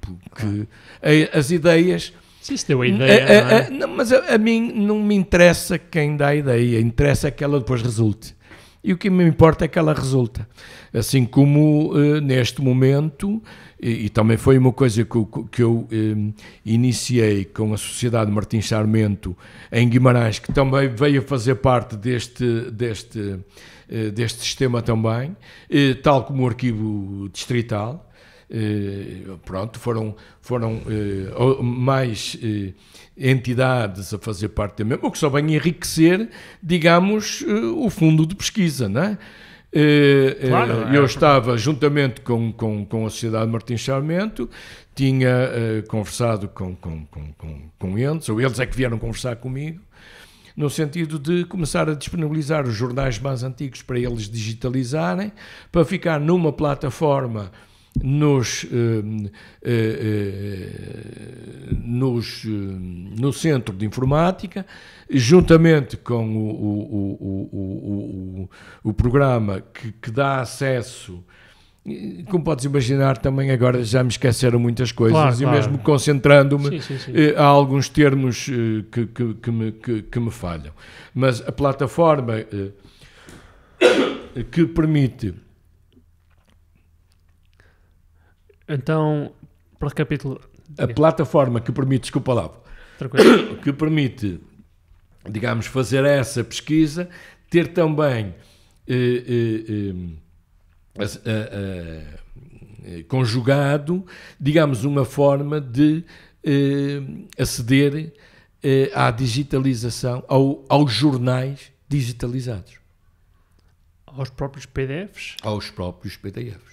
Porque ah. as ideias se isso deu a hum, ideia. É, é, não, é? É, não mas a, a, mim não me interessa quem dá a ideia, interessa que ela depois resulte. E o que me importa é que ela resulta. Assim como uh, neste momento, e, e, também foi uma coisa que, que eu eh, iniciei com a Sociedade Martins Sarmento em Guimarães, que também veio a fazer parte deste. deste eh, deste sistema também, tal como o arquivo distrital. Eh, pronto, foram, foram eh, mais eh, entidades a fazer parte da mesma, o que só vem enriquecer, digamos, o fundo de pesquisa, não é? Claro, é. eu estava juntamente com, com, com a Sociedade Martins Charmento, tinha conversado com, com, com, com, eles, ou eles é que vieram conversar comigo, no sentido de começar a disponibilizar os jornais mais antigos para eles digitalizarem, para ficar numa plataforma nos, eh, eh, eh, nos, no Centro de Informática, juntamente com o, o, o, o, o programa que, que dá acesso como podes imaginar, também agora já me esqueceram muitas coisas claro, e claro. mesmo concentrando-me, eh, há alguns termos eh, que, que, que, me, que, que, me falham. Mas a plataforma eh, que permite Então, para recapitular. A plataforma que permite, desculpa lá, Tranquilo. que permite, digamos, fazer essa pesquisa, ter também eh, eh, eh, a, a, a, eh, conjugado, digamos, uma forma de eh, aceder eh, à digitalização, ao, aos jornais digitalizados. Aos próprios PDFs? Aos próprios PDFs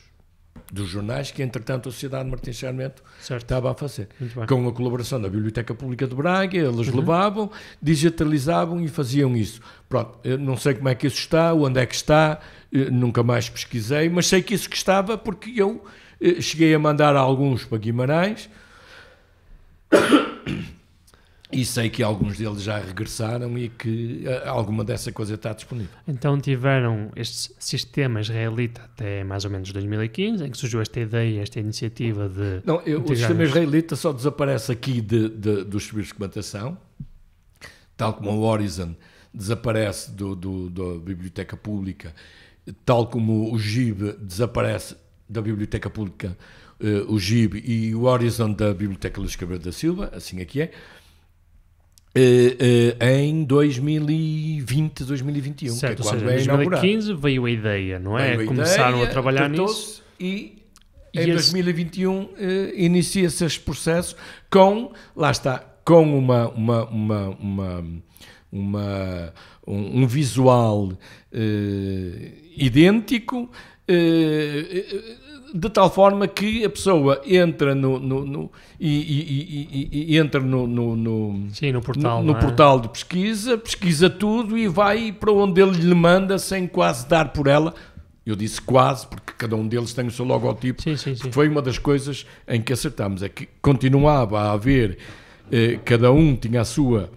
dos jornais que, entretanto, a Sociedade Martins Sarmento certo. estava a fazer. Com a colaboração da Biblioteca Pública de Braga, eles uhum. levavam, digitalizavam e faziam isso. Pronto, não sei como é que isso está, onde é que está, eh, nunca mais pesquisei, mas sei que isso que estava porque eu eh, cheguei a mandar alguns para Guimarães. E sei que alguns deles já regressaram e que eh, alguma dessa coisa está disponível. Então tiveram este sistema israelita até mais ou menos 2015, em que surgiu esta ideia, esta iniciativa de. Não, eu, o sistema israelita só desaparece aqui de, de, dos serviços de documentação, tal como o Horizon desaparece do, do, da biblioteca pública, tal como o GIB desaparece da biblioteca pública, uh, o GIB e o Horizon da biblioteca Luís Cabral da Silva, assim aqui é. Que é Uh, uh, em 2020, 2021. Certo, que é ou seja, em 2015 é veio a ideia, não é? Veio Começaram a, ideia, a trabalhar nisso. E, e em esse... 2021 uh, eh, inicia-se este processo com, lá está, com uma, uma, uma, uma, uma um, um, visual idêntico de tal forma que a pessoa entra no, no, no e, e, e, e, entra no, no, no Sim, no portal, no, é? portal de pesquisa, pesquisa tudo e vai para onde ele lhe manda sem quase dar por ela. Eu disse quase, porque cada um deles tem o seu logotipo. Sim, sim, sim. Foi uma das coisas em que acertámos, é que continuava a haver, eh, cada um tinha a sua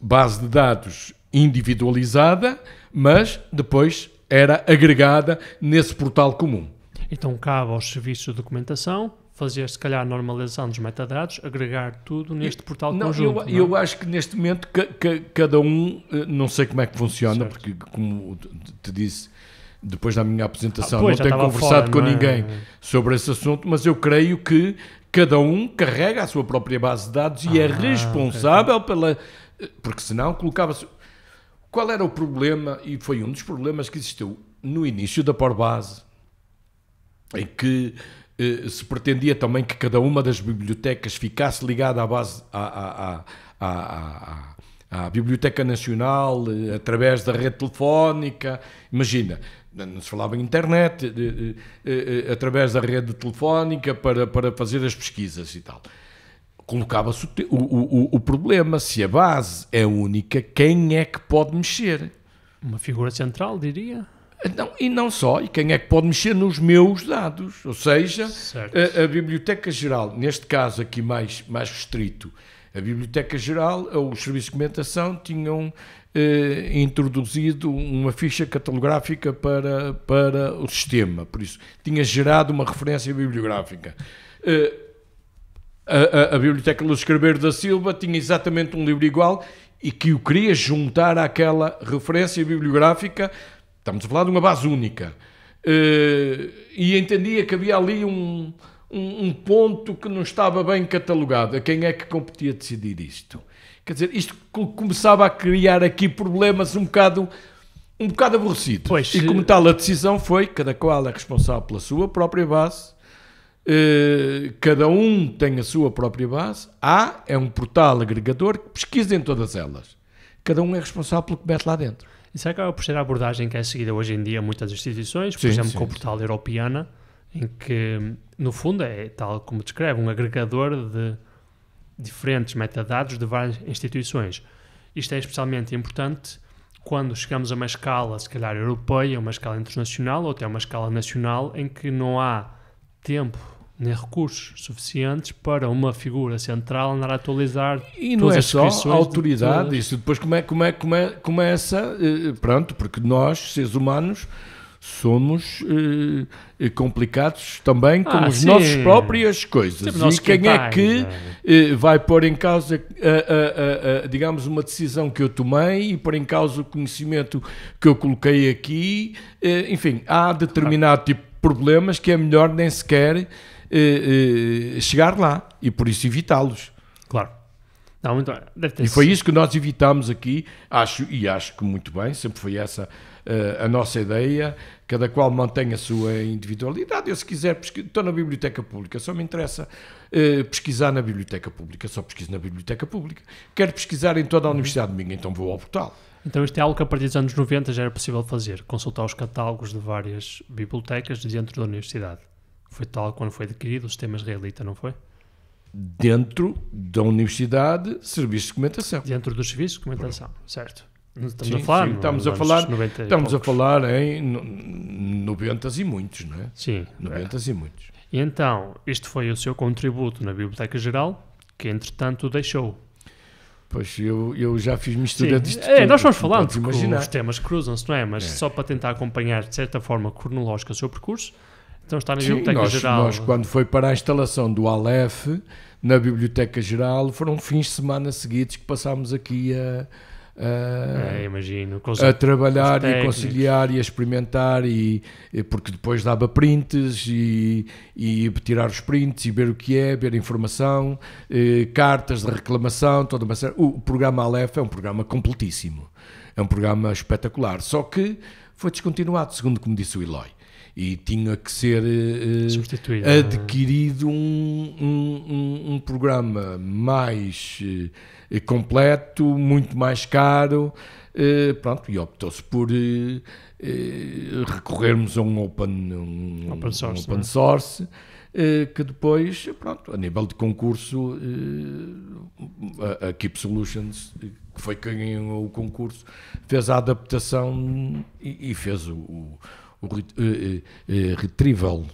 base de dados individualizada, mas depois era agregada nesse portal comum. Então cabe aos serviços de documentação fazer, se calhar, a normalização dos metadados, agregar tudo neste portal não, conjunto. Eu, não? eu é? acho que neste momento ca, ca, cada um, eh, não sei como é que funciona, certo. porque como te disse, depois da minha apresentação, ah, pois, não tenho conversado fora, com é? ninguém sobre esse assunto, mas eu creio que cada um carrega a sua própria base de dados ah, e é ah, responsável okay. pela. Eh, porque senão colocava-se. Qual era o problema, e foi um dos problemas que existiu no início da base em que eh, se pretendia também que cada uma das bibliotecas ficasse ligada à base à, à, à, à Biblioteca Nacional eh, através da rede telefónica. Imagina, não se falava em internet, eh, eh, eh, eh, através da rede telefónica para, para fazer as pesquisas e tal. Colocava-se o, o, o, o problema: se a base é única, quem é que pode mexer? Uma figura central, diria e não só, e quem é que pode mexer nos meus dados? Ou seja, a, a, Biblioteca Geral, neste caso aqui mais, mais restrito, a Biblioteca Geral ou os serviços de documentação tinham eh, introduzido uma ficha catalográfica para, para o sistema, por isso tinha gerado uma referência bibliográfica. Eh, a, a, a Biblioteca Luz Escrever da Silva tinha exatamente um livro igual e que o queria juntar àquela referência bibliográfica Estamos a falar de uma base única. Eh, e entendia que havia ali um, um, ponto que não estava bem catalogado. A quem é que competia decidir isto? Quer dizer, isto começava a criar aqui problemas um bocado um bocado aborrecido. Pois, e como eh, tal, a decisão foi: cada qual é responsável pela sua própria base, eh, cada um tem a sua própria base. a é um portal agregador que pesquisa em todas elas. Cada um é responsável pelo que mete lá dentro. Isso acaba por ser a abordagem que é seguida hoje em dia a muitas instituições, por sim, exemplo, sim, com o portal Europeana, em que, no fundo, é tal como descreve, um agregador de diferentes metadados de várias instituições. Isto é especialmente importante quando chegamos a uma escala, se calhar europeia, uma escala internacional ou até uma escala nacional, em que não há tempo nem né, recursos suficientes para uma figura central andar a atualizar e não é só a autoridade de isso depois como é como é como é começa é eh, eh, pronto porque nós seres humanos somos eh, eh complicados também com ah, as sim. nossas próprias coisas e quem é que é? vai pôr em causa digamos uma decisão que eu tomei e pôr em causa o conhecimento que eu coloquei aqui enfim há determinado claro. tipo de problemas que é melhor nem sequer eh, eh, chegar lá e por isso evitá-los. Claro. Não, muito E foi isso que nós evitámos aqui, acho, e acho que muito bem, sempre foi essa uh, a nossa ideia, cada qual mantém a sua individualidade. Eu, se quiser, estou na biblioteca pública, só me interessa uh, pesquisar na biblioteca pública, só pesquiso na biblioteca pública. Quero pesquisar em toda a uhum. Universidade de Minga, então vou ao portal. Então isto é algo que a partir dos anos 90 já era possível fazer, consultar os catálogos de várias bibliotecas dentro da universidade. Foi tal quando foi adquirido o sistema israelita, não foi? Dentro da Universidade Serviço de Documentação. Dentro dos serviços de documentação, Pronto. certo. Estamos sim, a falar, sim, estamos, a falar estamos a falar em 90 e muitos, não é? Sim. 90 é. e muitos. E então, este foi o seu contributo na Biblioteca Geral, que entretanto deixou. Pois eu, eu já fiz mistura disto. É, tudo, nós vamos falando, porque os temas cruzam-se, não é? Mas é. só para tentar acompanhar de certa forma cronológica o seu percurso, então está na Sim, Biblioteca nós, Geral. Nós, quando foi para a instalação do Aleph, na Biblioteca Geral, foram fins de semana seguidos que passámos aqui a. a, é, imagino, a trabalhar e conciliar e a experimentar e, porque depois dava prints e, e tirar os prints e ver o que é, ver informação e, eh, cartas de reclamação toda uma série. o programa Aleph é um programa completíssimo é um programa espetacular, só que foi descontinuado, segundo como disse o Eloy. E tinha que ser uh, adquirido um, um, um, programa mais uh, completo, muito mais caro. Uh, pronto, e optou-se por recorrermos a um open, um, open source, open é? source que depois, pronto, a nível de concurso, a, a Keep Solutions que foi quem ganhou o concurso, fez a adaptação e, e fez o, o, o, eh, eh, eh, Retrieval.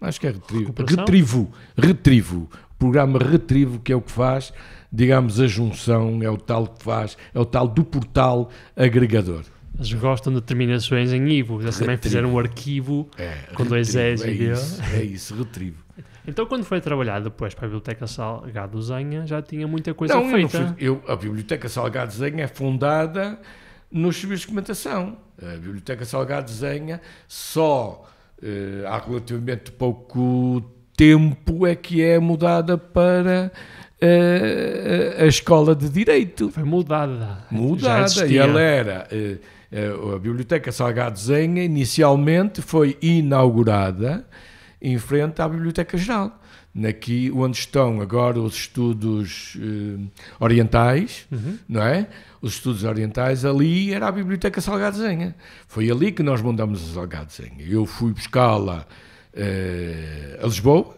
Acho que é retrieval Retrivo. Retrivo. Programa Retrivo, que é o que faz, digamos, a junção, é o tal que faz, é o tal do portal agregador. Eles gostam de terminações em ivo. Eles retrivo. também fizeram um arquivo é, com retrivo, dois E's é e isso, É isso, retrivo. Então, quando foi trabalhar depois para a Biblioteca Salgado Zenha, já tinha muita coisa não, feita. Eu não fui, eu, a Biblioteca Salgado Zenha é fundada nos serviços de documentação. A Biblioteca Salgado Zenha só eh, há relativamente pouco tempo é que é mudada para eh, a Escola de Direito. Foi mudada. Mudada. E ela era... Eh, eh, a Biblioteca Salgado Zenha inicialmente foi inaugurada em frente à Biblioteca Geral, naqui onde estão agora os estudos eh, orientais, uhum. não é? Os estudos orientais, ali era a Biblioteca Salgadesenha. Foi ali que nós montamos a Salgadesenha. Eu fui buscá-la eh, a Lisboa,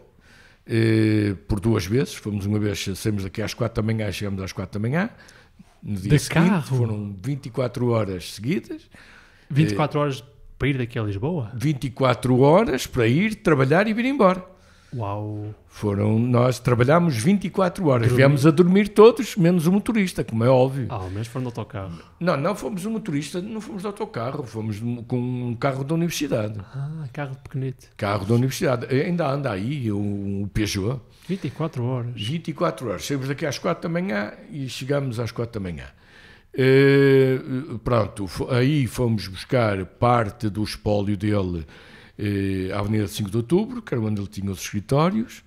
eh, por duas vezes, fomos uma vez, saímos daqui às quatro da manhã, chegamos às quatro da manhã, no dia de seguinte, carro. foram 24 horas seguidas. 24 eh, horas para ir daqui a Lisboa? 24 horas para ir, trabalhar e vir embora. Uau! Foram, nós trabalhámos 24 horas. Viemos a dormir todos, menos o motorista, como é óbvio. Ah, menos foram de autocarro? Não, não fomos o motorista, não fomos de autocarro, fomos com um carro da universidade. Ah, carro pequenito. Carro da universidade. Ainda anda aí o, o Peugeot. 24 horas. 24 horas. Saímos daqui às 4 da manhã e chegámos às 4 da manhã. Uh, pronto, aí fomos buscar parte do espólio dele uh, à Avenida 5 de Outubro, que era onde ele tinha os escritórios,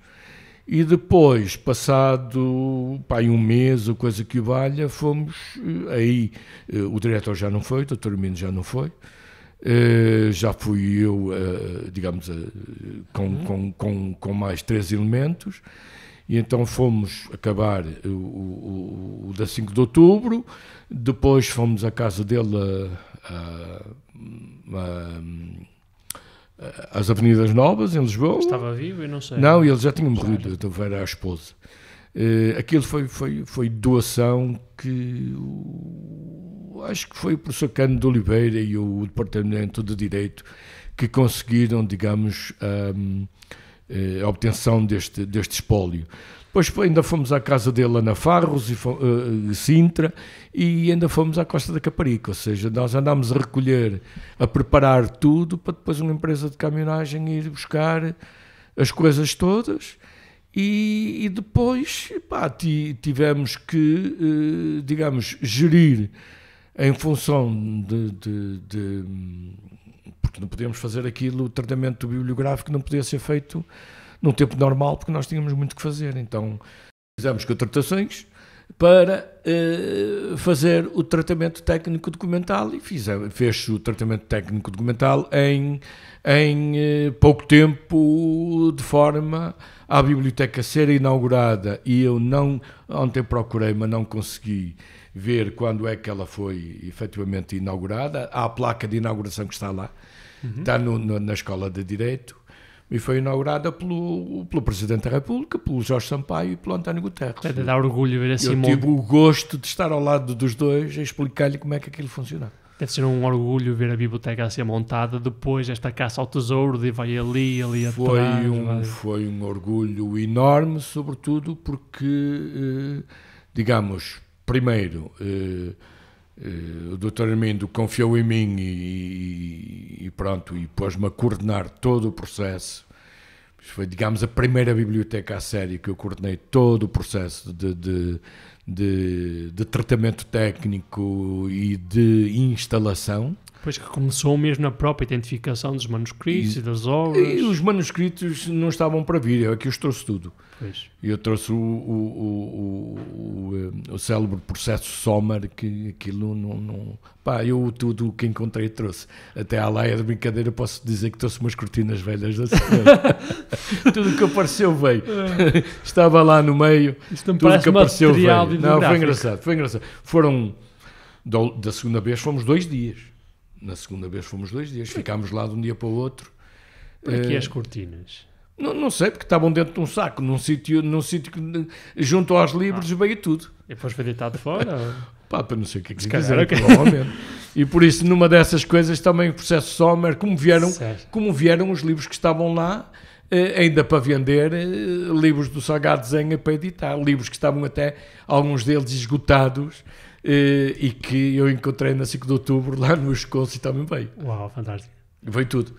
e depois, passado pá, um mês ou coisa que valha, fomos, uh, aí o diretor já não foi, o doutor Mino já não foi, já fui eu, digamos, com, uhum. com, com, com mais três elementos, e então fomos acabar o, o, o, o da 5 de outubro, depois fomos à casa dele às Avenidas Novas, em Lisboa. Estava vivo e não sei. Não, ele já tinha morrido, Então era a esposa. Uh, aquilo foi, foi, foi doação que acho que foi o professor Cano de Oliveira e o Departamento de Direito que conseguiram, digamos, a eh, obtenção deste, deste espólio. Depois ainda fomos à casa dele lá na Farros e uh, Sintra e ainda fomos à Costa da Caparica, ou seja, nós andámos a recolher, a preparar tudo para depois uma empresa de caminhonagem ir buscar as coisas todas e, e depois pá, tivemos que, uh, digamos, gerir em função de, de, de porque não podíamos fazer aquilo, o tratamento bibliográfico não podia ser feito num tempo normal, porque nós tínhamos muito que fazer. Então fizemos contratações para uh, fazer o tratamento técnico documental e fez-se o tratamento técnico documental em, em uh, pouco tempo, de forma a biblioteca ser inaugurada e eu não, ontem procurei, mas não consegui ver quando é que ela foi efetivamente inaugurada. Há a placa de inauguração que está lá, uhum. está no, no, na Escola de Direito e foi inaugurada pelo, pelo Presidente da República, pelo Jorge Sampaio e pelo António Guterres. É de dar orgulho ver assim. Eu monte... tive o gosto de estar ao lado dos dois a explicar-lhe como é que aquilo funcionava. Deve ser um orgulho ver a biblioteca a assim ser montada depois desta caça ao tesouro de vai ali, ali atrás. Foi um, foi um orgulho enorme, sobretudo porque, eh, digamos, primeiro eh, eh, o Dr. Armindo confiou em mim e, e pronto, e pôs-me a coordenar todo o processo. Foi, digamos, a primeira biblioteca a sério que eu coordenei todo o processo de, de, de, de tratamento técnico e de instalação. Pois que começou mesmo na própria identificação dos manuscritos e, e das obras. E os manuscritos não estavam para vir, eu é aqui os trouxe tudo. Pois. Eu trouxe o, o, o, o, célebre processo Sommer, que aquilo não, não. Pá, eu tudo o que encontrei trouxe. Até à laia de brincadeira posso dizer que trouxe umas cortinas velhas da tudo o que apareceu veio. É. Estava lá no meio. Isto não tudo o que apareceu veio. Não, foi engraçado, foi engraçado. Foram. Da segunda vez fomos dois dias na segunda vez fomos dois dias, ficámos lá de um dia para o outro. Para que eh, as cortinas? Não, não, sei, porque estavam dentro de um saco, num sítio, num sítio que, junto aos livros, ah. veio tudo. E depois foi deitado fora? Pá, para não sei o que é que dizer, okay. E por isso, numa dessas coisas, também o processo Sommer, como vieram, como vieram os livros que estavam lá, eh, ainda para vender eh, livros do Salgado Zenha para editar, livros que estavam até, alguns deles, esgotados eh, e que eu encontrei na 5 de Outubro, lá no Escoço e também veio. Uau, fantástico. Veio tudo.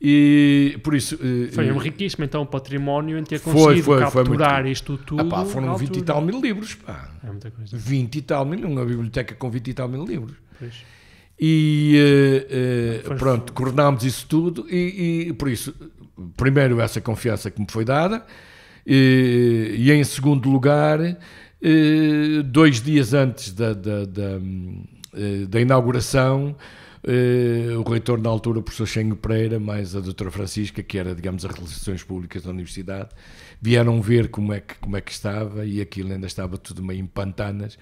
E por isso. Foi um riquíssimo então património em ter conseguido foi, capturar foi isto tudo. Ah, pá, foram 20 e tal mil livros. Pá. É muita coisa. 20 e tal mil, uma biblioteca com 20 e tal mil livros. Pois. E uh, uh, pronto, coordenámos isso tudo e, e por isso primeiro, essa confiança que me foi dada, e, e em segundo lugar, eh, dois dias antes da, da, da, eh, da inauguração, eh, o reitor na altura, o professor Xenho Pereira, mais a doutora Francisca, que era, digamos, as relações públicas da universidade, vieram ver como é que, como é que estava e aquilo ainda estava tudo meio em pantanas.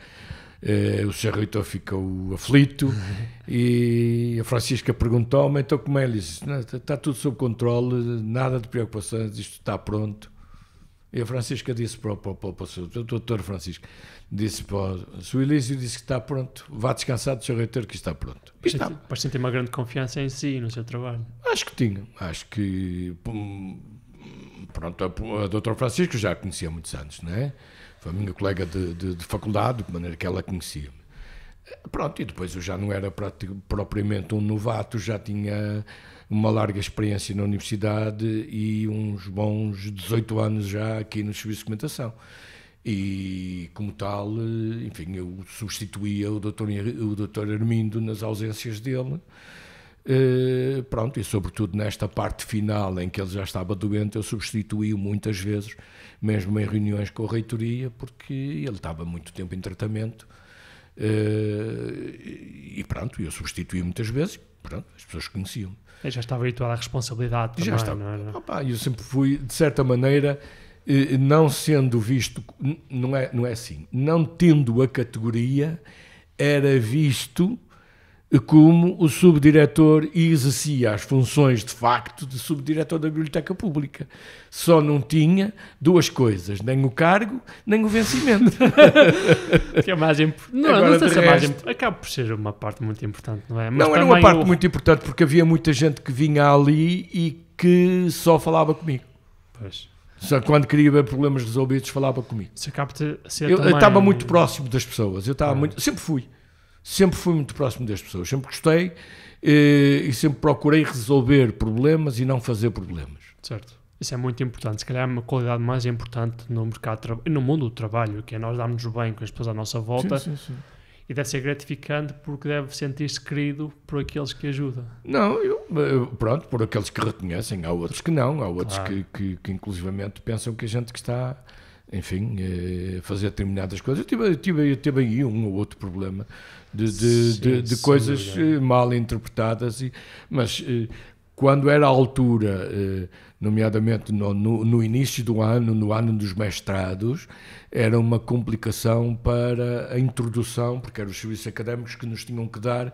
Uh, o Reitor ficou aflito e a Francisca perguntou-me: oh, então, como é? Ele disse: está tá tudo sob controle, nada de preocupações, isto está pronto. E a Francisca disse para, para, para, para o doutor Francisco, disse para o Suilício, disse que está pronto, vá descansar do seu reitor que está pronto. Mas está. Parece ter uma grande confiança em si e no seu trabalho. Acho que tinha, acho que, pronto, a, a doutor Francisco já a conhecia há muitos anos, não é? Foi a minha colega de, de, de faculdade, de maneira que ela conhecia-me. Pronto, e depois eu já não era propriamente um novato, já tinha uma larga experiência na universidade e uns bons 18 anos já aqui no Serviço de Documentação. E, como tal, enfim, eu substituía o doutor, o doutor Armindo nas ausências dele eh, pronto, e sobretudo nesta parte final em que ele já estava doente, eu substituí-o muitas vezes, mesmo em reuniões com a reitoria, porque ele estava muito tempo em tratamento. Uh, e pronto, eu substituí muitas vezes, pronto, as pessoas conheciam-me. Eu já estava habituado à responsabilidade também, já estava. não era? Opa, eu sempre fui, de certa maneira, eh, não sendo visto, não é, não é assim, não tendo a categoria, era visto como o subdiretor e exercia as funções de facto de subdiretor da Biblioteca Pública. Só não tinha duas coisas, nem o cargo, nem o vencimento. que é mais imp... Não, Agora, não sei se é mais imp... Acaba por ser uma parte muito importante, não é? Mas não, era uma parte eu... muito importante porque havia muita gente que vinha ali e que só falava comigo. Pois. Só quando queria ver problemas resolvidos, falava comigo. Se acaba ser eu estava também... muito próximo das pessoas, eu estava ah. muito... Sempre fui sempre fui muito próximo das pessoas, sempre gostei e, eh, e sempre procurei resolver problemas e não fazer problemas. Certo. Isso é muito importante. Se calhar é uma qualidade mais importante no mercado no mundo do trabalho, que é nós darmos bem com as pessoas à nossa volta. Sim, sim, sim. E deve ser gratificante porque deve sentir-se querido por aqueles que ajudam. Não, eu, pronto, por aqueles que reconhecem. Há outros que não. Há outros claro. que, que, que, inclusivamente, pensam que a gente que está enfim, eh, fazer determinadas coisas. Eu tive, eu tive aí um ou outro problema de, de, de, de coisas eh, mal interpretadas, e, mas eh, quando era a altura, eh, nomeadamente no, no, no, início do ano, no ano dos mestrados, era uma complicação para a introdução, porque eram os serviços académicos que nos tinham que dar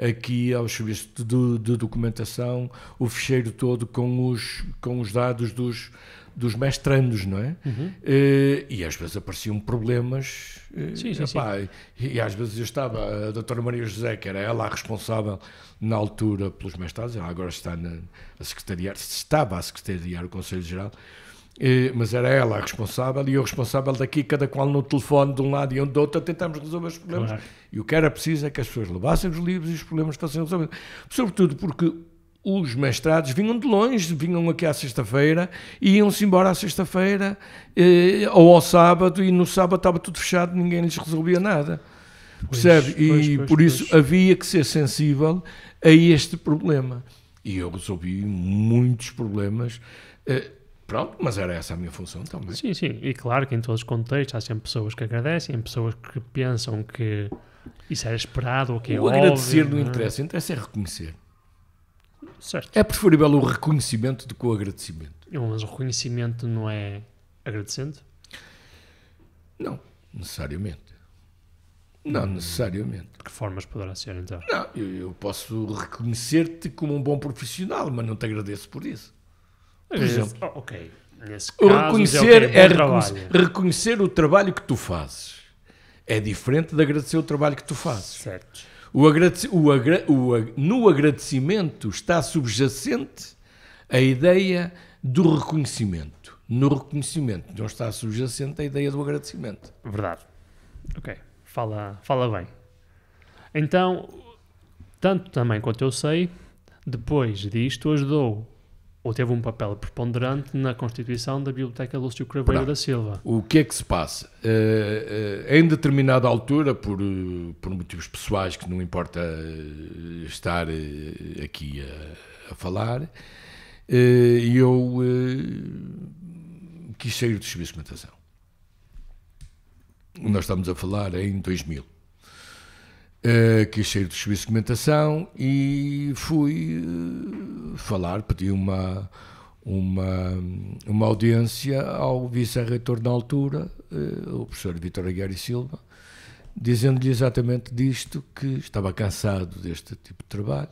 aqui aos serviços de, de documentação o fecheiro todo com os, com os dados dos, dos mestrandos, não é? Uhum. Eh, e às vezes apareciam problemas. Eh, sim, sim, epá, sim. E, e, às vezes eu estava, a doutora Maria José, que era ela a responsável na altura pelos mestrados, ela agora está na, a secretariar, estava a secretariar o Conselho Geral, eh, mas era ela a responsável e eu responsável daqui, cada qual no telefone de um lado e um do outro, a tentarmos resolver os problemas. Claro. E o que era preciso é que as pessoas levassem os livros e os problemas fossem resolvidos. Sobretudo porque os mestrados vinham de longe, vinham aqui à sexta-feira e iam-se embora à sexta-feira eh, ou ao sábado, e no sábado estava tudo fechado, ninguém lhes resolvia nada. Pois, Percebe? Pois, e pois, por isso havia que ser sensível a este problema. E eu resolvi muitos problemas. Eh, pronto, mas era essa a minha função também. Sim, sim. E claro que em todos os contextos há sempre pessoas que agradecem, pessoas que pensam que isso era esperado ou que é o óbvio. O agradecer não é? interessa, interessa é reconhecer. Certo. É preferível o reconhecimento do que o agradecimento. Mas o reconhecimento não é agradecendo? Não, necessariamente. Não hum, necessariamente. De que formas poderá ser então? Não, eu, eu posso reconhecer-te como um bom profissional, mas não te agradeço por isso. Por exemplo, oh, ok. Nesse caso, reconhecer, é, é reconhecer, reconhecer o trabalho que tu fazes. É diferente de agradecer o trabalho que tu fazes. Certo. O agradec o agra o ag no agradecimento está subjacente a ideia do reconhecimento. No reconhecimento não está subjacente a ideia do agradecimento. Verdade. Ok. Fala, fala bem. Então, tanto também quanto eu sei, depois disto ajudou ou teve um papel preponderante na constituição da Biblioteca Lúcio Craveiro da Silva. O que é que se passa? Uh, uh, em determinada altura, por, eh, por motivos pessoais que não importa estar aqui a, a falar, eu quis sair do Serviço de Documentação. Nós estamos a falar em 2000. Uh, sair do serviço de documentação e fui uh, falar, pedi uma, uma, uma audiência ao vice-reitor na altura, uh, o professor Vitor Aguiar e Silva, dizendo-lhe exatamente disto, que estava cansado deste tipo de trabalho,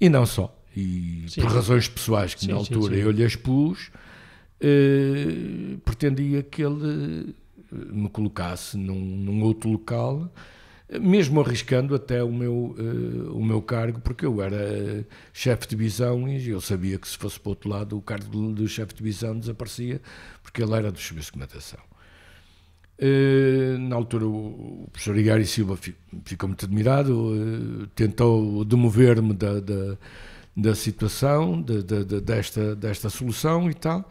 e não só, e sim, por razões pessoais que sim, na altura eu lhe expus, pretendia que ele me colocasse num, num outro local mesmo arriscando até o meu, uh, o meu cargo, porque eu era eh, chefe de divisão e eu sabia que se fosse para o outro lado o cargo do chefe de visão desaparecia, porque ele era do serviço de comentação. Uh, eh, na altura o, o professor Igari Silva ficou muito admirado, uh, tentou demover-me da, da, da, situação, de, de, de, desta, desta solução e tal,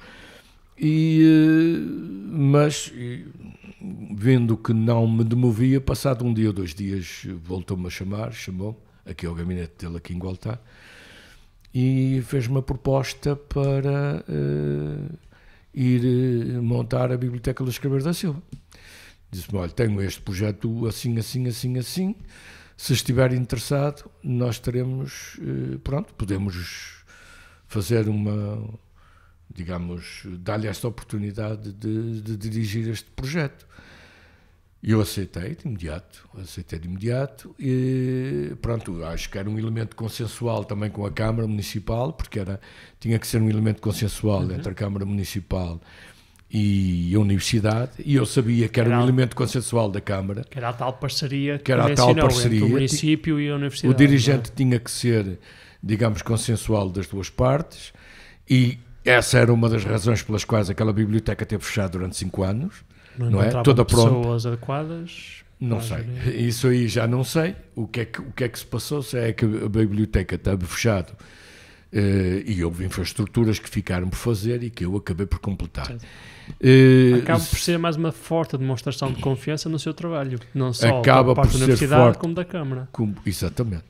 e, eh, mas, e, vendo que não me demovia, passado um dia ou dois dias, voltou-me a chamar, chamou aqui ao gabinete dele, aqui em Gualtar, e fez-me a proposta para uh, ir eh, montar a Biblioteca dos Escrever da Silva. Disse-me, olha, tenho este projeto assim, assim, assim, assim, se estiver interessado, nós teremos, uh, pronto, podemos fazer uma digamos, dar-lhe esta oportunidade de, de, dirigir este projeto. E eu aceitei de imediato, aceitei de imediato e pronto, acho que era um elemento consensual também com a Câmara Municipal, porque era, tinha que ser um elemento consensual uhum. entre a Câmara Municipal e a Universidade, e eu sabia que era, era um elemento consensual da Câmara. Que era a tal parceria que, que era a tal parceria entre o município e a Universidade. O é? dirigente é? tinha que ser, digamos, consensual das duas partes e essa era uma das razões pelas quais aquela biblioteca teve fechado durante cinco anos. Não, não é? Toda pronta. pessoas adequadas? Não sei. Isso aí já não sei. O que, é que, o que é que se passou? Se é que a biblioteca estava fechada Uh, e houve infraestruturas que ficaram por fazer e que eu acabei por completar. Uh, acaba por ser mais uma forte demonstração de confiança no seu trabalho, não só acaba da parte por da universidade forte, como da Câmara. Como, exatamente.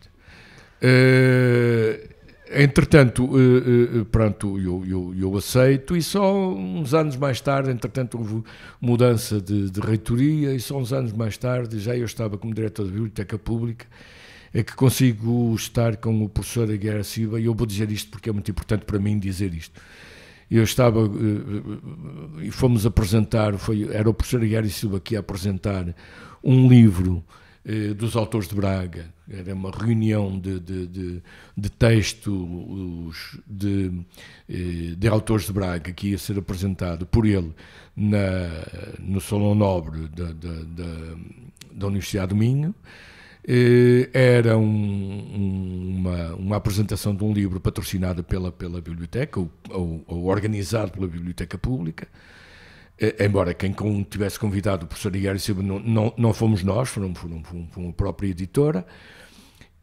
Uh, Entretanto, eh, eh, eh, pronto, eu, eu, eu, aceito, e só uns anos mais tarde, entretanto, houve mudança de, de reitoria, e só uns anos mais tarde, já eu estava como diretor da Biblioteca Pública, é que consigo estar com o professor Aguiar Silva, e eu vou dizer isto porque é muito importante para mim dizer isto. Eu estava, e fomos apresentar, foi, era o professor Aguiar Silva que ia apresentar um livro eh, dos autores de Braga. Era uma reunião de, de, de, de textos de, eh, de autores de Braga que ia ser apresentado por ele na, no Salão Nobre da, da, da, da Universidade do Minho. Eh, era um, uma, uma apresentação de um livro patrocinado pela, pela biblioteca ou, ou, ou organizado pela biblioteca pública. É, embora quem tivesse convidado o professor e Silva não, não, não fomos nós, foram, foram, foram, foram a própria editora.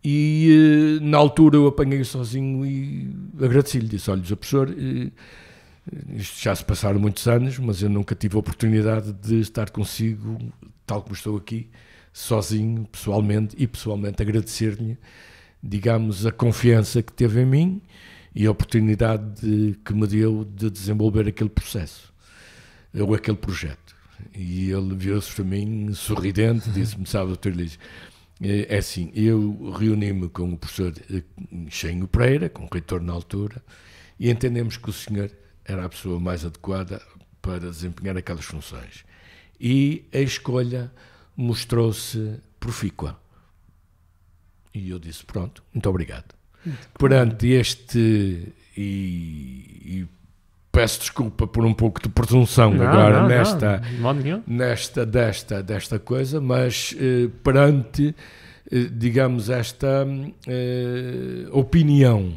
E eh, na altura eu apanhei sozinho e agradeci-lhe, disse: Olha, professor, eh, isto já se passaram muitos anos, mas eu nunca tive a oportunidade de estar consigo, tal como estou aqui, sozinho, pessoalmente, e pessoalmente agradecer-lhe, digamos, a confiança que teve em mim e a oportunidade de, que me deu de desenvolver aquele processo eu aquele projeto. E ele virou-se para mim, sorridente, disse-me, sabe, doutor, lhe eh, é assim, eu reuni-me com o professor eh, Chenho Pereira, com o reitor na altura, e entendemos que o senhor era a pessoa mais adequada para desempenhar aquelas funções. E a escolha mostrou-se profícua. E eu disse, pronto, muito obrigado. Muito Perante este e, e Peço desculpa por um pouco de presunção não, agora não, nesta, não, nesta desta, desta coisa, mas eh, perante, eh, digamos, esta eh, opinião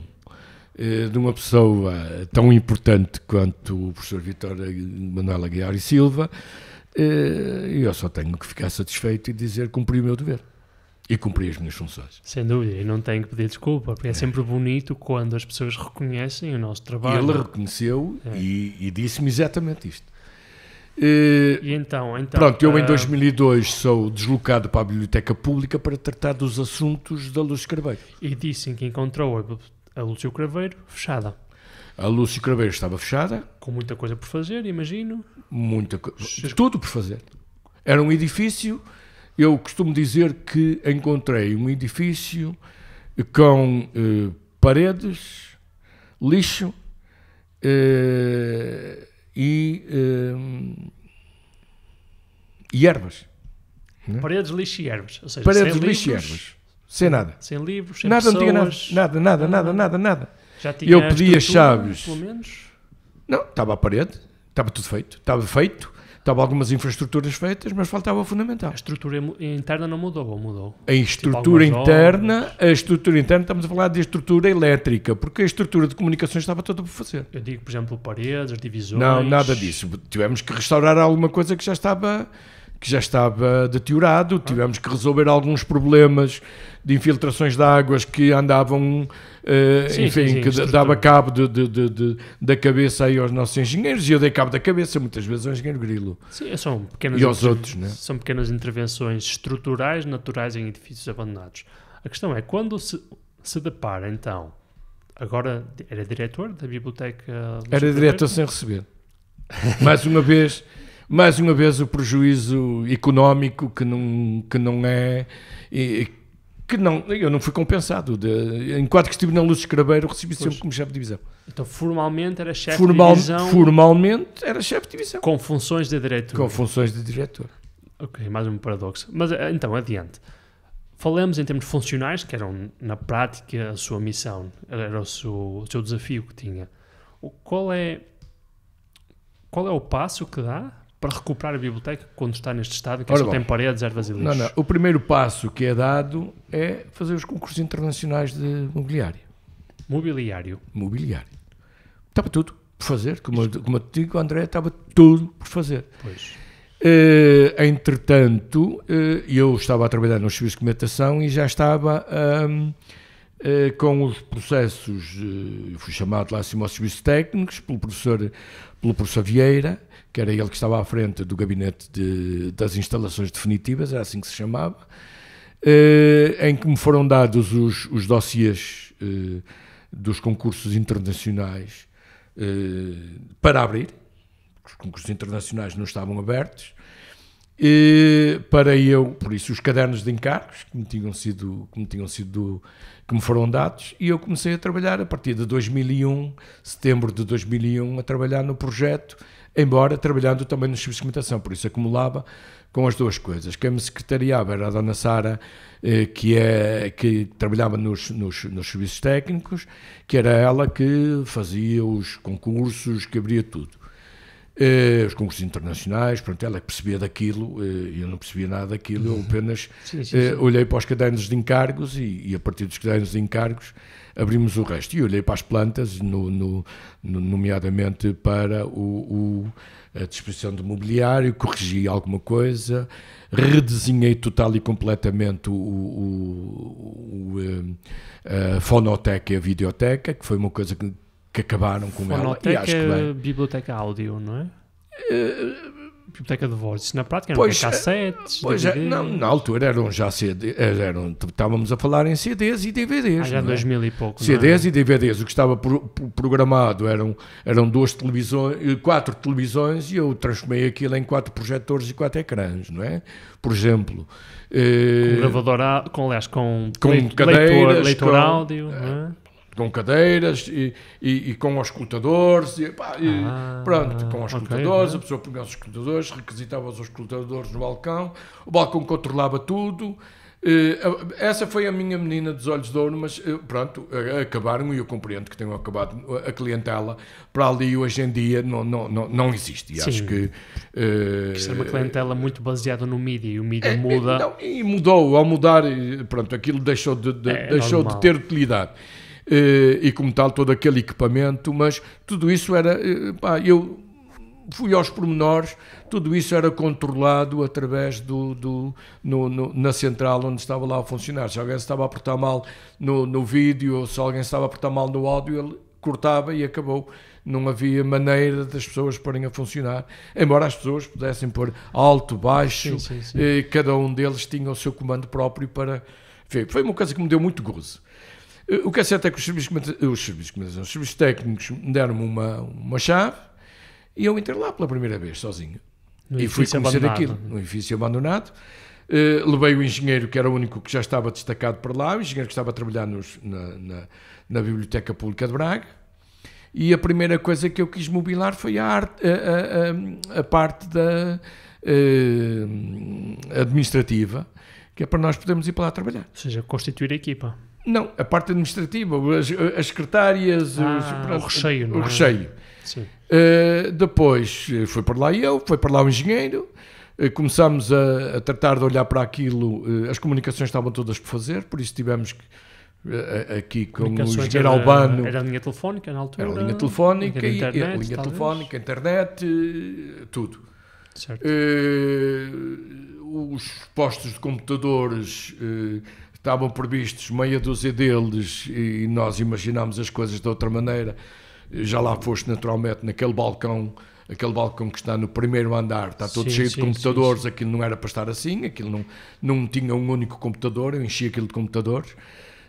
eh, de uma pessoa tão importante quanto o professor Vitor Manuel Aguiar e Silva, eh, eu só tenho que ficar satisfeito e dizer cumpri o meu dever e cumpri as minhas funções. Sem dúvida, e não tenho que pedir desculpa, porque é, é sempre bonito quando as pessoas reconhecem o nosso trabalho. E ele reconheceu é. e, e disse-me exatamente isto. E, e eh, então, então, pronto, eu em 2002 ah, sou deslocado para a Biblioteca Pública para tratar dos assuntos da Lúcio Craveiro. E disse que encontrou a, a Lúcio Craveiro fechada. A Lúcio Craveiro estava fechada. Com muita coisa por fazer, imagino. Muita coisa. Tudo por fazer. Era um edifício eu costumo dizer que encontrei um edifício com eh, paredes, lixo eh, e, eh, e ervas. Né? Paredes, lixo e ervas. Ou seja, paredes, lixo livros, e ervas. Sem nada. Sem livros, sem nada, pessoas. Não tinha nada, nada, nada, nada, nada. Já tinha eu pedi as chaves. Pelo menos? Não, estava a parede, estava tudo feito, estava feito. Estava algumas infraestruturas feitas, mas faltava o fundamental. A estrutura interna não mudou ou mudou? A tipo estrutura tipo interna, obras. a estrutura interna, estamos a falar de estrutura elétrica, porque a estrutura de comunicações estava toda por fazer. Eu digo, por exemplo, paredes, divisões. Não, nada disso. Tivemos que restaurar alguma coisa que já estava que já estava deteriorado, tivemos que resolver alguns problemas de infiltrações de águas que andavam, uh, sim, enfim, sim, sim, que dava cabo de, de, de, da cabeça aí aos nossos engenheiros, e eu dei cabo da cabeça muitas vezes ao engenheiro Grilo. Sim, é são pequenas, e aos inter... outros, né? são pequenas intervenções estruturais, naturais em edifícios abandonados. A questão é, quando se, se depara, então, agora era diretor da biblioteca... Era diretor sem receber. Mais uma vez mais uma vez o prejuízo económico que não, que não é. que não, eu não fui compensado. De, enquanto que estive na Luz Escrabeiro, recebi sempre como chefe de divisão. Então, formalmente era chefe Formal, de divisão? Formalmente era chefe de divisão. Com funções de diretor. Com funções de diretor. Ok, mais um paradoxo. Mas eh, então, adiante. Falamos em termos funcionais, que eram na prática a sua missão, era o seu, o seu desafio que tinha. Qual é, qual é o passo que dá para recuperar a biblioteca quando está neste estado, que é Ora só bom. tem paredes, ervas e lixo? Não, não. O primeiro passo que é dado é fazer os concursos internacionais de mobiliário. Mobiliário? Mobiliário. Estava tudo por fazer, como, como eu te digo, André, estava tudo por fazer. Pois. Uh, entretanto, uh, eu estava a trabalhar nos serviços de documentação e já estava... Um, Uh, eh, com os processos, uh, fui chamado lá acima aos serviços técnicos pelo professor, pelo professor Vieira, que era ele que estava à frente do gabinete de, das instalações definitivas, era assim que se chamava, eh, em que me foram dados os, os dossiers eh, dos concursos internacionais eh, para abrir, os concursos internacionais não estavam abertos, e para eu, por isso, os cadernos de encargos que me tinham sido, que me, tinham sido, que me foram dados, e eu comecei a trabalhar a partir de 2001, setembro de 2001, a trabalhar no projeto embora trabalhando também nos serviços de comunicação, por isso acumulava com as duas coisas. Quem me secretariava era a Dona Sara, eh, que, é, que trabalhava nos, nos, nos, serviços técnicos, que era ela que fazia os concursos, que abria tudo. Eh, os concursos internacionais, pronto, ela é percebia daquilo, eh, eu não percebia nada daquilo, eu uhum. apenas sim, sim, sim. olhei para os cadernos de encargos e, e a partir dos cadernos de encargos abrimos o resto. E olhei para as plantas, no, no, nomeadamente para o, o, a disposição do mobiliário, corrigi alguma coisa, redesenhei total e completamente o, o, o eh, a fonoteca e a videoteca, que foi uma coisa que, que acabaram com fonoteca, ela. Fonoteca, biblioteca áudio, não é? Uh, biblioteca de Isso Na prática eram pois, cassetes, pois DVDs. É, não, na altura eram já CDs eram, estávamos a falar em CDs e DVDs. Ah, já é? 2000 e pouco. CDs é? e DVDs. O que estava pro, programado eram, eram duas televisões, eh, quatro televisões e eu transformei aquilo em quatro projetores e quatro ecrãs, não é? Por exemplo. Com eh, gravador, com, aliás, com, com leitor, leitor áudio. É? com cadeiras e, e, e com escutadores e, pá, e ah, pronto, com escutadores, okay, a pessoa punha os escutadores, requisitava os escutadores no balcão, o balcão controlava tudo. Eh, essa foi a minha menina dos olhos de ouro, mas eh, pronto, acabaram e eu compreendo que tenham acabado a clientela para ali hoje em dia não, não, não, não existe. Sim, acho que. Isto uh, é uma clientela muito baseada no mídia e o mídia é, é muda. Não, e mudou, ao mudar, eh, pronto, aquilo deixou de, de é, deixou de ter utilidade. Eh, e como tal todo aquele equipamento, mas tudo isso era, eh, pá, eu fui aos pormenores, tudo isso era controlado através do, do no, no, na central onde estava lá a funcionar. Se alguém estava a apertar mal no, no vídeo, se alguém estava a apertar mal no áudio, ele cortava e acabou. Não havia maneira das pessoas porem a funcionar, embora as pessoas pudessem pôr alto, baixo, sim, sim, sim. Eh, cada um deles tinha o seu comando próprio para. Enfim, foi uma coisa que me deu muito gozo. Eh, o que é certo é que os serviços, eh, os serviços, os serviços técnicos me deram uma, uma chave e eu entrei lá pela primeira vez, sozinho. No e fui conhecer abandonado. aquilo, no edifício abandonado. Uh, levei o engenheiro, que era o único que já estava destacado para lá, o engenheiro que estava a trabalhar nos, na, na, na, Biblioteca Pública de Braga. E a primeira coisa que eu quis mobilar foi a, arte, a, a, a parte da uh, administrativa, que é para nós podermos ir para lá trabalhar. Ou seja, constituir a equipa. Não, a parte administrativa, as, as secretárias, ah, os, pronto, o recheio. O, é? recheio. Uh, depois eh, foi para lá eu, foi para lá o engenheiro, eh, começámos a, a, tratar de olhar para aquilo, as comunicações estavam todas por fazer, por isso tivemos que, aqui com o engenheiro era, Albano. Era a linha telefónica na altura? Era a linha telefónica, linha, internet, e, a linha telefónica internet, tudo. Certo. os postos de computadores estavam previstos meia dúzia deles e nós imaginámos as coisas de outra maneira. Já lá foste naturalmente naquele balcão, aquele balcão que está no primeiro andar, está todo sim, cheio sim, de computadores, sim, aquilo não era para estar assim, aquilo não, não tinha um único computador, eu enchi aquilo de computadores.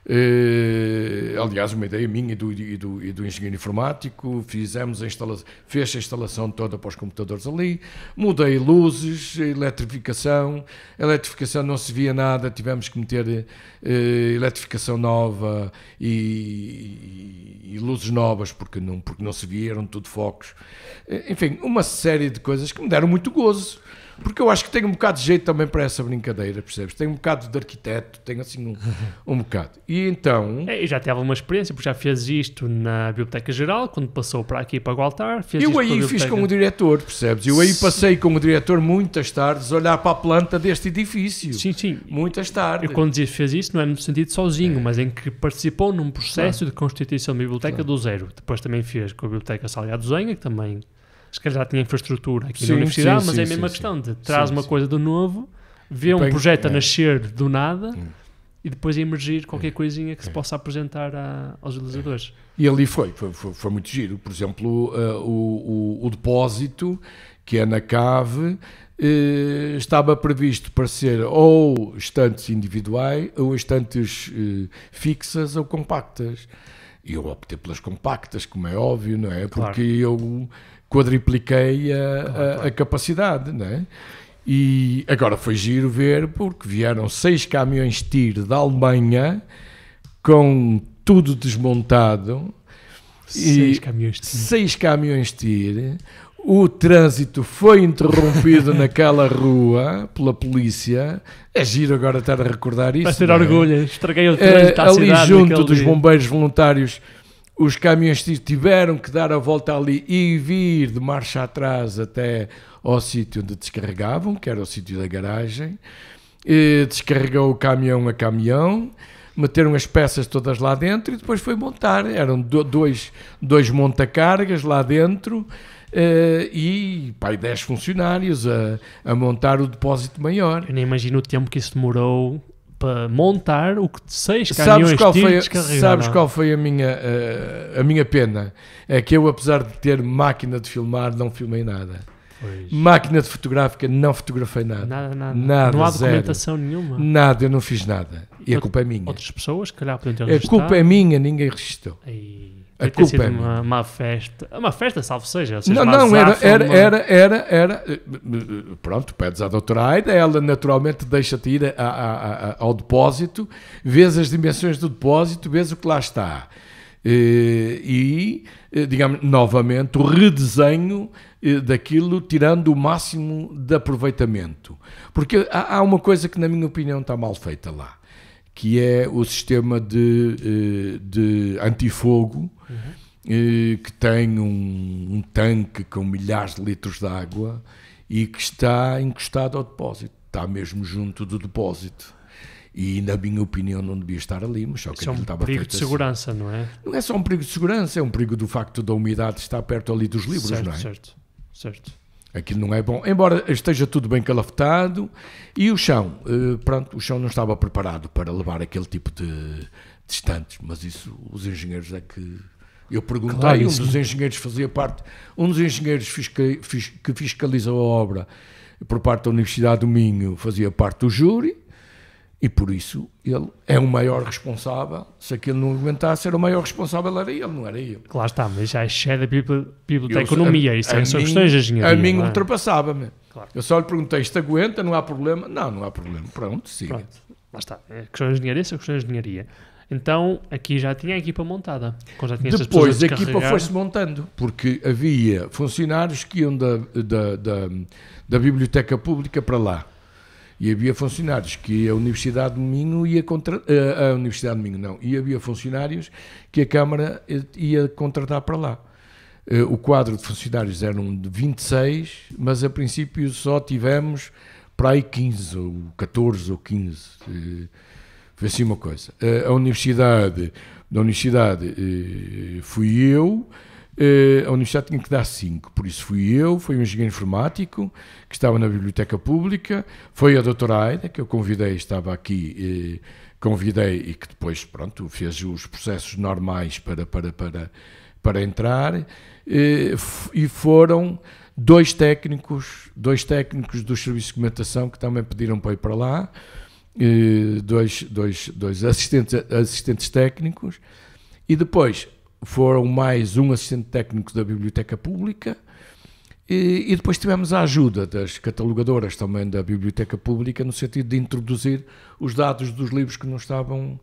Eh, aliás, uma ideia minha e do, e do, e do engenheiro informático, fizemos a instalação, fez a instalação toda para os computadores ali, mudei luzes, eletrificação, eletrificação não se via nada, tivemos que meter eh, eletrificação nova e, e, e, luzes novas porque não, porque não se vieram, tudo focos. Eh, enfim, uma série de coisas que me deram muito gozo. Porque eu acho que tenho um bocado de jeito também para essa brincadeira, percebes? Tenho um bocado de arquiteto, tenho assim um, um bocado. E então. É, já teve uma experiência, porque já fez isto na Biblioteca Geral, quando passou para aqui para o altar. Fez eu aí biblioteca... fiz com o diretor, percebes? Eu aí passei com o diretor muitas tardes a olhar para a planta deste edifício. Sim, sim. Muitas tardes. Eu, quando dizia fez isto, não é no sentido sozinho, é. mas em que participou num processo claro. de constituição da biblioteca claro. do zero. Depois também fez com a Biblioteca Salgado Zenha, que também se calhar já tinha infraestrutura aqui sim, na universidade, sim, mas é sim, é a mesma questão de traz uma coisa do novo, vê um projeto é. a nascer do nada e depois emergir qualquer é. coisinha que se é. possa apresentar a, aos utilizadores. E ali foi, foi, foi, muito giro. Por exemplo, uh, o, o, o, depósito, que é na cave, uh, estava previsto para ser ou estantes individuais, ou estantes uh, fixas ou compactas. E eu optei pelas compactas, como é óbvio, não é? Claro. Porque eu quadripliquei a, claro, a, a capacidade, né? E agora foi giro ver, porque vieram seis caminhões TIR da Alemanha com tudo desmontado. Seis caminhões TIR. Seis caminhões TIR. O trânsito foi interrompido naquela rua pela polícia. É giro agora estar a recordar isso. para ter é? orgulho, estraguei o trânsito eh, Ali junto dos bombeiros voluntários os caminhões tiveram que dar a volta ali e vir de marcha atrás até ao sítio onde descarregavam, que era o sítio da garagem. E descarregou o caminhão a caminhão, meteram as peças todas lá dentro e depois foi montar. Eram dois, dois montacargas lá dentro. Uh, e pai, 10 funcionários a, a montar o depósito maior. Eu nem imagino o tempo que isso demorou para montar o que seis caminhões sabes qual foi, Sabes qual foi a minha, a, eh, a minha pena? É que eu, apesar de ter máquina de filmar, não filmei nada. Pois. Máquina de fotográfica, não fotografei nada. Nada, nada. nada não há zero. documentação nenhuma. Nada, eu não fiz nada. E Out a culpa é minha. Outras pessoas, calhar, podiam ter A culpa é minha, ninguém registrou. E a culpa é, é uma má festa. Uma festa, salvo seja. seja não, não, era, era, uma... era, era, era, eh, eh, Pronto, pedes à doutora Aida, ela naturalmente deixa-te ir a, a, a, ao depósito, vês as dimensões do depósito, vês o que lá está. Eh, e, digamos, novamente, o redesenho daquilo, tirando o máximo de aproveitamento. Porque há, há uma coisa que, na minha opinião, está mal feita lá que é o sistema de, de antifogo uhum. Eh, que tem um, um tanque com milhares de litros de água e que está encostado ao depósito, está mesmo junto do depósito e na minha opinião não devia estar ali, mas só que Isso é um estava perigo de assim. segurança, não é? Não é só um perigo de segurança, é um perigo do facto da umidade estar perto ali dos livros, certo, não é? Certo, certo. Aquilo não é bom, embora esteja tudo bem calafetado e o chão, eh, pronto, o chão não estava preparado para levar aquele tipo de, de estantes, mas isso os engenheiros é que eu perguntei, claro, um dos engenheiros fazia parte, um dos engenheiros que fiscalizou a obra por parte da Universidade do Minho fazia parte do júri e por isso ele é o maior responsável. Se aquilo não aguentasse, era o maior responsável, era ele, não era eu. Claro está, mas já é cheio da biblioteconomia, isso é são questões de engenharia. A mim é? ultrapassava-me. Claro. Eu só lhe perguntei, isto aguenta, não há problema? Não, não há problema, pronto, siga. Pronto, lá está, é questões de engenharia, são questões de engenharia. Então, aqui já tinha a equipa montada. Depois a, a equipa foi-se montando, porque havia funcionários que iam da, da, da, da, biblioteca pública para lá. E havia funcionários que a Universidade de Minho ia contratar eh, A Universidade de Minho, não. E havia funcionários que a Câmara eh, ia contratar para lá. Eh, o quadro de funcionários um de 26, mas a princípio só tivemos para aí 15, ou 14 ou 15 foi assim uma coisa. A universidade, da universidade eh, fui eu, eh, a universidade tinha que dar 5, por isso fui eu, foi um engenheiro informático que estava na biblioteca pública, foi a doutora Aida, que eu convidei, estava aqui, eh, convidei e que depois, pronto, fez os processos normais para, para, para, para entrar, e foram dois técnicos, dois técnicos do Serviço de Documentação que também pediram para ir para lá, eh, dois, dois, dois assistentes, assistentes técnicos, e depois foram mais um assistente técnico da Biblioteca Pública, e, e, depois tivemos a ajuda das catalogadoras também da Biblioteca Pública, no sentido de introduzir os dados dos livros que não estavam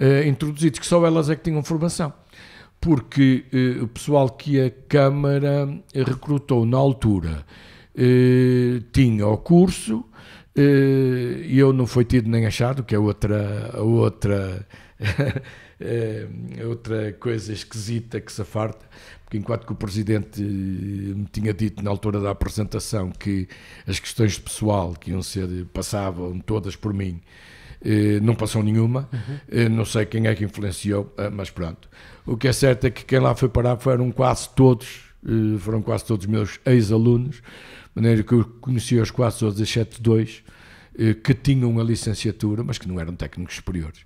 eh, introduzidos, que só elas é que tinham formação. Porque eh, o pessoal que a Câmara recrutou na altura tinha o curso e eh, eu não foi tido nem achado, que é outra, outra, eh, outra coisa esquisita que se farta, porque enquanto que o Presidente eh, me tinha dito na altura da apresentação que as questões de pessoal que iam ser, passavam todas por mim, não passou nenhuma, uhum. não sei quem é que influenciou, mas pronto. O que é certo é que quem lá foi parar foram quase todos, foram quase todos meus ex-alunos, de maneira que eu conhecia os quatro ou 17 dois eh, que tinham a licenciatura, mas que não eram técnicos superiores.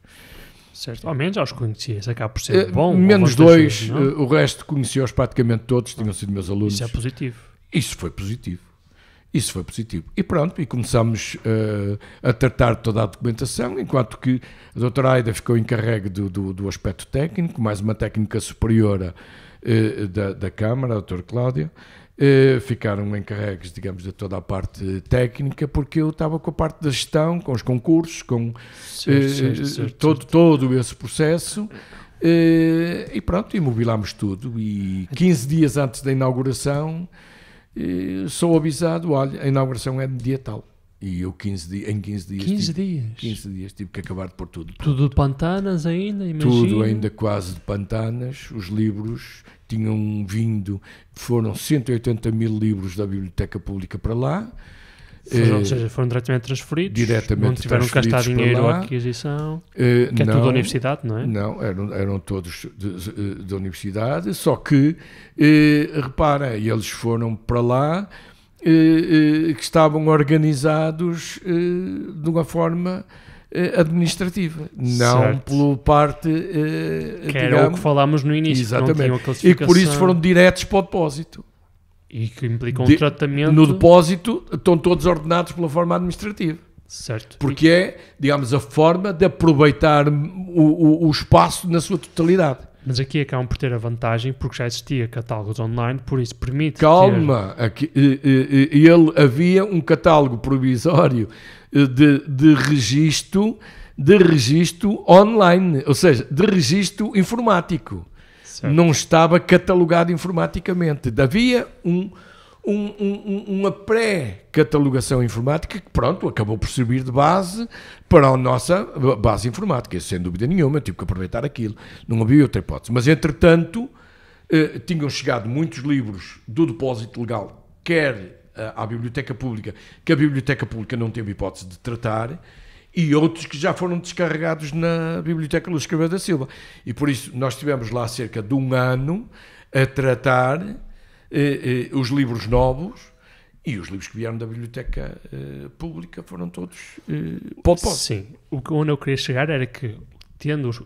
Certo, ao menos aos conhecias, acaba é por ser eh, bom. Menos dois, eh, o resto conhecia-os praticamente todos, tinham sido meus alunos. Isso é positivo. Isso foi positivo. Isso foi positivo. E pronto, e começámos uh, a tratar toda a documentação, enquanto que a doutora Aida ficou encarregue do, do, do aspecto técnico, mais uma técnica superior uh, da, da Câmara, a doutora Cláudia, eh, ficaram encarregues, digamos, de toda a parte técnica, porque eu estava com a parte da gestão, com os concursos, com eh, certo, eh, certo, certo, todo, todo esse processo. e pronto, imobilámos tudo. E 15 dias antes da inauguração, sou avisado: olha, a inauguração é dia tal. E eu 15 dias, em 15 dias. 15 tive, dias? 15 dias tive que acabar de pôr tudo. Tudo de pantanas ainda? Imagino. Tudo ainda quase de pantanas, os livros tinham vindo, foram 180 mil livros da Biblioteca Pública para lá. Foram, ou eh, seja, foram diretamente transferidos, diretamente não tiveram que gastar dinheiro lá. à aquisição, uh, que é não, tudo da universidade, não é? Não, eram, eram todos da universidade, só que, uh, eh, repara, eles foram para lá uh, que estavam organizados de uma forma eh, administrativa, não certo. pelo parte uh, que era o que falámos no início, exatamente. e que por isso foram diretos para o depósito. E que implicam um de, tratamento. No depósito estão todos ordenados pela forma administrativa. Certo. Porque e... é, digamos, a forma de aproveitar o, o, o espaço na sua totalidade. Mas aqui acabam é por ter a vantagem porque já existia catálogos online, por isso permite. Calma! Ter... Aqui, ele havia um catálogo provisório eh, de, de registro de registro online, ou seja, de registro informático. Certo. Não estava catalogado informaticamente. Havia um um, um, uma pré-catalogação informática que, pronto, acabou por servir de base para a nossa base informática, sem dúvida nenhuma, eu tive que aproveitar aquilo, não havia outra hipótese. Mas, entretanto, eh, tinham chegado muitos livros do depósito legal, quer eh, à Biblioteca Pública, que a Biblioteca Pública não teve hipótese de tratar, e outros que já foram descarregados na Biblioteca Luís Cabral da Silva. E por isso nós tivemos lá cerca de um ano a tratar eh, eh, os livros novos e os livros que vieram da biblioteca eh, pública foram todos eh, Sim, o que onde eu queria chegar era que tendo os,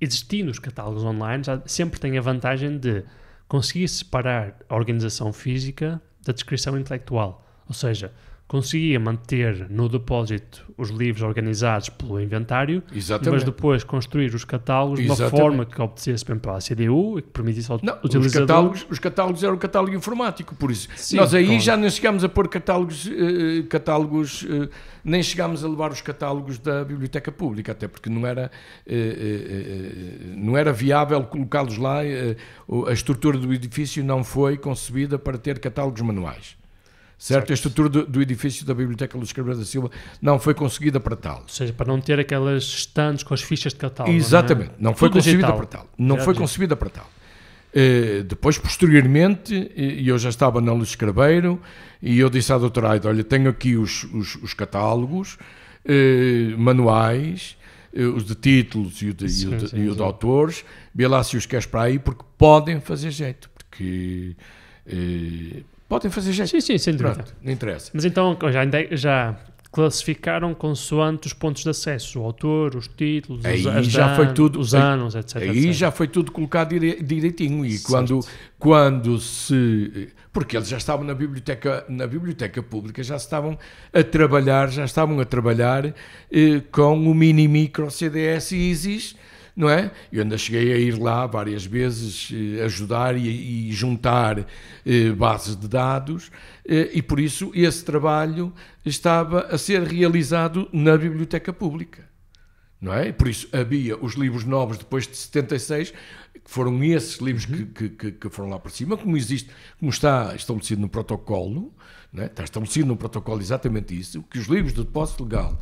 existindo os catálogos online já sempre tem a vantagem de conseguir separar a organização física da descrição intelectual, ou seja, conseguia manter no depósito os livros organizados pelo inventário, Exatamente. mas depois construir os catálogos Exatamente. de uma forma que obedecesse bem para a CDU e que permitisse ao não, Os catálogos, os catálogos eram catálogo informático, por isso. Sim, Nós aí claro. já não chegámos a pôr catálogos, eh, eh, catálogos eh, nem chegámos a levar os catálogos da biblioteca pública, até porque não era, não era viável colocá-los lá. a estrutura do edifício não foi concebida para ter catálogos manuais. Certo? certo. A estrutura do, do, edifício da Biblioteca Luís Carvalho da Silva não foi conseguida para tal. Ou seja, para não ter aquelas estantes com as fichas de catálogo. Exatamente, não, é? não foi Tudo concebida para tal. Não certo. foi concebida para tal. Uh, depois, posteriormente, e eu já estava na Luz Craveiro, e eu disse à doutora Aida, olha, tenho aqui os, os, os catálogos, uh, manuais, uh, os de títulos e o de, sim, e o de, sim, e de autores, vê lá se os queres para aí, porque podem fazer jeito, porque Podem fazer check. Sim, sim, sem dúvida. Pronto, não interessa. Mas então já, já classificaram consoante os pontos de acesso, o autor, os títulos, aí os, já foi tudo, os anos, etc. Aí etc. já foi tudo colocado direitinho e quando, quando se... Porque eles já estavam na biblioteca, na biblioteca pública, já estavam a trabalhar, já estavam a trabalhar eh, com o mini micro CDS e ISIS, não é? Eu ainda cheguei a ir lá várias vezes eh, ajudar e, e juntar eh, bases de dados eh, e por isso esse trabalho estava a ser realizado na biblioteca pública. Não é? Por isso havia os livros novos depois de 76, que foram esses livros uhum. que, que, que, foram lá para cima, como existe, como está estabelecido no protocolo, é? está estabelecido no protocolo exatamente isso, que os livros de depósito legal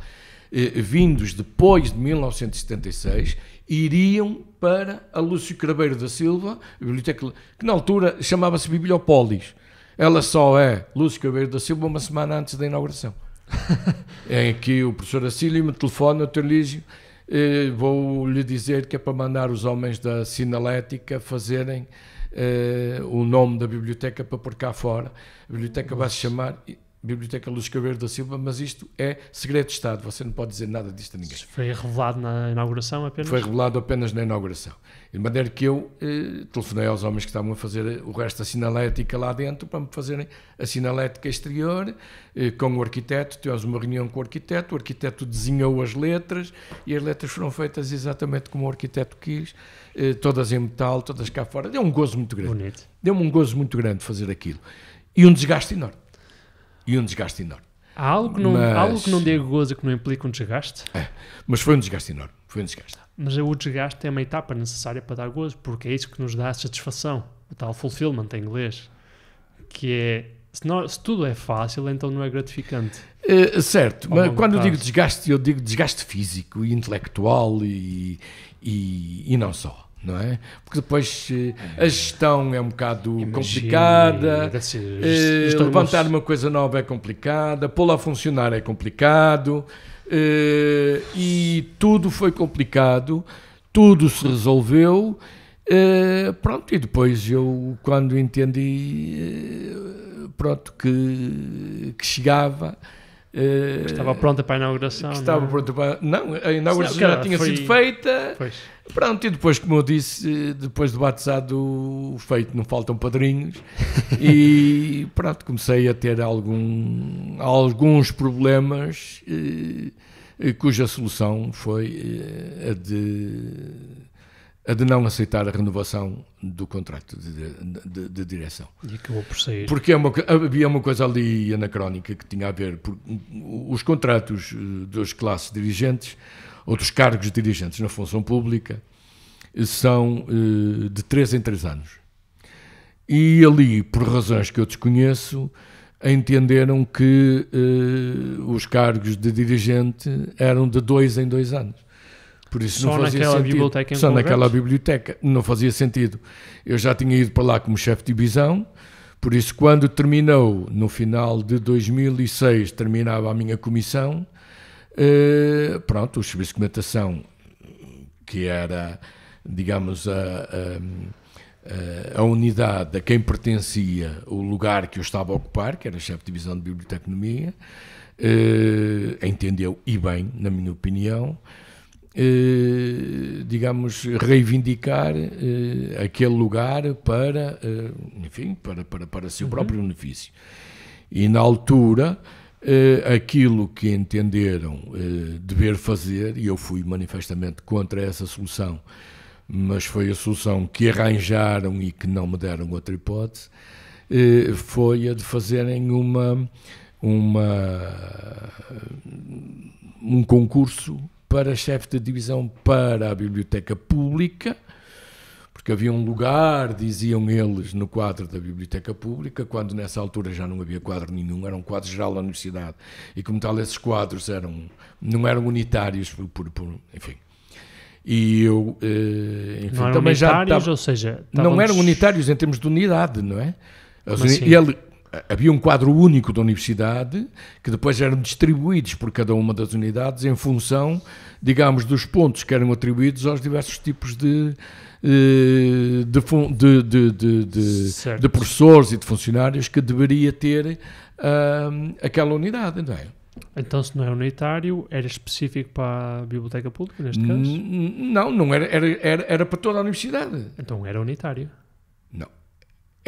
eh, vindos depois de 1976 iriam para a Lúcio Craveiro da Silva, biblioteca que na altura chamava-se Bibliopolis. Ela só é Lúcio Craveiro da Silva uma semana antes da inauguração. em que o professor Assílio me telefona, eu te ligo, eh, vou lhe dizer que é para mandar os homens da sinalética fazerem eh, o nome da biblioteca para por cá fora. A biblioteca vai se chamar Biblioteca Luz Cabreiro da Silva, mas isto é segredo de Estado, você não pode dizer nada disto a ninguém. Isso foi revelado na inauguração apenas? Foi revelado apenas na inauguração. De maneira que eu eh, telefonei aos homens que estavam a fazer eh, o resto da sinalética lá dentro para me fazerem a sinalética exterior eh, com o arquiteto. Tivemos uma reunião com o arquiteto, o arquiteto desenhou as letras e as letras foram feitas exatamente como o arquiteto quis, eh, todas em metal, todas cá fora. Deu um gozo muito grande. Bonito. Deu-me um gozo muito grande fazer aquilo. E um desgaste enorme e um desgaste enorme. Há algo que não, mas... algo que não dê gozo que não implica um desgaste? É, mas foi um desgaste enorme, foi um desgaste. Mas o desgaste é uma etapa necessária para dar gozo, porque é isso que nos dá satisfação, o tal fulfillment em inglês, que é se, não, se, tudo é fácil, então não é gratificante. É, certo, mas quando prazo. eu digo desgaste, eu digo desgaste físico e intelectual e, e, e não só não é? Porque depois eh, a é. gestão é um bocado Imagina, complicada, eh, levantar uma coisa nova é complicada, pô-la a funcionar é complicado, eh, e tudo foi complicado, tudo se resolveu, pronto, e depois eu, quando entendi, pronto, que, que chegava eh, estava pronta para a inauguração. estava não? É? pronta para. Não, a inauguração já tinha foi... sido feita. Pois. Pronto, e depois, como eu disse, eh, depois do batizado feito, não faltam padrinhos. e pronto, comecei a ter algum, alguns problemas eh, cuja solução foi eh, a de a de não aceitar a renovação do contrato de, de, de direção. E acabou por sair. Porque é uma, havia uma coisa ali anacrónica que tinha a ver. Por, os contratos eh, das classes dirigentes, ou dos cargos dirigentes na função pública, eh, são eh, de 3 em 3 anos. E ali, por razões que eu desconheço, entenderam que eh, os cargos de dirigente eram de dois em dois anos. Por isso só não fazia naquela sentido. biblioteca em Só naquela biblioteca. Não fazia sentido. Eu já tinha ido para lá como chefe de divisão, por isso, quando terminou, no final de 2006, terminava a minha comissão, eh, pronto, o serviço de documentação, que era, digamos, a, a, a, unidade a quem pertencia o lugar que eu estava a ocupar, que era chefe de divisão de biblioteconomia, eh, entendeu, e bem, na minha opinião, eh, digamos, reivindicar eh, aquele lugar para, eh, enfim, para, para, para seu uhum. próprio benefício. E na altura, eh, aquilo que entenderam eh, dever fazer, e eu fui manifestamente contra essa solução, mas foi a solução que arranjaram e que não me deram outra hipótese, foi a de fazerem uma, uma, um concurso para chefe de divisão para a biblioteca pública, porque havia um lugar, diziam eles, no quadro da biblioteca pública, quando nessa altura já não havia quadro nenhum, era um quadro geral da universidade. E como tal, esses quadros eram, não eram unitários, por, por, por enfim. E eu, eh, enfim, não eram também unitários, já tava, ou seja, estávamos... não eram unitários em termos de unidade, não é? Assim? e ele, Havia um quadro único da universidade, que depois eram distribuídos por cada uma das unidades em função, digamos, dos pontos que eram atribuídos aos diversos tipos de, eh, de, de, de, de professores e de funcionários que deveria ter um, ah, aquela unidade, não é? Então, se não era é unitário, era específico para a biblioteca pública, neste caso? N não, não era, era, era, era para toda a universidade. Então era unitário. Não.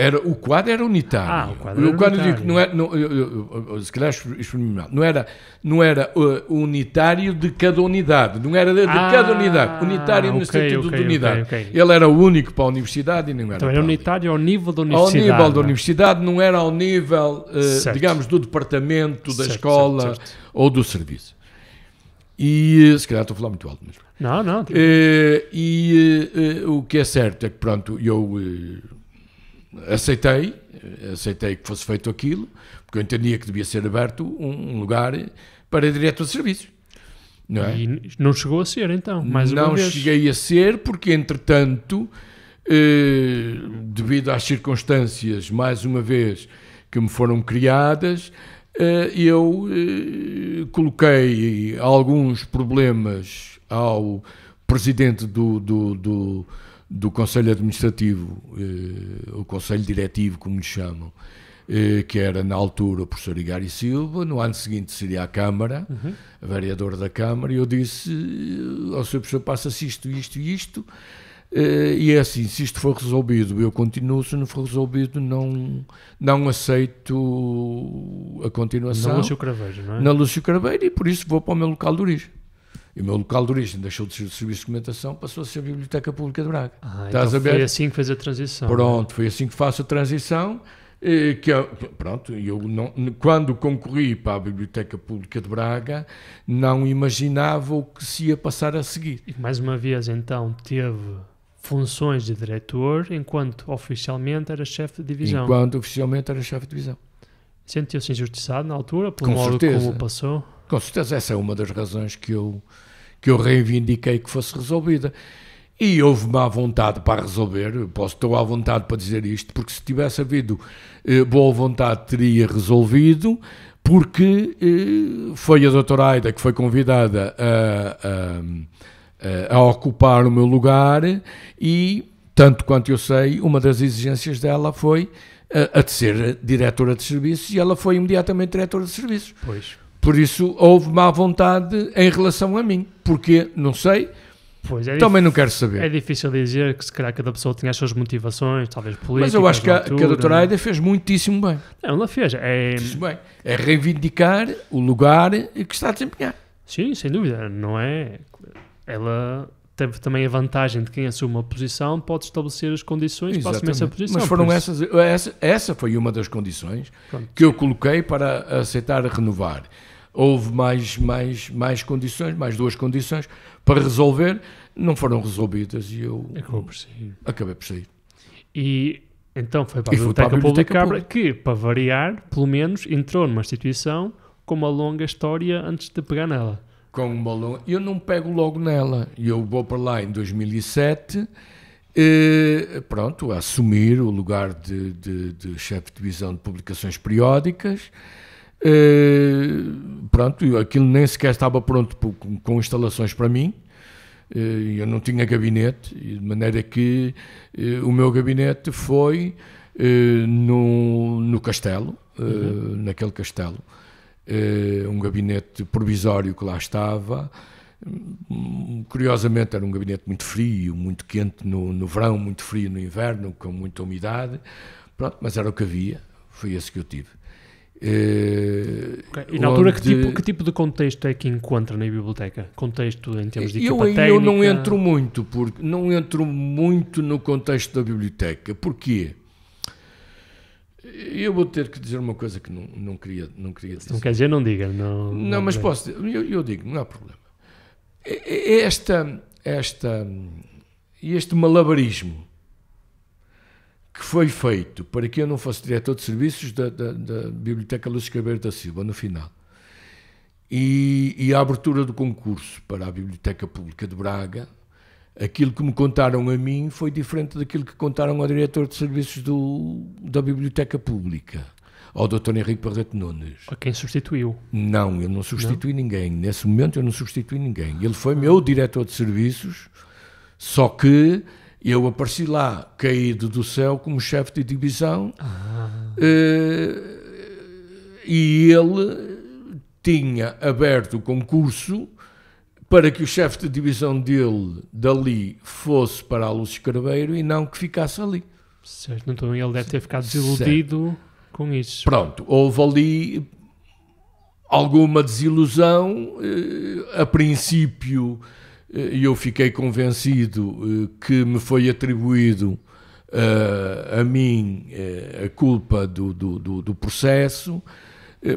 Era, o quadro era unitário. Ah, o quadro, era unitário. Digo, não é não, eu, eu, eu, se calhar exprimi mal. Não era, não era uh, unitário de cada unidade, não era de, ah, cada unidade. Unitário okay, no sentido okay, de unidade. Okay, Ele era o único para a universidade e não era. Então era unitário ao nível da universidade. Ao nível da é? universidade, não era ao nível, uh, digamos, do departamento, da certo, escola certo, certo. ou do serviço. E uh, se calhar estou a falar muito alto mesmo. Não, não. Uh, e uh, uh, o que é certo é que, pronto, eu aceitei, aceitei que fosse feito aquilo, porque eu entendia que devia ser aberto um lugar para direto de serviço. Não é? E não chegou a ser, então, mais não uma vez. cheguei a ser, porque entretanto, eh, devido às circunstâncias, mais uma vez, que me foram criadas, eh, eu eh, coloquei alguns problemas ao presidente do, do, do do Conselho Administrativo, eh, o Conselho Diretivo, como lhe chamam, eh, que era na altura o professor Igari Silva, no ano seguinte seria a Câmara, uhum. a vereadora da Câmara, e eu disse eh, ao senhor professor, passa-se isto, isto e isto, eh, e é assim, se isto for resolvido, eu continuo, se não for resolvido, não, não aceito a continuação. Na Lúcio Craveiro, não é? Na Lúcio Craveiro, e por isso vou para o meu local de origem. E o meu local de origem deixou de ser o Serviço de Documentação, passou a ser a Biblioteca Pública de Braga. Ah, Estás então foi assim que fez a transição. Né? Pronto, foi assim que faço a transição. Que eu, pronto, eu não, quando concorri para a Biblioteca Pública de Braga, não imaginava o que se ia passar a seguir. E mais uma vez, então, teve funções de diretor enquanto oficialmente era chefe de divisão. Enquanto oficialmente era chefe de divisão. Sentiu-se injustiçado na altura, pelo Com modo certeza. como passou? Com certeza, essa é uma das razões que eu que eu reivindiquei que fosse resolvida. E houve má vontade para resolver, posso, estou à vontade para dizer isto, porque se tivesse havido eh, boa vontade teria resolvido, porque eh, foi a doutora Aida que foi convidada a, a, a ocupar o meu lugar e, tanto quanto eu sei, uma das exigências dela foi a, eh, a de ser diretora de serviços e ela foi imediatamente diretora de serviços. Pois. Por isso houve má vontade em relação a mim. porque Não sei. Pois, é Também não quero saber. É difícil dizer que se calhar cada pessoa tinha as suas motivações, talvez políticas. Mas eu acho que a, que a doutora é? Aida fez muitíssimo bem. Não, ela fez. É... bem. É reivindicar o lugar que está a desempenhar. Sim, sem dúvida. Não é... Ela teve também a vantagem de quem assume uma posição pode estabelecer as condições Exatamente. para assumir essa posição. Mas foram essas... Essa, essa foi uma das condições Pronto. que eu coloquei para aceitar renovar houve mais, mais, mais condições, mais duas condições para resolver, não foram resolvidas e eu Acabou por sair. acabei por sair. E então foi para a Biblioteca, Pública, que, para variar, pelo menos entrou numa instituição com uma longa história antes de pegar nela. Com uma longa... Eu não pego logo nela. Eu vou para lá em 2007, eh, pronto, a assumir o lugar de, de, de chefe de divisão de publicações periódicas, eh, pronto, aquilo nem sequer estava pronto com instalações para mim eh, eu não tinha gabinete, de maneira que eh, o meu gabinete foi no, no castelo, uhum. naquele castelo, um gabinete provisório que lá estava. Curiosamente, era um gabinete muito frio, muito quente no, no verão, muito frio no inverno, com muita umidade. Pronto, mas era o que havia, foi esse que eu tive. Eh, okay. E na altura, que, tipo, que tipo de contexto é que encontra na biblioteca? Contexto em termos de eu, técnica? Eu não entro muito, porque não entro muito no contexto da biblioteca. Porquê? Eu vou ter que dizer uma coisa que não, não, queria, não queria dizer. não quer dizer, não diga. Não, não, não mas posso eu, eu digo, não há problema. É, é, é esta, esta, este malabarismo que foi feito para que eu não fosse diretor de serviços da, da, da Biblioteca Lúcio Cabreiro da Silva, no final. E, e, a abertura do concurso para a Biblioteca Pública de Braga, aquilo que me contaram a mim foi diferente daquilo que contaram ao diretor de serviços do, da Biblioteca Pública, ao Dr. Henrique Barreto Nunes. A quem substituiu? Não, eu não substituí não? ninguém. Nesse momento eu não substituí ninguém. Ele foi meu diretor de serviços, só que eu apareci lá, caído do céu, como chefe de divisão. Ah. Eh, e ele tinha aberto o concurso para que o chefe de divisão dele, dali, fosse para a Luz Carveiro e não que ficasse ali. Certo, então ele deve ter ficado desiludido certo. com isso. Pronto, houve ali alguma desilusão. Eh, a princípio, eh, e eu fiquei convencido eh, que me foi atribuído eh, a mim a culpa do, do, do processo,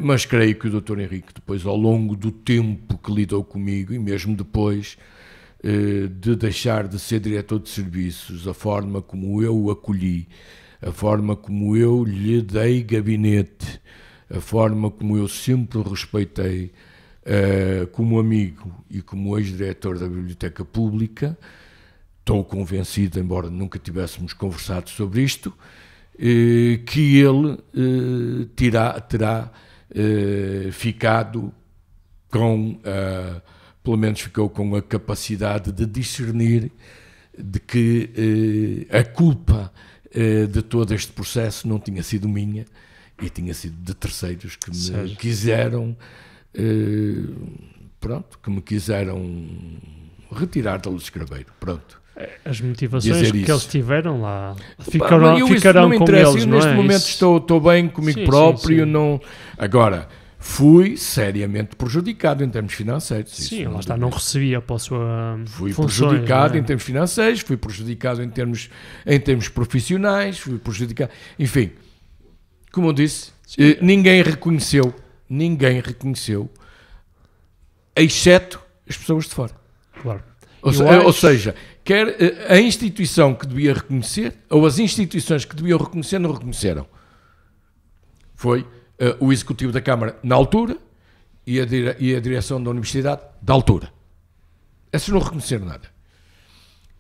mas creio que o Dr. Henrique, depois, ao longo do tempo que lidou comigo e mesmo depois de deixar de ser diretor de serviços, a forma como eu o acolhi, a forma como eu lhe dei gabinete, a forma como eu sempre o respeitei, Uh, como amigo e como ex-diretor da Biblioteca Pública, estou convencido, embora nunca tivéssemos conversado sobre isto, uh, que ele uh, terá, terá ficado com, pelo menos ficou com a capacidade de discernir de que a culpa de todo este processo não tinha sido minha e tinha sido de terceiros que me quiseram eh, pronto, que me quiseram retirar da Luz Escraveiro, pronto. É, as motivações que eles tiveram lá ficaram, eu, ficarão com eles, eu, neste é? momento estou, estou bem comigo sim, próprio, sim, sim. não... Agora, fui seriamente prejudicado em termos financeiros. Sim, lá está, não recebia para a sua Fui funções, prejudicado é? em termos financeiros, fui prejudicado em termos, em termos profissionais, fui prejudicado... Enfim, como eu disse, eh, ninguém reconheceu ninguém reconheceu, exceto as pessoas de fora. Claro. Ou, se, eh, acho... ou, seja, quer eh, a instituição que devia reconhecer, ou as instituições que deviam reconhecer, não reconheceram. Foi uh, o Executivo da Câmara na altura e a, e a direção da Universidade da altura. Essas não reconheceram nada.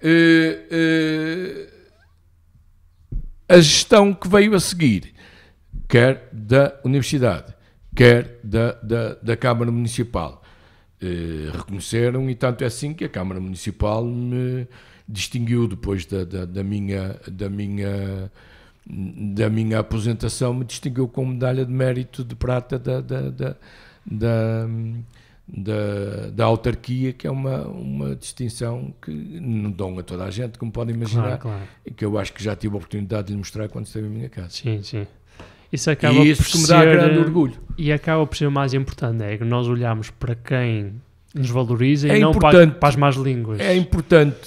Uh, uh, a gestão que veio a seguir, quer da Universidade, quer da, da, da Câmara Municipal. Eh, reconheceram, e tanto é assim que a Câmara Municipal me distinguiu depois da, da, da minha. Da minha da minha aposentação me distinguiu com medalha de mérito de prata da, da, da, da, da, da autarquia, que é uma, uma distinção que não dão a toda a gente, como podem imaginar, claro, claro. e que eu acho que já tive a oportunidade de lhe mostrar quando esteve em minha casa. Sim, sim. Isso acaba e isso por me dá ser, grande eh, orgulho. E acaba por ser o mais importante, né? é que nós olhamos para quem nos valoriza é e não para, para, as más línguas. É importante,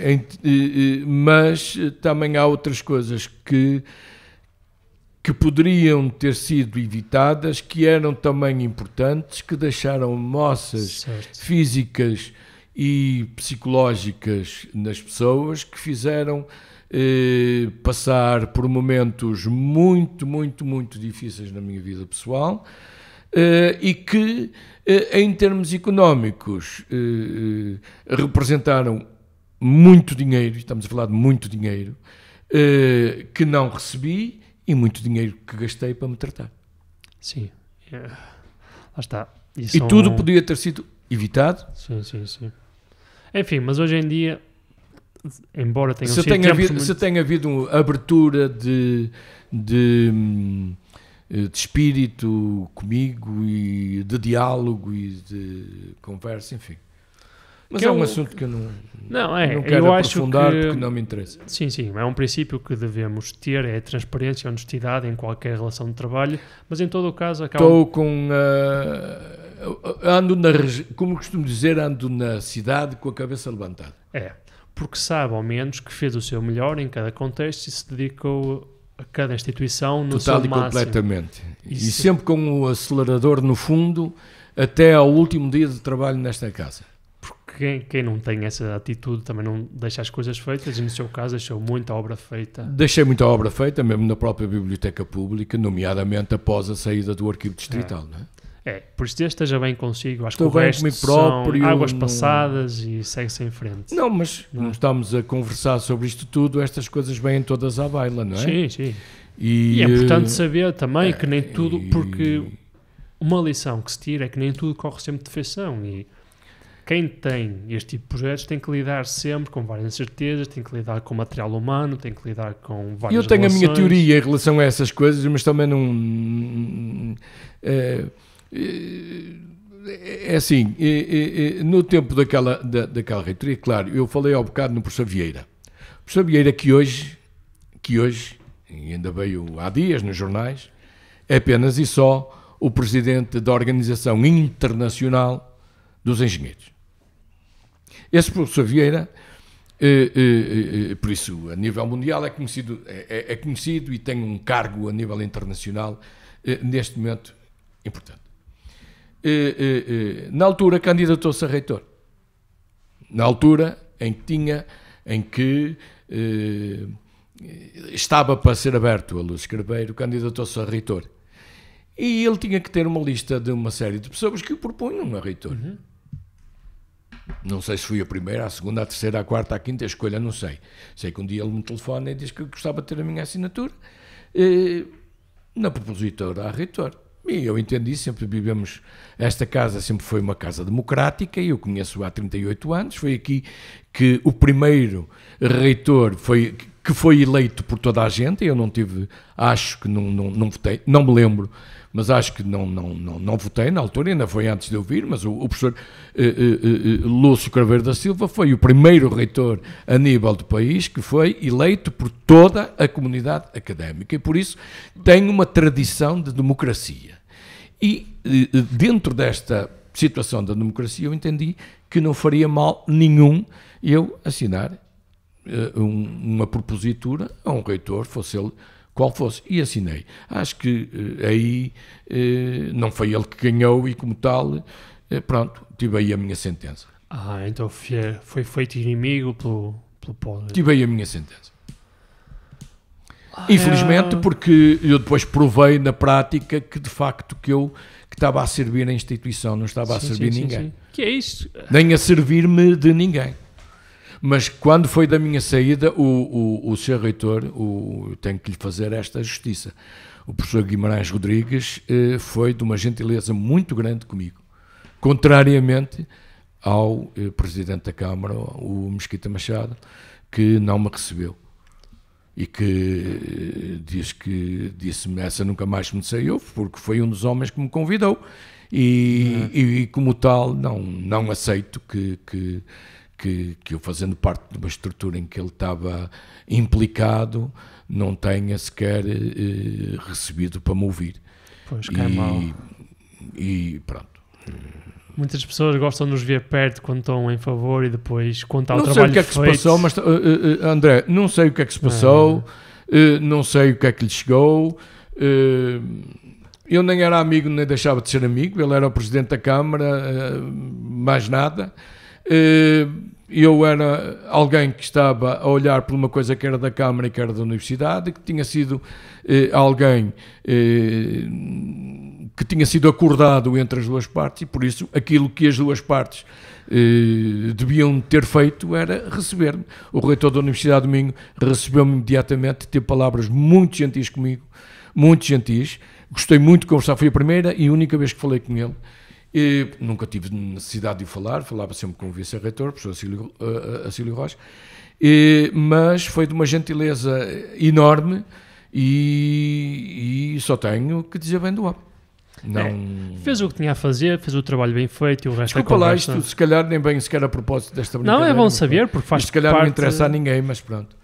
eh, eh, mas também há outras coisas que, que poderiam ter sido evitadas, que eram também importantes, que deixaram moças certo. físicas e psicológicas nas pessoas que fizeram eh, passar por momentos muito, muito, muito difíceis na minha vida pessoal eh, e que, eh, em termos económicos, representaram muito dinheiro, estamos a falar de muito dinheiro, que não recebi e muito dinheiro que gastei para me tratar. Sim, yeah. É, lá está. E, e são... tudo podia ter sido evitado. Sim, sim, sim. Enfim, mas hoje em dia embora tenham se sido tenha havido, muito... Se tenha havido uma abertura de, de, de, espírito comigo e de diálogo e de conversa, enfim. Mas que é um, um assunto que eu não, não, é, não quero eu aprofundar acho que, porque não me interessa. Sim, sim, é um princípio que devemos ter, é transparência, honestidade em qualquer relação de trabalho, mas em todo o caso acaba... Estou com... Uh, ando na... Como costumo dizer, ando na cidade com a cabeça levantada. É, porque sabe ao menos que fez o seu melhor em cada contexto e se dedicou a cada instituição no Total seu máximo. Total e completamente. Isso. E é sempre com o acelerador no fundo até ao último dia de trabalho nesta casa. Porque quem, quem, não tem essa atitude também não deixa as coisas feitas e no seu caso deixou muita obra feita. Deixei muita obra feita, mesmo na própria biblioteca pública, nomeadamente após a saída do arquivo distrital. É. Não é? É, por isso desde esteja bem consigo. Acho Estou que o bem resto próprio, são águas passadas e segue-se em frente. Não, mas é? não. estamos a conversar sobre isto tudo, estas coisas vêm todas à baila, não é? Sim, sim. E, e é importante saber também é, que nem tudo, e... porque uma lição que se tira é que nem tudo corre sempre de feição e quem tem este tipo de projetos tem que lidar sempre com várias incertezas, tem que lidar com material humano, tem que lidar com várias Eu tenho relações. a minha teoria em relação a essas coisas, mas também não... Uh, é, é assim, é, é, no tempo daquela, da, daquela reitoria, claro, eu falei ao bocado no professor Vieira. O professor Vieira que hoje, que hoje, ainda veio há dias nos jornais, é apenas e só o presidente da Organização Internacional dos Engenheiros. Esse professor Vieira, eh, eh, eh, por isso, a nível mundial, é conhecido, é, é, conhecido e tem um cargo a nível internacional, neste momento, importante. Eh, eh, eh, na altura candidatou-se a reitor. Na altura em que tinha, em que eh, estava para ser aberto a Luz Escreveiro, candidatou-se a reitor. E ele tinha que ter uma lista de uma série de pessoas que o propunham a reitor. Uhum. Não sei se fui a primeira, a segunda, a terceira, a quarta, a quinta a escolha, não sei. Sei que um dia ele me telefona e diz que gostava de ter a minha assinatura eh, na propositora a reitor. E eu entendi, sempre vivemos. Esta casa sempre foi uma casa democrática, e eu conheço há 38 anos. Foi aqui que o primeiro reitor foi, que foi eleito por toda a gente. Eu não tive, acho que não, não, não votei, não me lembro, mas acho que não, não, não, não votei na altura, ainda foi antes de eu vir. Mas o, o professor eh, eh, eh, eh Lúcio Craveiro da Silva foi o primeiro reitor a nível do país que foi eleito por toda a comunidade académica e por isso tem uma tradição de democracia. E dentro desta situação da democracia, eu entendi que não faria mal nenhum eu assinar uh, um, uma propositura a um reitor, fosse ele qual fosse, e assinei. Acho que uh, aí uh, não foi ele que ganhou e, como tal, pronto, tive aí a minha sentença. Ah, então foi, foi feito inimigo pelo, pelo poder. Tive aí a minha sentença. Ah, Infelizmente, é. porque eu depois provei na prática que de facto que eu que estava a servir a instituição, não estava sim, a servir sim, ninguém. Sim, que é isso? Nem a servir-me de ninguém. Mas quando foi da minha saída, o, o, o Sr. Reitor, o, tenho que lhe fazer esta justiça. O professor Guimarães Rodrigues eh, foi de uma gentileza muito grande comigo, contrariamente ao eh, presidente da Câmara, o Mesquita Machado, que não me recebeu e que diz que disse-me essa nunca mais comecei eu, porque foi um dos homens que me convidou. E, uhum. e, e, como tal, não, não aceito que, que, que, que eu, fazendo parte de uma estrutura em que ele estava implicado, não tenha sequer eh, recebido para me ouvir. Pois, que é mal. e pronto muitas pessoas gostam de nos ver perto quando estão em favor e depois quanto o trabalho feito... Não sei o que é que feito. se passou, mas uh, uh, uh, André, não sei o que é que se passou, ah. uh, não sei o que é que lhe chegou... Uh, eu nem era amigo, nem deixava de ser amigo. Ele era o presidente da Câmara, uh, mais nada. Eh, eu era alguém que estava a olhar por uma coisa que era da Câmara e que era da Universidade, que tinha sido eh, alguém eh, que tinha sido acordado entre as duas partes e por isso aquilo que as duas partes eh, deviam ter feito era receber-me. O reitor da Universidade do Minho recebeu-me imediatamente, teve palavras muito gentis comigo, muito gentis. Gostei muito de conversar, foi a primeira e única vez que falei com ele. E nunca tive necessidade de o falar, falava sempre com o vice-reitor, professor eh, eh, Acílio, Rocha, e, mas foi de uma gentileza enorme e, e, só tenho que dizer bem do homem. Não... É, fez o que tinha a fazer, fez o trabalho bem feito e o resto Desculpa é conversa. lá isto, se calhar nem bem sequer a propósito desta brincadeira. Não, é bom saber, porque faz isto, Se calhar parte... não interessa a ninguém, mas pronto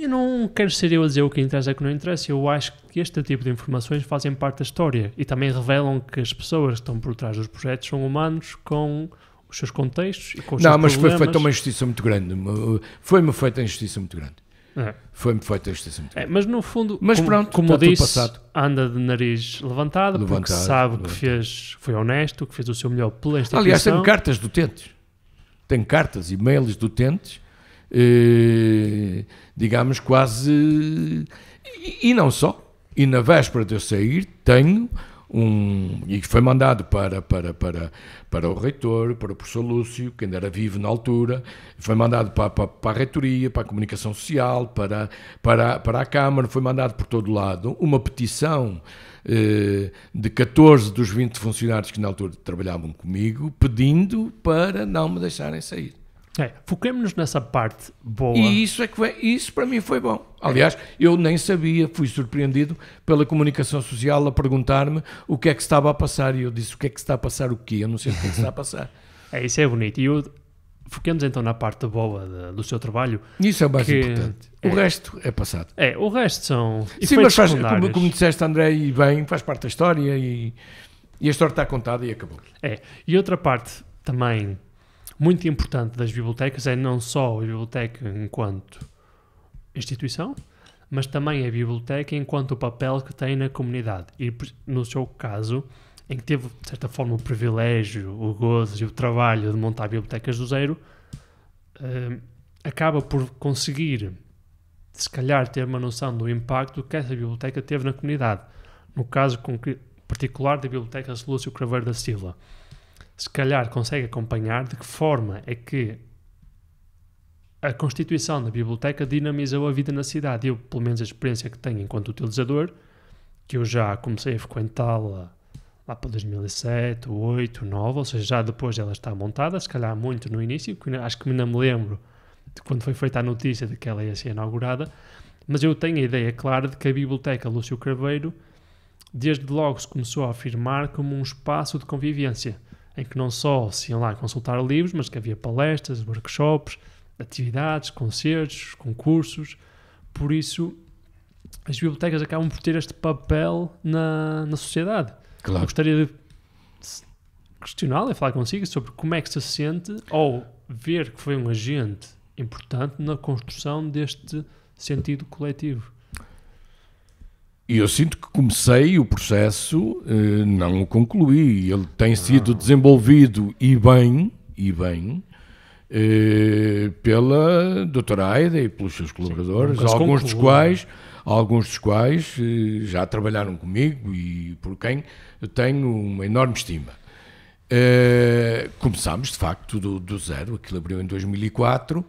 e não quero ser eu a dizer o que interessa e o que não interessa. Eu acho que este tipo de informações fazem parte da história e também revelam que as pessoas que estão por trás dos projetos são humanos com os seus contextos e com os não, seus problemas. Não, mas foi feita uma injustiça muito grande. Foi-me feita uma injustiça muito grande. É. Foi-me feita uma injustiça muito é, grande. É, mas no fundo, mas como, pronto, como disse, passado. anda de nariz levantado, levantado porque sabe levantado. que fez, foi honesto, que fez o seu melhor pela instituição. Aliás, tem cartas do Tentes. Tem cartas, e-mails do Tentes eh, digamos, quase. E, e, não só. E na véspera de eu sair, tenho um. E foi mandado para, para, para, para o reitor, para o professor Lúcio, que ainda era vivo na altura, foi mandado para, para, para a reitoria, para a comunicação social, para, para, para a Câmara, foi mandado por todo lado uma petição eh, de 14 dos 20 funcionários que na altura trabalhavam comigo, pedindo para não me deixarem sair. É, foquemos-nos nessa parte boa. E isso, é que foi, isso para mim foi bom. Aliás, eu nem sabia, fui surpreendido pela comunicação social a perguntar-me o que é que estava a passar. E eu disse: o que é que está a passar? O quê? Eu não sei o que é que está a passar. é, isso é bonito. E eu, foquemos então na parte boa de, do seu trabalho. Isso é o mais que, importante. É o é, resto é passado. É, o resto são. Sim, mas faz, como, como disseste, André, e bem, faz parte da história e, e a história está contada e acabou. É, e outra parte também muito importante das bibliotecas é não só a biblioteca enquanto instituição, mas também a biblioteca enquanto o papel que tem na comunidade. E no seu caso, em que teve, de certa forma, o privilégio, o gozo e o trabalho de montar bibliotecas do zero, hum, acaba por conseguir, se calhar, ter uma noção do impacto que essa biblioteca teve na comunidade. No caso particular da Biblioteca de Lúcio Craveiro da Silva se calhar consegue acompanhar de que forma é que a constituição da biblioteca dinamizou a vida na cidade. Eu, pelo menos a experiência que tenho enquanto utilizador, que eu já comecei a frequentá-la lá para 2007, 8, 9, ou seja, já depois ela está montada, se calhar muito no início, acho que ainda me lembro de quando foi feita a notícia de que ela ia ser inaugurada, mas eu tenho a ideia clara de que a Biblioteca Lúcio Craveiro desde logo se começou a afirmar como um espaço de convivência em que não só se iam lá consultar livros, mas que havia palestras, workshops, atividades, concertos, concursos. Por isso, as bibliotecas acabam por ter este papel na, na sociedade. Claro. Eu gostaria de questioná-la e falar consigo sobre como é que se sente ou ver que foi um agente importante na construção deste sentido coletivo. E eu sinto que comecei o processo, eh, não o concluí. Ele tem sido desenvolvido e bem, e bem, eh, pela doutora Aida e pelos seus colaboradores, Sim, alguns, dos é? quais, alguns dos quais eh, já trabalharam comigo e por quem eu tenho uma enorme estima. Começámos, de facto, do, do zero, aquilo abriu em 2004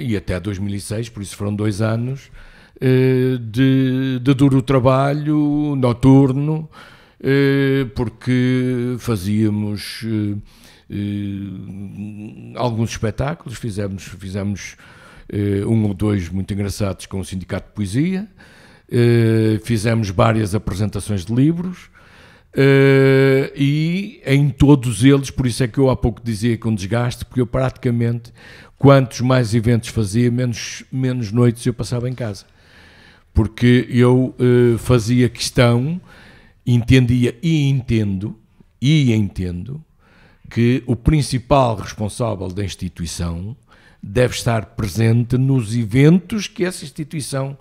e até 2006, por isso foram dois anos eh, de, de duro trabalho noturno, eh, porque fazíamos eh, alguns espetáculos, fizemos, fizemos um ou dois muito engraçados com o Sindicato de Poesia, fizemos várias apresentações de livros. Uh, e em todos eles, por isso é que eu há pouco dizia com desgaste, porque eu praticamente, quantos mais eventos fazia, menos, menos noites eu passava em casa porque eu eh, fazia questão, entendia e entendo, e entendo, que o principal responsável da instituição deve estar presente nos eventos que essa instituição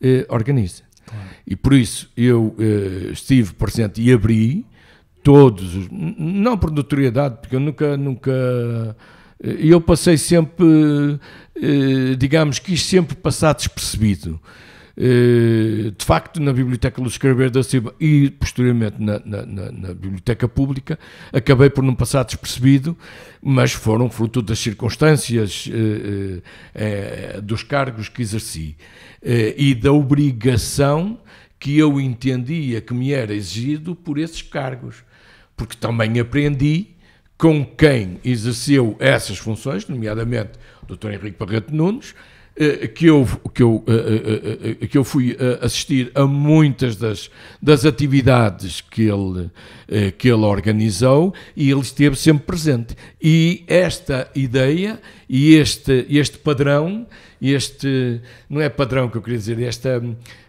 eh, organiza. Claro. E por isso eu eh, estive presente e abri todos, os, não por notoriedade, porque eu nunca, nunca eu passei sempre, digamos, quis sempre passar despercebido. Eh, de facto, na Biblioteca Luís escrever da Silva e posteriormente na, na, na, na, Biblioteca Pública, acabei por não passar despercebido, mas foram fruto das circunstâncias eh, eh, dos cargos que exerci e da obrigação que eu entendia que me era exigido por esses cargos, porque também aprendi com quem exerceu essas funções, nomeadamente o Dr. Henrique Barreto Nunes eh, que eu, que eu, eh, eh, que eu fui assistir a muitas das, das atividades que ele, que ele organizou e ele esteve sempre presente. E esta ideia e este, este padrão, este, não é padrão que eu queria dizer, esta...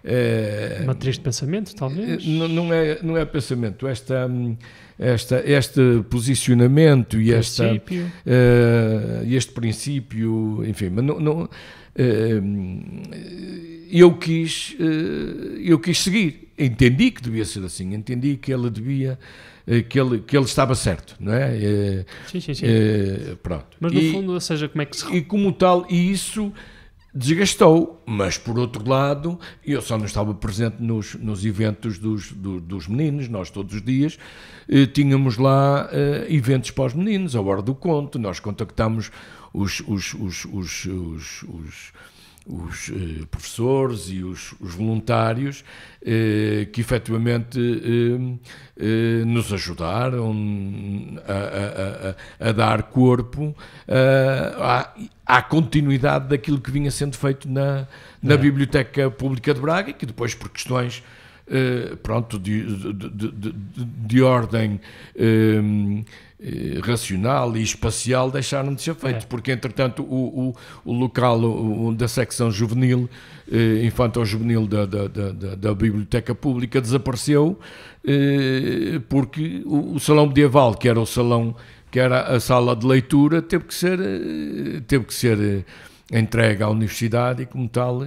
É, Matriz de pensamento, talvez? Não, é, não é pensamento, esta... Esta, este posicionamento e princípio. Esta, uh, este princípio, enfim, mas não, não eu quis, eh, eu quis seguir. Entendi que devia ser assim, entendi que ela devia, eh, que ele, que ele estava certo, não é? Eh, sim, sim, sim. É, pronto. Mas no e, fundo, ou seja, como é que se... E como tal, e isso desgastou, mas por outro lado, eu só não estava presente nos, nos eventos dos, do, dos meninos, nós todos os dias tínhamos lá eventos para os meninos, a hora do conto, nós contactámos os, os, os, os, os, os os eh, professores e os, os voluntários eh, que efetivamente eh, eh nos ajudaram a, a, a, a dar corpo eh, à, à, continuidade daquilo que vinha sendo feito na, na é. Biblioteca Pública de Braga, e que depois, por questões eh, pronto, de, de, de, de ordem eh, racional e espacial deixaram de ser feitos, é. porque entretanto o, o, o local o, da secção juvenil, eh, infantil-juvenil da, da, da, da, Biblioteca Pública desapareceu eh, porque o, o, Salão Medieval, que era o salão, que era a sala de leitura, teve que ser, eh, teve que ser eh, entregue à universidade e como tal,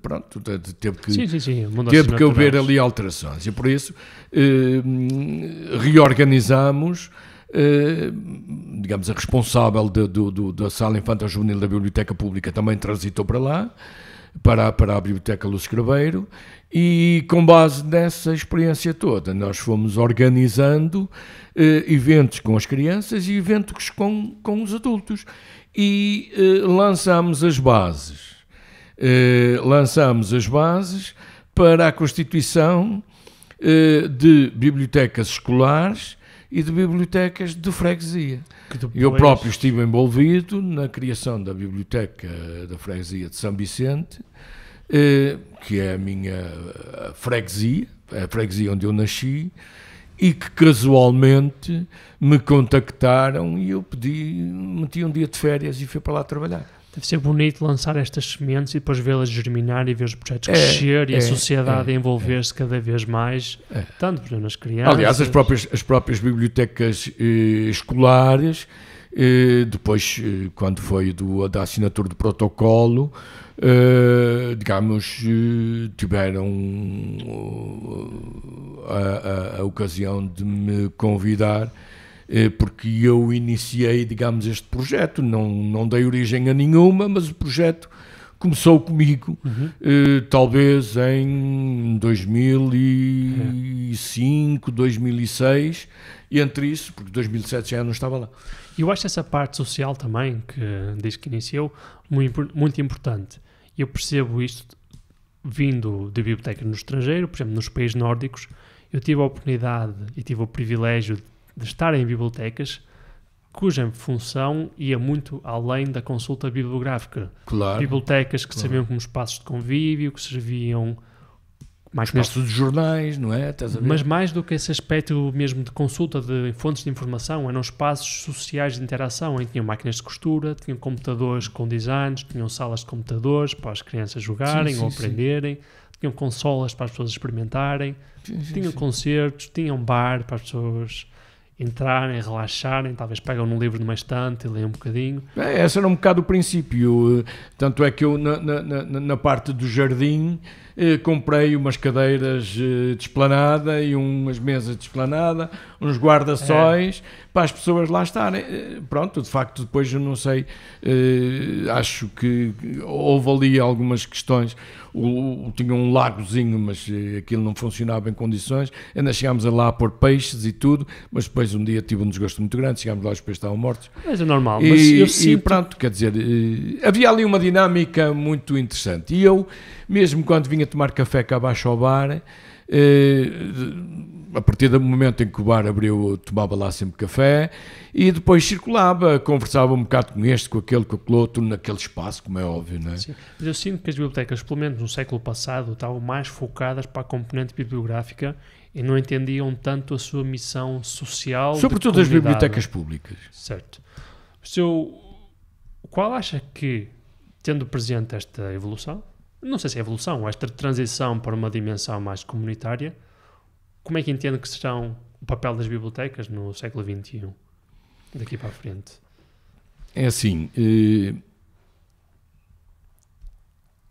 pronto, teve que, sim, sim, sim. Teve que haver ali alterações e por isso eh, reorganizamos eh, digamos, a responsável de, da sala infantil juvenil da Biblioteca Pública também transitou para lá, para, para a Biblioteca Luz Craveiro, e com base nessa experiência toda, nós fomos organizando eh, eventos com as crianças e eventos com, com os adultos. E eh, lançámos as bases. Eh, lançámos as bases para a constituição eh, de bibliotecas escolares e de bibliotecas de freguesia. Depois... Eu próprio estive envolvido na criação da biblioteca da freguesia de São Vicente, eh, que é a minha freguesia, é a freguesia onde eu nasci, e que casualmente me contactaram e eu pedi, meti um dia de férias e fui para lá trabalhar. Deve ser bonito lançar estas sementes e depois vê-las germinar e ver os projetos é, crescer é, e a é, sociedade é, envolver-se é. cada vez mais, é. tanto por nas crianças. Aliás, as próprias, as próprias bibliotecas eh, escolares, eh, depois, eh, quando foi do, da assinatura do protocolo, eh, digamos, eh, tiveram eh, a, a, a ocasião de me convidar eh, porque eu iniciei, digamos, este projeto, não, não dei origem a nenhuma, mas o projeto começou comigo, uhum. eh, talvez em 2005, 2006, e entre isso, porque 2007 já não estava lá. Eu acho essa parte social também, que desde que iniciou, muito, muito importante. Eu percebo isto vindo de biblioteca no estrangeiro, por exemplo, nos países nórdicos, eu tive a oportunidade e tive o privilégio de de estar em bibliotecas cuja função ia muito além da consulta bibliográfica. Claro. Bibliotecas que claro. serviam como espaços de convívio, que serviam mais espaços de jornais, não é? Mas mais do que esse aspecto mesmo de consulta de fontes de informação, eram espaços sociais de interação, em que tinham máquinas de costura, tinham computadores com designs, tinham salas de computadores para as crianças jogarem sim, sim, ou aprenderem, sim. tinham consolas para as pessoas experimentarem, tinham concertos, tinham bar para as pessoas entrarem, relaxarem, talvez pegam um livro numa estante e leiam um bocadinho. É, esse era um bocado o princípio. Tanto é que eu, na, na, na parte do jardim, eh, comprei umas cadeiras eh, de esplanada e umas mesas de esplanada, uns guarda-sóis, é. para as pessoas lá estarem. Eh, pronto, de facto, depois eu não sei, eh, acho que houve ali algumas questões o, tinha um lagozinho, mas eh, aquilo não funcionava em condições. Ainda chegámos a lá a pôr peixes e tudo, mas depois um dia tive um desgosto muito grande. Chegámos lá, os peixes estavam mortos. Mas é normal. E, mas eu sinto... e pronto, quer dizer, eh, havia ali uma dinâmica muito interessante. E eu, mesmo quando vinha tomar café cá abaixo ao bar eh, a partir do momento em que o bar abriu, tomava lá sempre café e depois circulava, conversava um bocado com este, com aquele, com aquele outro, naquele espaço, como é óbvio, não é? Sim, mas eu sinto que as bibliotecas, pelo menos no século passado, estavam mais focadas para a componente bibliográfica e não entendiam tanto a sua missão social. Sobretudo as bibliotecas públicas. Certo. Seu, qual acha que, tendo presente esta evolução, não sei se é evolução, esta transição para uma dimensão mais comunitária, como é que entende que serão o papel das bibliotecas no século XXI, daqui para a frente? É assim, eh,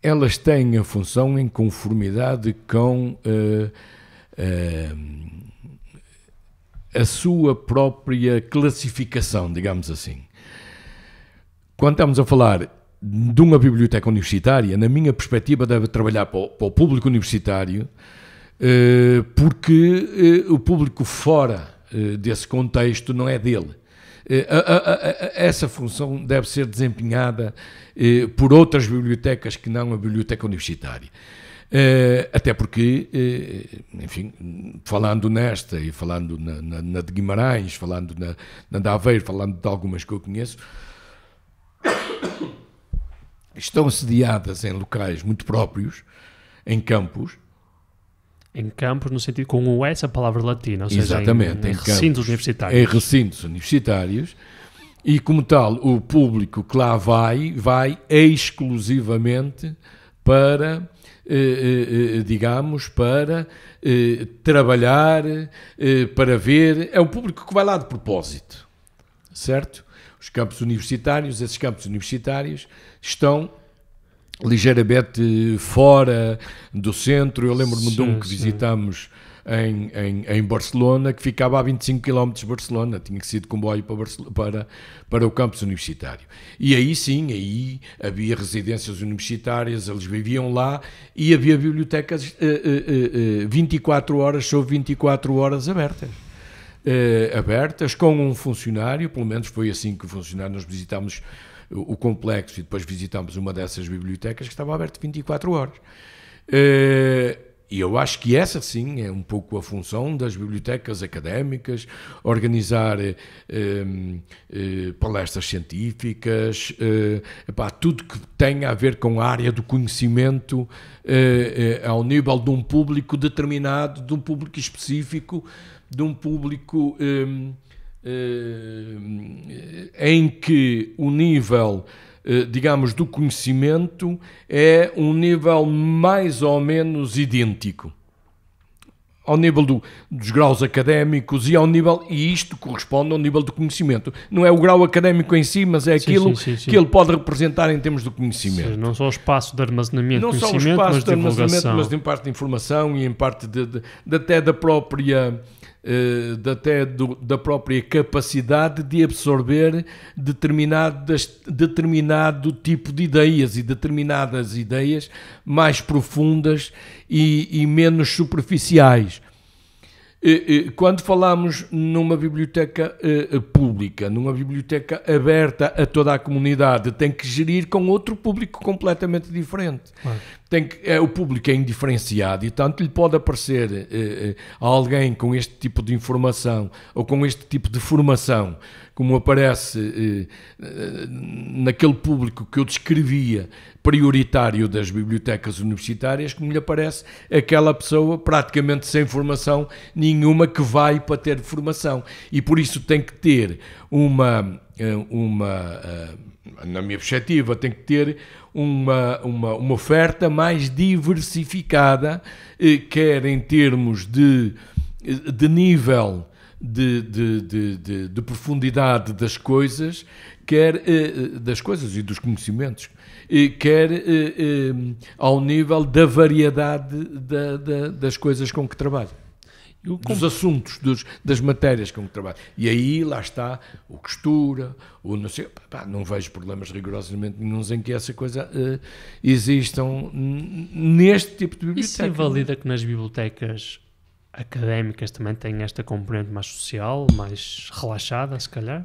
elas têm a função em conformidade com eh, eh, a sua própria classificação, digamos assim. Quando estamos a falar de uma biblioteca universitária, na minha perspectiva, deve trabalhar para o, para o público universitário, eh, porque eh, o público fora eh, desse contexto não é dele. essa função deve ser desempenhada por outras bibliotecas que não a biblioteca universitária. até porque, enfim, falando nesta e falando na, na, na de Guimarães, falando na, na de Aveiro, falando de algumas que eu conheço, estão sediadas em locais muito próprios, em campos. Em campos, no sentido com o S, a palavra latina, ou seja, em, em, em recintos campos, universitários. Em recintos universitários. E, como tal, o público que lá vai, vai exclusivamente para eh, eh, eh, digamos, para trabalhar, para ver. É o público que vai lá de propósito certo? Os campos universitários, esses campos universitários estão ligeiramente fora do centro. Eu lembro-me de um que visitámos em, em, em, Barcelona, que ficava a 25 km de Barcelona, tinha que ser de comboio para, Barcelona, para, para o campus universitário. E aí sim, aí havia residências universitárias, eles viviam lá e havia bibliotecas uh, uh, uh, 24 horas sobre 24 horas abertas. Eh, abertas, com um funcionário, pelo menos foi assim que o funcionário, nós visitámos o, o complexo e depois visitámos uma dessas bibliotecas que estava aberta 24 horas. Eh, e eu acho que essa sim é um pouco a função das bibliotecas académicas, organizar eh, eh, eh palestras científicas, eh, epá, tudo que tenha a ver com a área do conhecimento ao nível de um público determinado, de um público específico de um público um, um, em que o nível, eh, digamos, do conhecimento é um nível mais ou menos idêntico ao nível do, dos graus académicos e ao nível e isto corresponde ao nível do conhecimento. Não é o grau académico em si, mas é sim, aquilo sim, sim, que ele pode representar em termos de conhecimento. Seja, não só o espaço de armazenamento, não só o espaço mas de, de armazenamento, mas em parte de informação e em parte de, de, de até da própria eh, até do, da própria capacidade de absorver determinadas, determinado tipo de ideias e determinadas ideias mais profundas e, e menos superficiais. Quando falamos numa biblioteca eh, eh, pública, numa biblioteca aberta a toda a comunidade, tem que gerir com outro público completamente diferente. Claro. Tem que, é, o público é indiferenciado e, tanto, lhe pode aparecer alguém com este tipo de informação ou com este tipo de formação como aparece eh, eh, naquele público que eu descrevia, prioritário das bibliotecas universitárias, como lhe aparece aquela pessoa praticamente sem formação nenhuma que vai para ter formação. E por isso tem que ter uma. Eh, uma na minha perspectiva, tem que ter uma, uma, uma oferta mais diversificada, quer em termos de, de nível de, de, de, de profundidade das coisas, quer eh, eh, das coisas e dos conhecimentos, quer eh, ao nível da variedade da, da, das coisas com que trabalha dos assuntos, dos, das matérias com que trabalho. E aí, lá está, o costura, o não sei, pá, não vejo problemas rigorosamente nenhums em que essa coisa uh, existam neste tipo de biblioteca. Isso é? válida que nas bibliotecas académicas também têm esta componente mais social, mais relaxada, se calhar?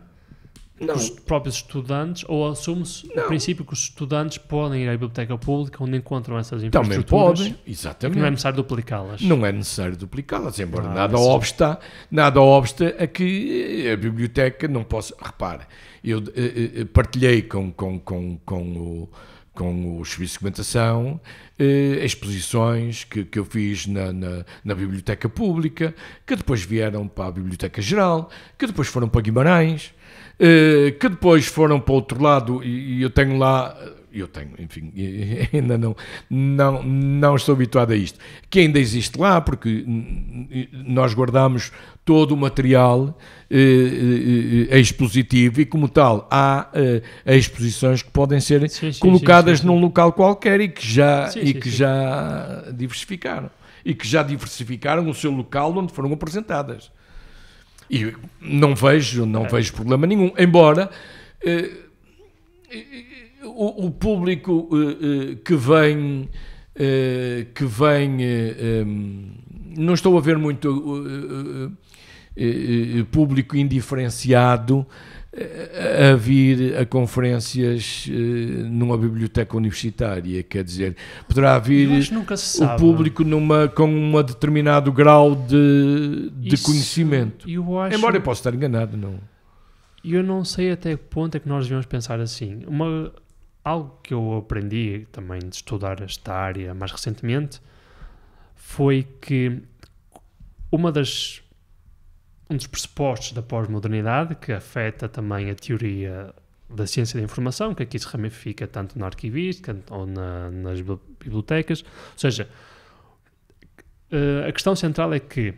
Não. Os próprios estudantes, ou assume-se o princípio que os estudantes podem ir à biblioteca pública onde encontram essas infraestruturas. Também podem, exatamente. Não é necessário duplicá-las. Não é necessário duplicá-las, embora ah, nada, obsta, nada obsta a que eh, a biblioteca não possa. Repara, eu, eu, eh, eu eh, partilhei com, com, com, com o com os serviços de documentação, eh, exposições que, que eu fiz na, na, na, Biblioteca Pública, que depois vieram para a Biblioteca Geral, que depois foram para Guimarães, eh, que depois foram para outro lado, e, e eu tenho lá eu tenho, enfim, ainda não, não, não estou habituado a isto, que ainda existe lá, porque nós guardamos todo o material eh, eh, eh, expositivo e, como tal, há eh, exposições que podem ser sim, sim, colocadas sim, num local qualquer e que já, e que já diversificaram. E que já diversificaram o seu local onde foram apresentadas. E não vejo, não é. vejo problema nenhum, embora eh, o, o público uh, uh, que vem. Uh, que vem. Um, ehm, não estou a ver muito público indiferenciado a vir a conferências numa biblioteca universitária, quer dizer, poderá vir o público numa, com um determinado grau de, de Isso, conhecimento. Eu acho, Embora eu possa estar enganado, não. Eu não sei até que ponto é que nós devemos pensar assim. Uma, Algo que eu aprendi também de estudar esta área mais recentemente foi que uma das um dos pressupostos da pós-modernidade que afeta também a teoria da ciência da informação, que aqui se ramifica tanto na arquivística ou na, nas bibliotecas. Ou seja, eh, a questão central é que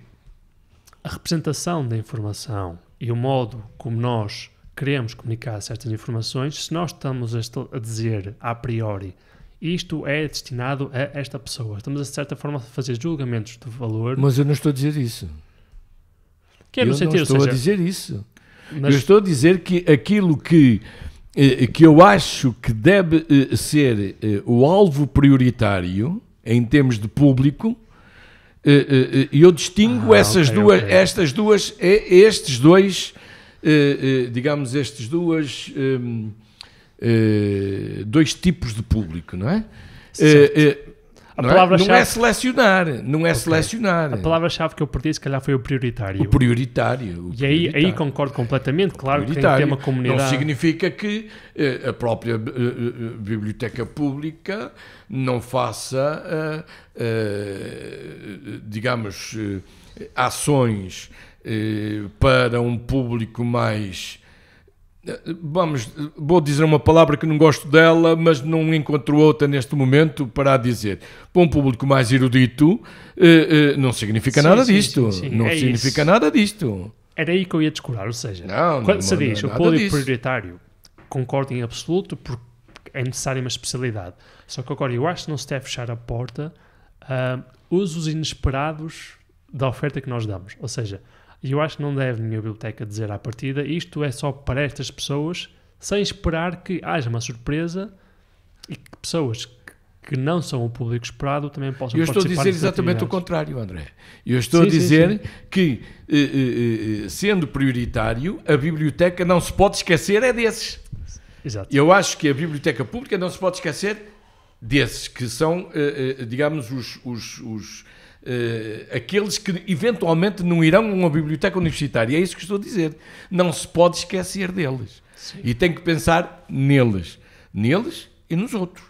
a representação da informação e o modo como nós queremos comunicar certas informações, se nós estamos a dizer a priori isto é destinado a esta pessoa, estamos a certa forma a fazer julgamentos de valor. Mas eu não estou a dizer isso. Que é eu no sentido, não estou seja, a dizer isso. Mas... Eu estou a dizer que aquilo que, eh, que eu acho que deve eh, ser eh, o alvo prioritário em termos de público, eu distingo ah, essas okay, duas, okay. estas duas, estes dois eh, eh, digamos, estes duas, ehm, eh, dois tipos de público, não é? A não, palavra é? Chave... não é selecionar, não é okay. selecionar. A palavra-chave que eu perdi, se calhar, foi o prioritário. O prioritário. O e aí, prioritário. aí concordo completamente, claro que tem que ter uma comunidade. Não significa que eh, a própria eh, biblioteca pública não faça, eh, digamos, ações eh, para um público mais. Vamos, vou dizer uma palavra que não gosto dela, mas não encontro outra neste momento para a dizer. Para um público mais erudito, eh, eh, não significa sim, nada sim, disto. Sim, não é significa isso. nada disto. Era aí que eu ia descurar, ou seja, não, quando não, se diz o público prioritário, concordo em absoluto, porque é necessária uma especialidade. Só que agora eu acho que não se deve fechar a porta a usos inesperados da oferta que nós damos. Ou seja, e eu acho que não deve nenhuma biblioteca dizer à partida isto é só para estas pessoas, sem esperar que haja uma surpresa e que pessoas que não são o público esperado também possam Eu estou a dizer exatamente o contrário, André. Eu estou sim, a dizer sim, sim. que, eh, eh, eh, sendo prioritário, a biblioteca não se pode esquecer é desses. Exato. Eu acho que a biblioteca pública não se pode esquecer desses, que são, digamos, os, os, os Uh, aqueles que eventualmente não irão a uma biblioteca universitária. É isso que estou a dizer. Não se pode esquecer deles. Sim. E tem que pensar neles. Neles e nos outros.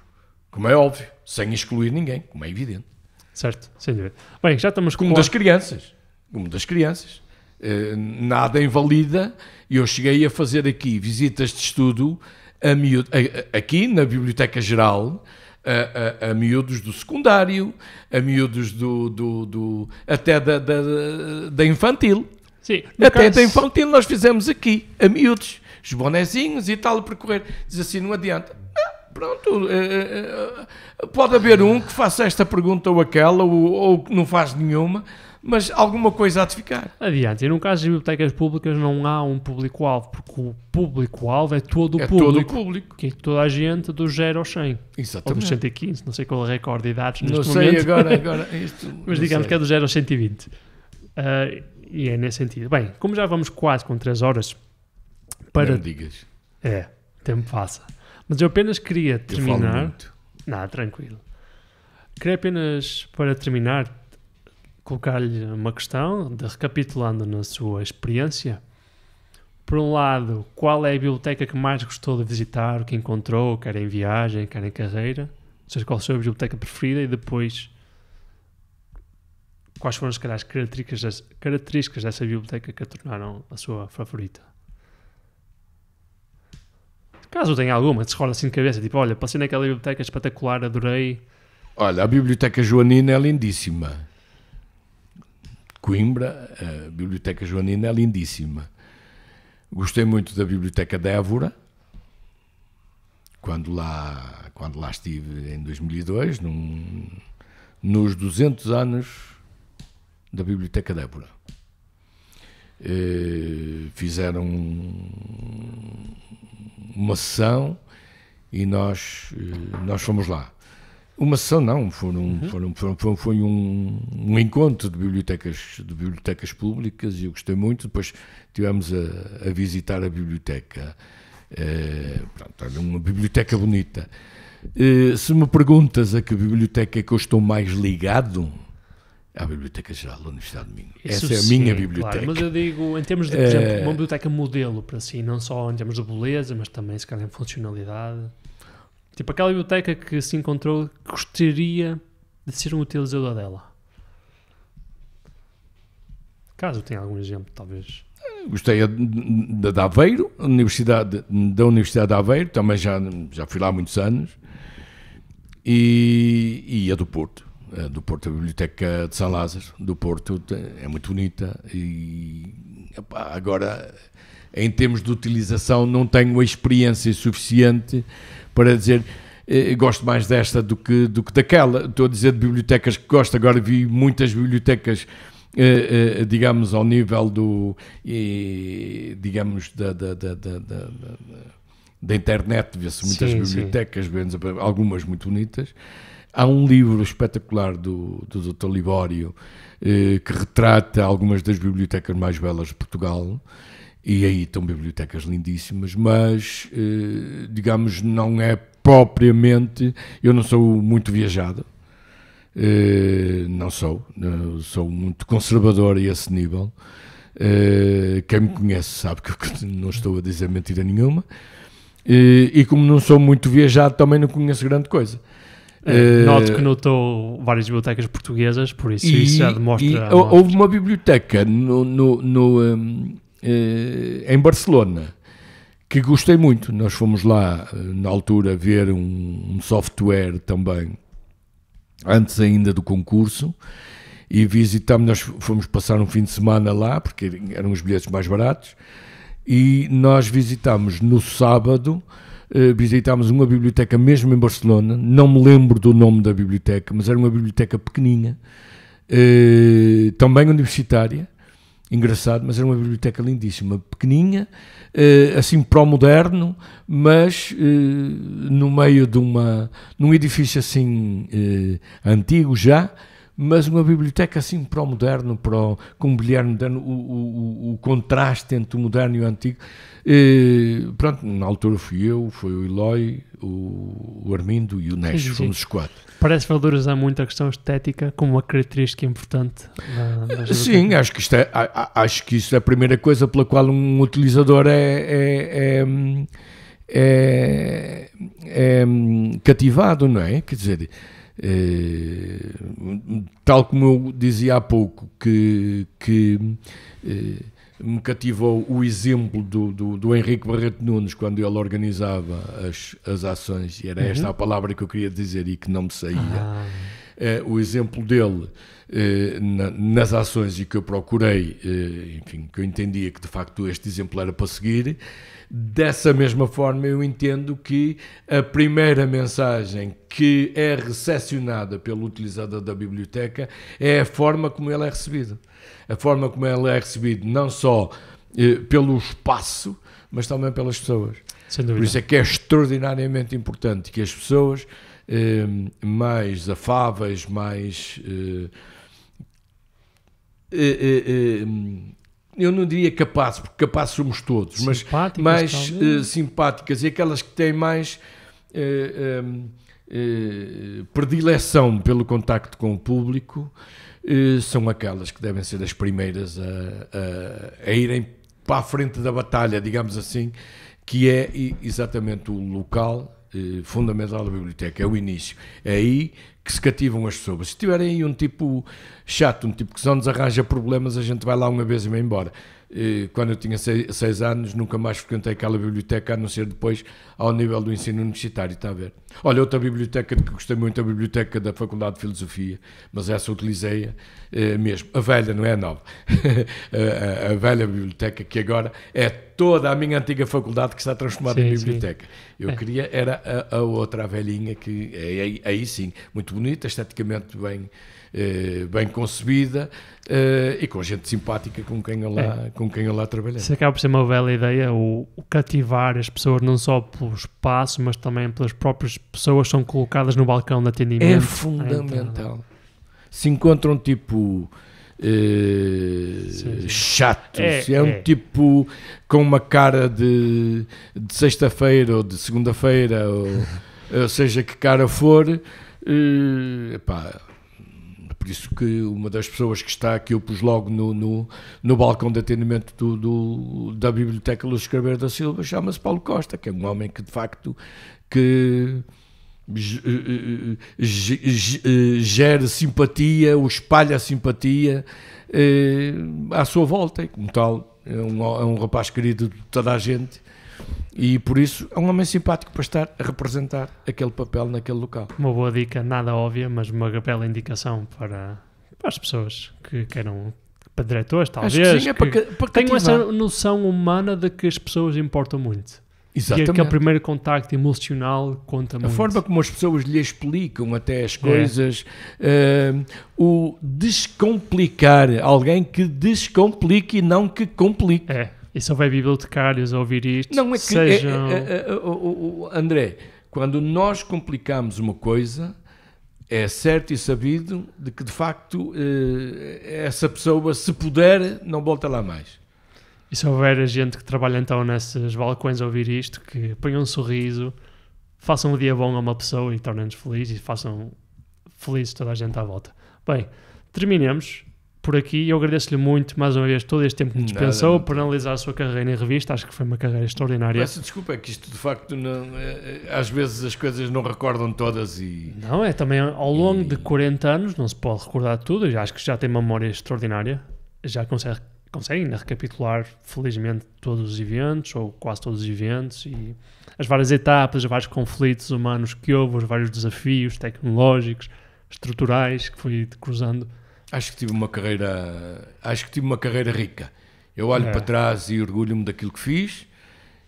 Como é óbvio. Sem excluir ninguém, como é evidente. Certo, sem dúvida. Bem, já estamos com. Como das crianças. Como das crianças. Uh, nada invalida. Eu cheguei a fazer aqui visitas de estudo a miúdo, a, a, aqui na Biblioteca Geral a, a, a, miúdos do secundário, a miúdos do, do, do até da, da, da infantil. Sim, até caso... da infantil nós fizemos aqui, a miúdos, os bonezinhos e tal, percorrer. Diz assim, não adianta. Ah, pronto, eh, eh, eh, pode haver um que faça esta pergunta ou aquela, ou, ou que não faz nenhuma, mas alguma coisa há de ficar. Adiante, e no caso das bibliotecas públicas não há um público-alvo, porque o público-alvo é todo o é público. todo o público. Que é toda a gente do 0 ao 100. Exatamente. Ou dos 115, não sei qual é o recorde de idades neste não momento. Não sei agora, agora é isto, Mas digamos sei. que é do 0 ao 120. Uh, ah, e é nesse sentido. Bem, como já vamos quase com 3 horas, para... Não digas. É, tempo passa. Mas eu apenas queria terminar... Eu falo muito. Nada, tranquilo. Queria apenas, para terminar, colocar-lhe uma questão, de, recapitulando na sua experiência. Por um lado, qual é a biblioteca que mais gostou de visitar, o que encontrou, quer em viagem, quer em carreira? Ou seja, qual a sua biblioteca preferida e depois quais foram, se calhar, as características, características dessa biblioteca que a tornaram a sua favorita? Caso tenha alguma, discorda assim de cabeça, tipo, olha, passei naquela biblioteca espetacular, adorei. Olha, a biblioteca joanina é lindíssima. Coimbra, a Biblioteca Joanina é lindíssima. Gostei muito da Biblioteca de quando lá, quando lá estive em 2002, num, nos 200 anos da Biblioteca de eh, fizeram uma sessão e nós, eh, nós fomos lá. Uma sessão não, foram, uhum. foram, foram, foram, foi um, um, encontro de bibliotecas, de bibliotecas públicas e eu gostei muito. Depois estivemos a, a, visitar a biblioteca. É, pronto, uma biblioteca bonita. É, se me perguntas a que biblioteca é que eu estou mais ligado, a Biblioteca Geral da Universidade de Minho. Essa é a sim, minha biblioteca. Claro, mas eu digo, em termos de, por exemplo, eh, uma biblioteca modelo para si, não só em termos de beleza, mas também, se calhar, em funcionalidade. Tipo, aquela biblioteca que se encontrou gostaria de ser um utilizador dela. Caso tenha algum exemplo, talvez. Eh, gostei da Aveiro, Universidade, da Universidade de Aveiro, também já, já fui lá há muitos anos, e, e a do Porto, a do Porto, a Biblioteca de São Lázaro, do Porto, é muito bonita, e opa, agora, em termos de utilização, não tenho a experiência suficiente para dizer eh, eh, gosto mais desta do que, do que daquela. Estou a dizer de bibliotecas que gosto, agora vi muitas bibliotecas. Eh, digamos ao nível do digamos da, da, da, da, da internet vê-se muitas sim, bibliotecas sim. algumas muito bonitas Há um livro espetacular do, do Dr. Libório que retrata algumas das bibliotecas mais belas de Portugal e aí estão bibliotecas lindíssimas, mas eh, digamos, não é propriamente. Eu não sou muito viajado, eh, não sou, né, sou muito conservador a esse nível. Eh, quem me conhece sabe que não estou a dizer mentira nenhuma. E como não sou muito viajado, também não conheço grande coisa. É, Noto que notou várias bibliotecas portuguesas, por isso e, isso já demonstra. E, houve uma biblioteca no, no, no, hum, eh, em Barcelona, que gostei muito. Nós fomos lá, eh, na altura, ver um, um software também, antes ainda do concurso, e visitamos, nós fomos passar um fim de semana lá, porque eram os bilhetes mais baratos, e nós visitámos no sábado, eh, visitámos uma biblioteca mesmo em Barcelona, não me lembro do nome da biblioteca, mas era uma biblioteca pequenina, também universitária, engraçado, mas era uma biblioteca lindíssima, pequeninha, eh, assim pró-moderno, mas eh, no meio de uma, num edifício assim eh, antigo já, mas uma biblioteca assim pró-moderno, pró, com um bilhete moderno, o, o, o, contraste entre o moderno e o antigo. E, pronto, na altura fui eu, foi o Eloy, o, Armindo e o Nesh, fomos os quatro. Parece valorizar muito a questão estética como uma característica importante. Da, Sim, acho que, isto é, acho que isso é a primeira coisa pela qual um utilizador é, é, é, é cativado, não é? Quer dizer, tal como eu dizia há pouco, que, que me cativou o exemplo do, do, do, Henrique Barreto Nunes quando ele organizava as, as ações, e era uhum. esta a palavra que eu queria dizer e que não me saía. Ah. É, o exemplo dele eh, na, nas ações e que eu procurei, eh, enfim, que eu entendia que de facto este exemplo era para seguir, dessa mesma forma eu entendo que a primeira mensagem que é recepcionada pelo utilizador da biblioteca é a forma como ela é recebida a forma como ele é recebido, não só eh, pelo espaço, mas também pelas pessoas. Por isso é que é extraordinariamente importante que as pessoas eh, mais afáveis, mais. Eh, eh, eh, eh eu não diria capazes, porque capazes somos todos, simpáticas, mas mais talvez. simpáticas e aquelas que têm mais predileção pelo contacto com o público, eh, são aquelas que devem ser as primeiras a, a, a irem para a frente da batalha, digamos assim, que é exatamente o local eh, fundamental da biblioteca, é o início. É aí que se cativam as pessoas. Se tiverem aí um tipo chato, um tipo que só nos arranja problemas, a gente vai lá uma vez e vai embora. Eh, quando eu tinha seis, seis, anos, nunca mais frequentei aquela biblioteca, a não ser depois ao nível do ensino universitário, está a ver? Olha, outra biblioteca que gostei muito, a biblioteca da Faculdade de Filosofia, mas essa utilizei eh, mesmo. A velha, não é a nova. a, a, velha biblioteca, que agora é toda a minha antiga faculdade que está transformada sim, em biblioteca. Sim. Eu é. queria, era a, a, outra, a velhinha, que é, aí sim, muito bonita, esteticamente bem, eh, bem concebida, Uh, e com gente simpática com quem eu lá, é. com quem eu lá trabalhei. Isso acaba por ser uma bela ideia, o, o, cativar as pessoas não só pelo espaço, mas também pelas próprias pessoas que são colocadas no balcão de atendimento. É, é então, fundamental. Então, se encontram um tipo uh, sim, sim. chato, é, se é, um é. tipo com uma cara de, de sexta-feira ou de segunda-feira, ou, ou, seja que cara for, uh, eh, pá, por isso que uma das pessoas que está, aqui eu pus logo no, no, no balcão de atendimento do, do, da Biblioteca Luz escrever da Silva, chama-se Paulo Costa, que é um homem que de facto que eh, eh, eh, gera simpatia ou espalha simpatia eh, à sua volta, e como tal, é um, é um rapaz querido de toda a gente e por isso é um homem simpático para estar a representar aquele papel naquele local. Uma boa dica, nada óbvia, mas uma bela indicação para, para as pessoas que queiram. Para diretores, talvez. Acho que sim, é para, que, para tenham essa noção humana de que as pessoas importam muito. É Exatamente. E aquele primeiro contacto emocional conta muito. A forma como as pessoas lhe explicam até as é. coisas, é. uh, o descomplicar, alguém que descomplique e não que complique. É. E se vai bibliotecários a ouvir isto. Não é que. É, sejam... É, é, é, André, quando nós complicamos uma coisa, é certo e sabido de que, de facto, eh, essa pessoa, se puder, não volta lá mais. E se houver a gente que trabalha então nesses balcões a ouvir isto, que ponham um sorriso, façam um dia bom a uma pessoa e tornem-nos felizes e façam felizes toda a gente à volta. Bem, terminemos por aqui e eu agradeço-lhe muito, mais uma vez, todo este tempo que dispensou para analisar a sua carreira em revista. Acho que foi uma carreira extraordinária. Peço desculpa, é que isto de facto, não, é, é, às vezes as coisas não recordam todas e. Não, é também ao longo e... de 40 anos não se pode recordar tudo. Eu acho que já tem memória extraordinária, já consegue, consegue ainda recapitular, felizmente, todos os eventos ou quase todos os eventos e as várias etapas, os vários conflitos humanos que houve, os vários desafios tecnológicos, estruturais que foi cruzando acho que tive uma carreira, acho que tive uma carreira rica. Eu olho é. para trás e orgulho-me daquilo que fiz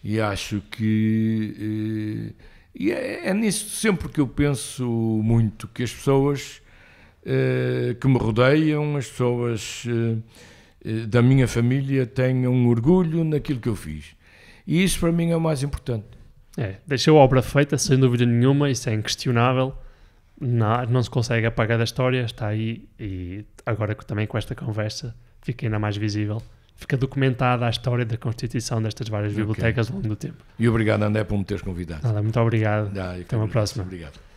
e acho que eh, e é, é nisso sempre que eu penso muito que as pessoas eh, que me rodeiam, as pessoas eh, da minha família tenham orgulho naquilo que eu fiz. E isso para mim é o mais importante. É, deixou a obra feita, sem dúvida nenhuma, isso é inquestionável não, não se consegue apagar da história, está aí e agora também com esta conversa fica ainda mais visível. Fica documentada a história da constituição destas várias okay. bibliotecas ao longo do tempo. E obrigado, André, por me teres convidado. Nada, muito obrigado. Ah, Até uma próxima. Obrigado.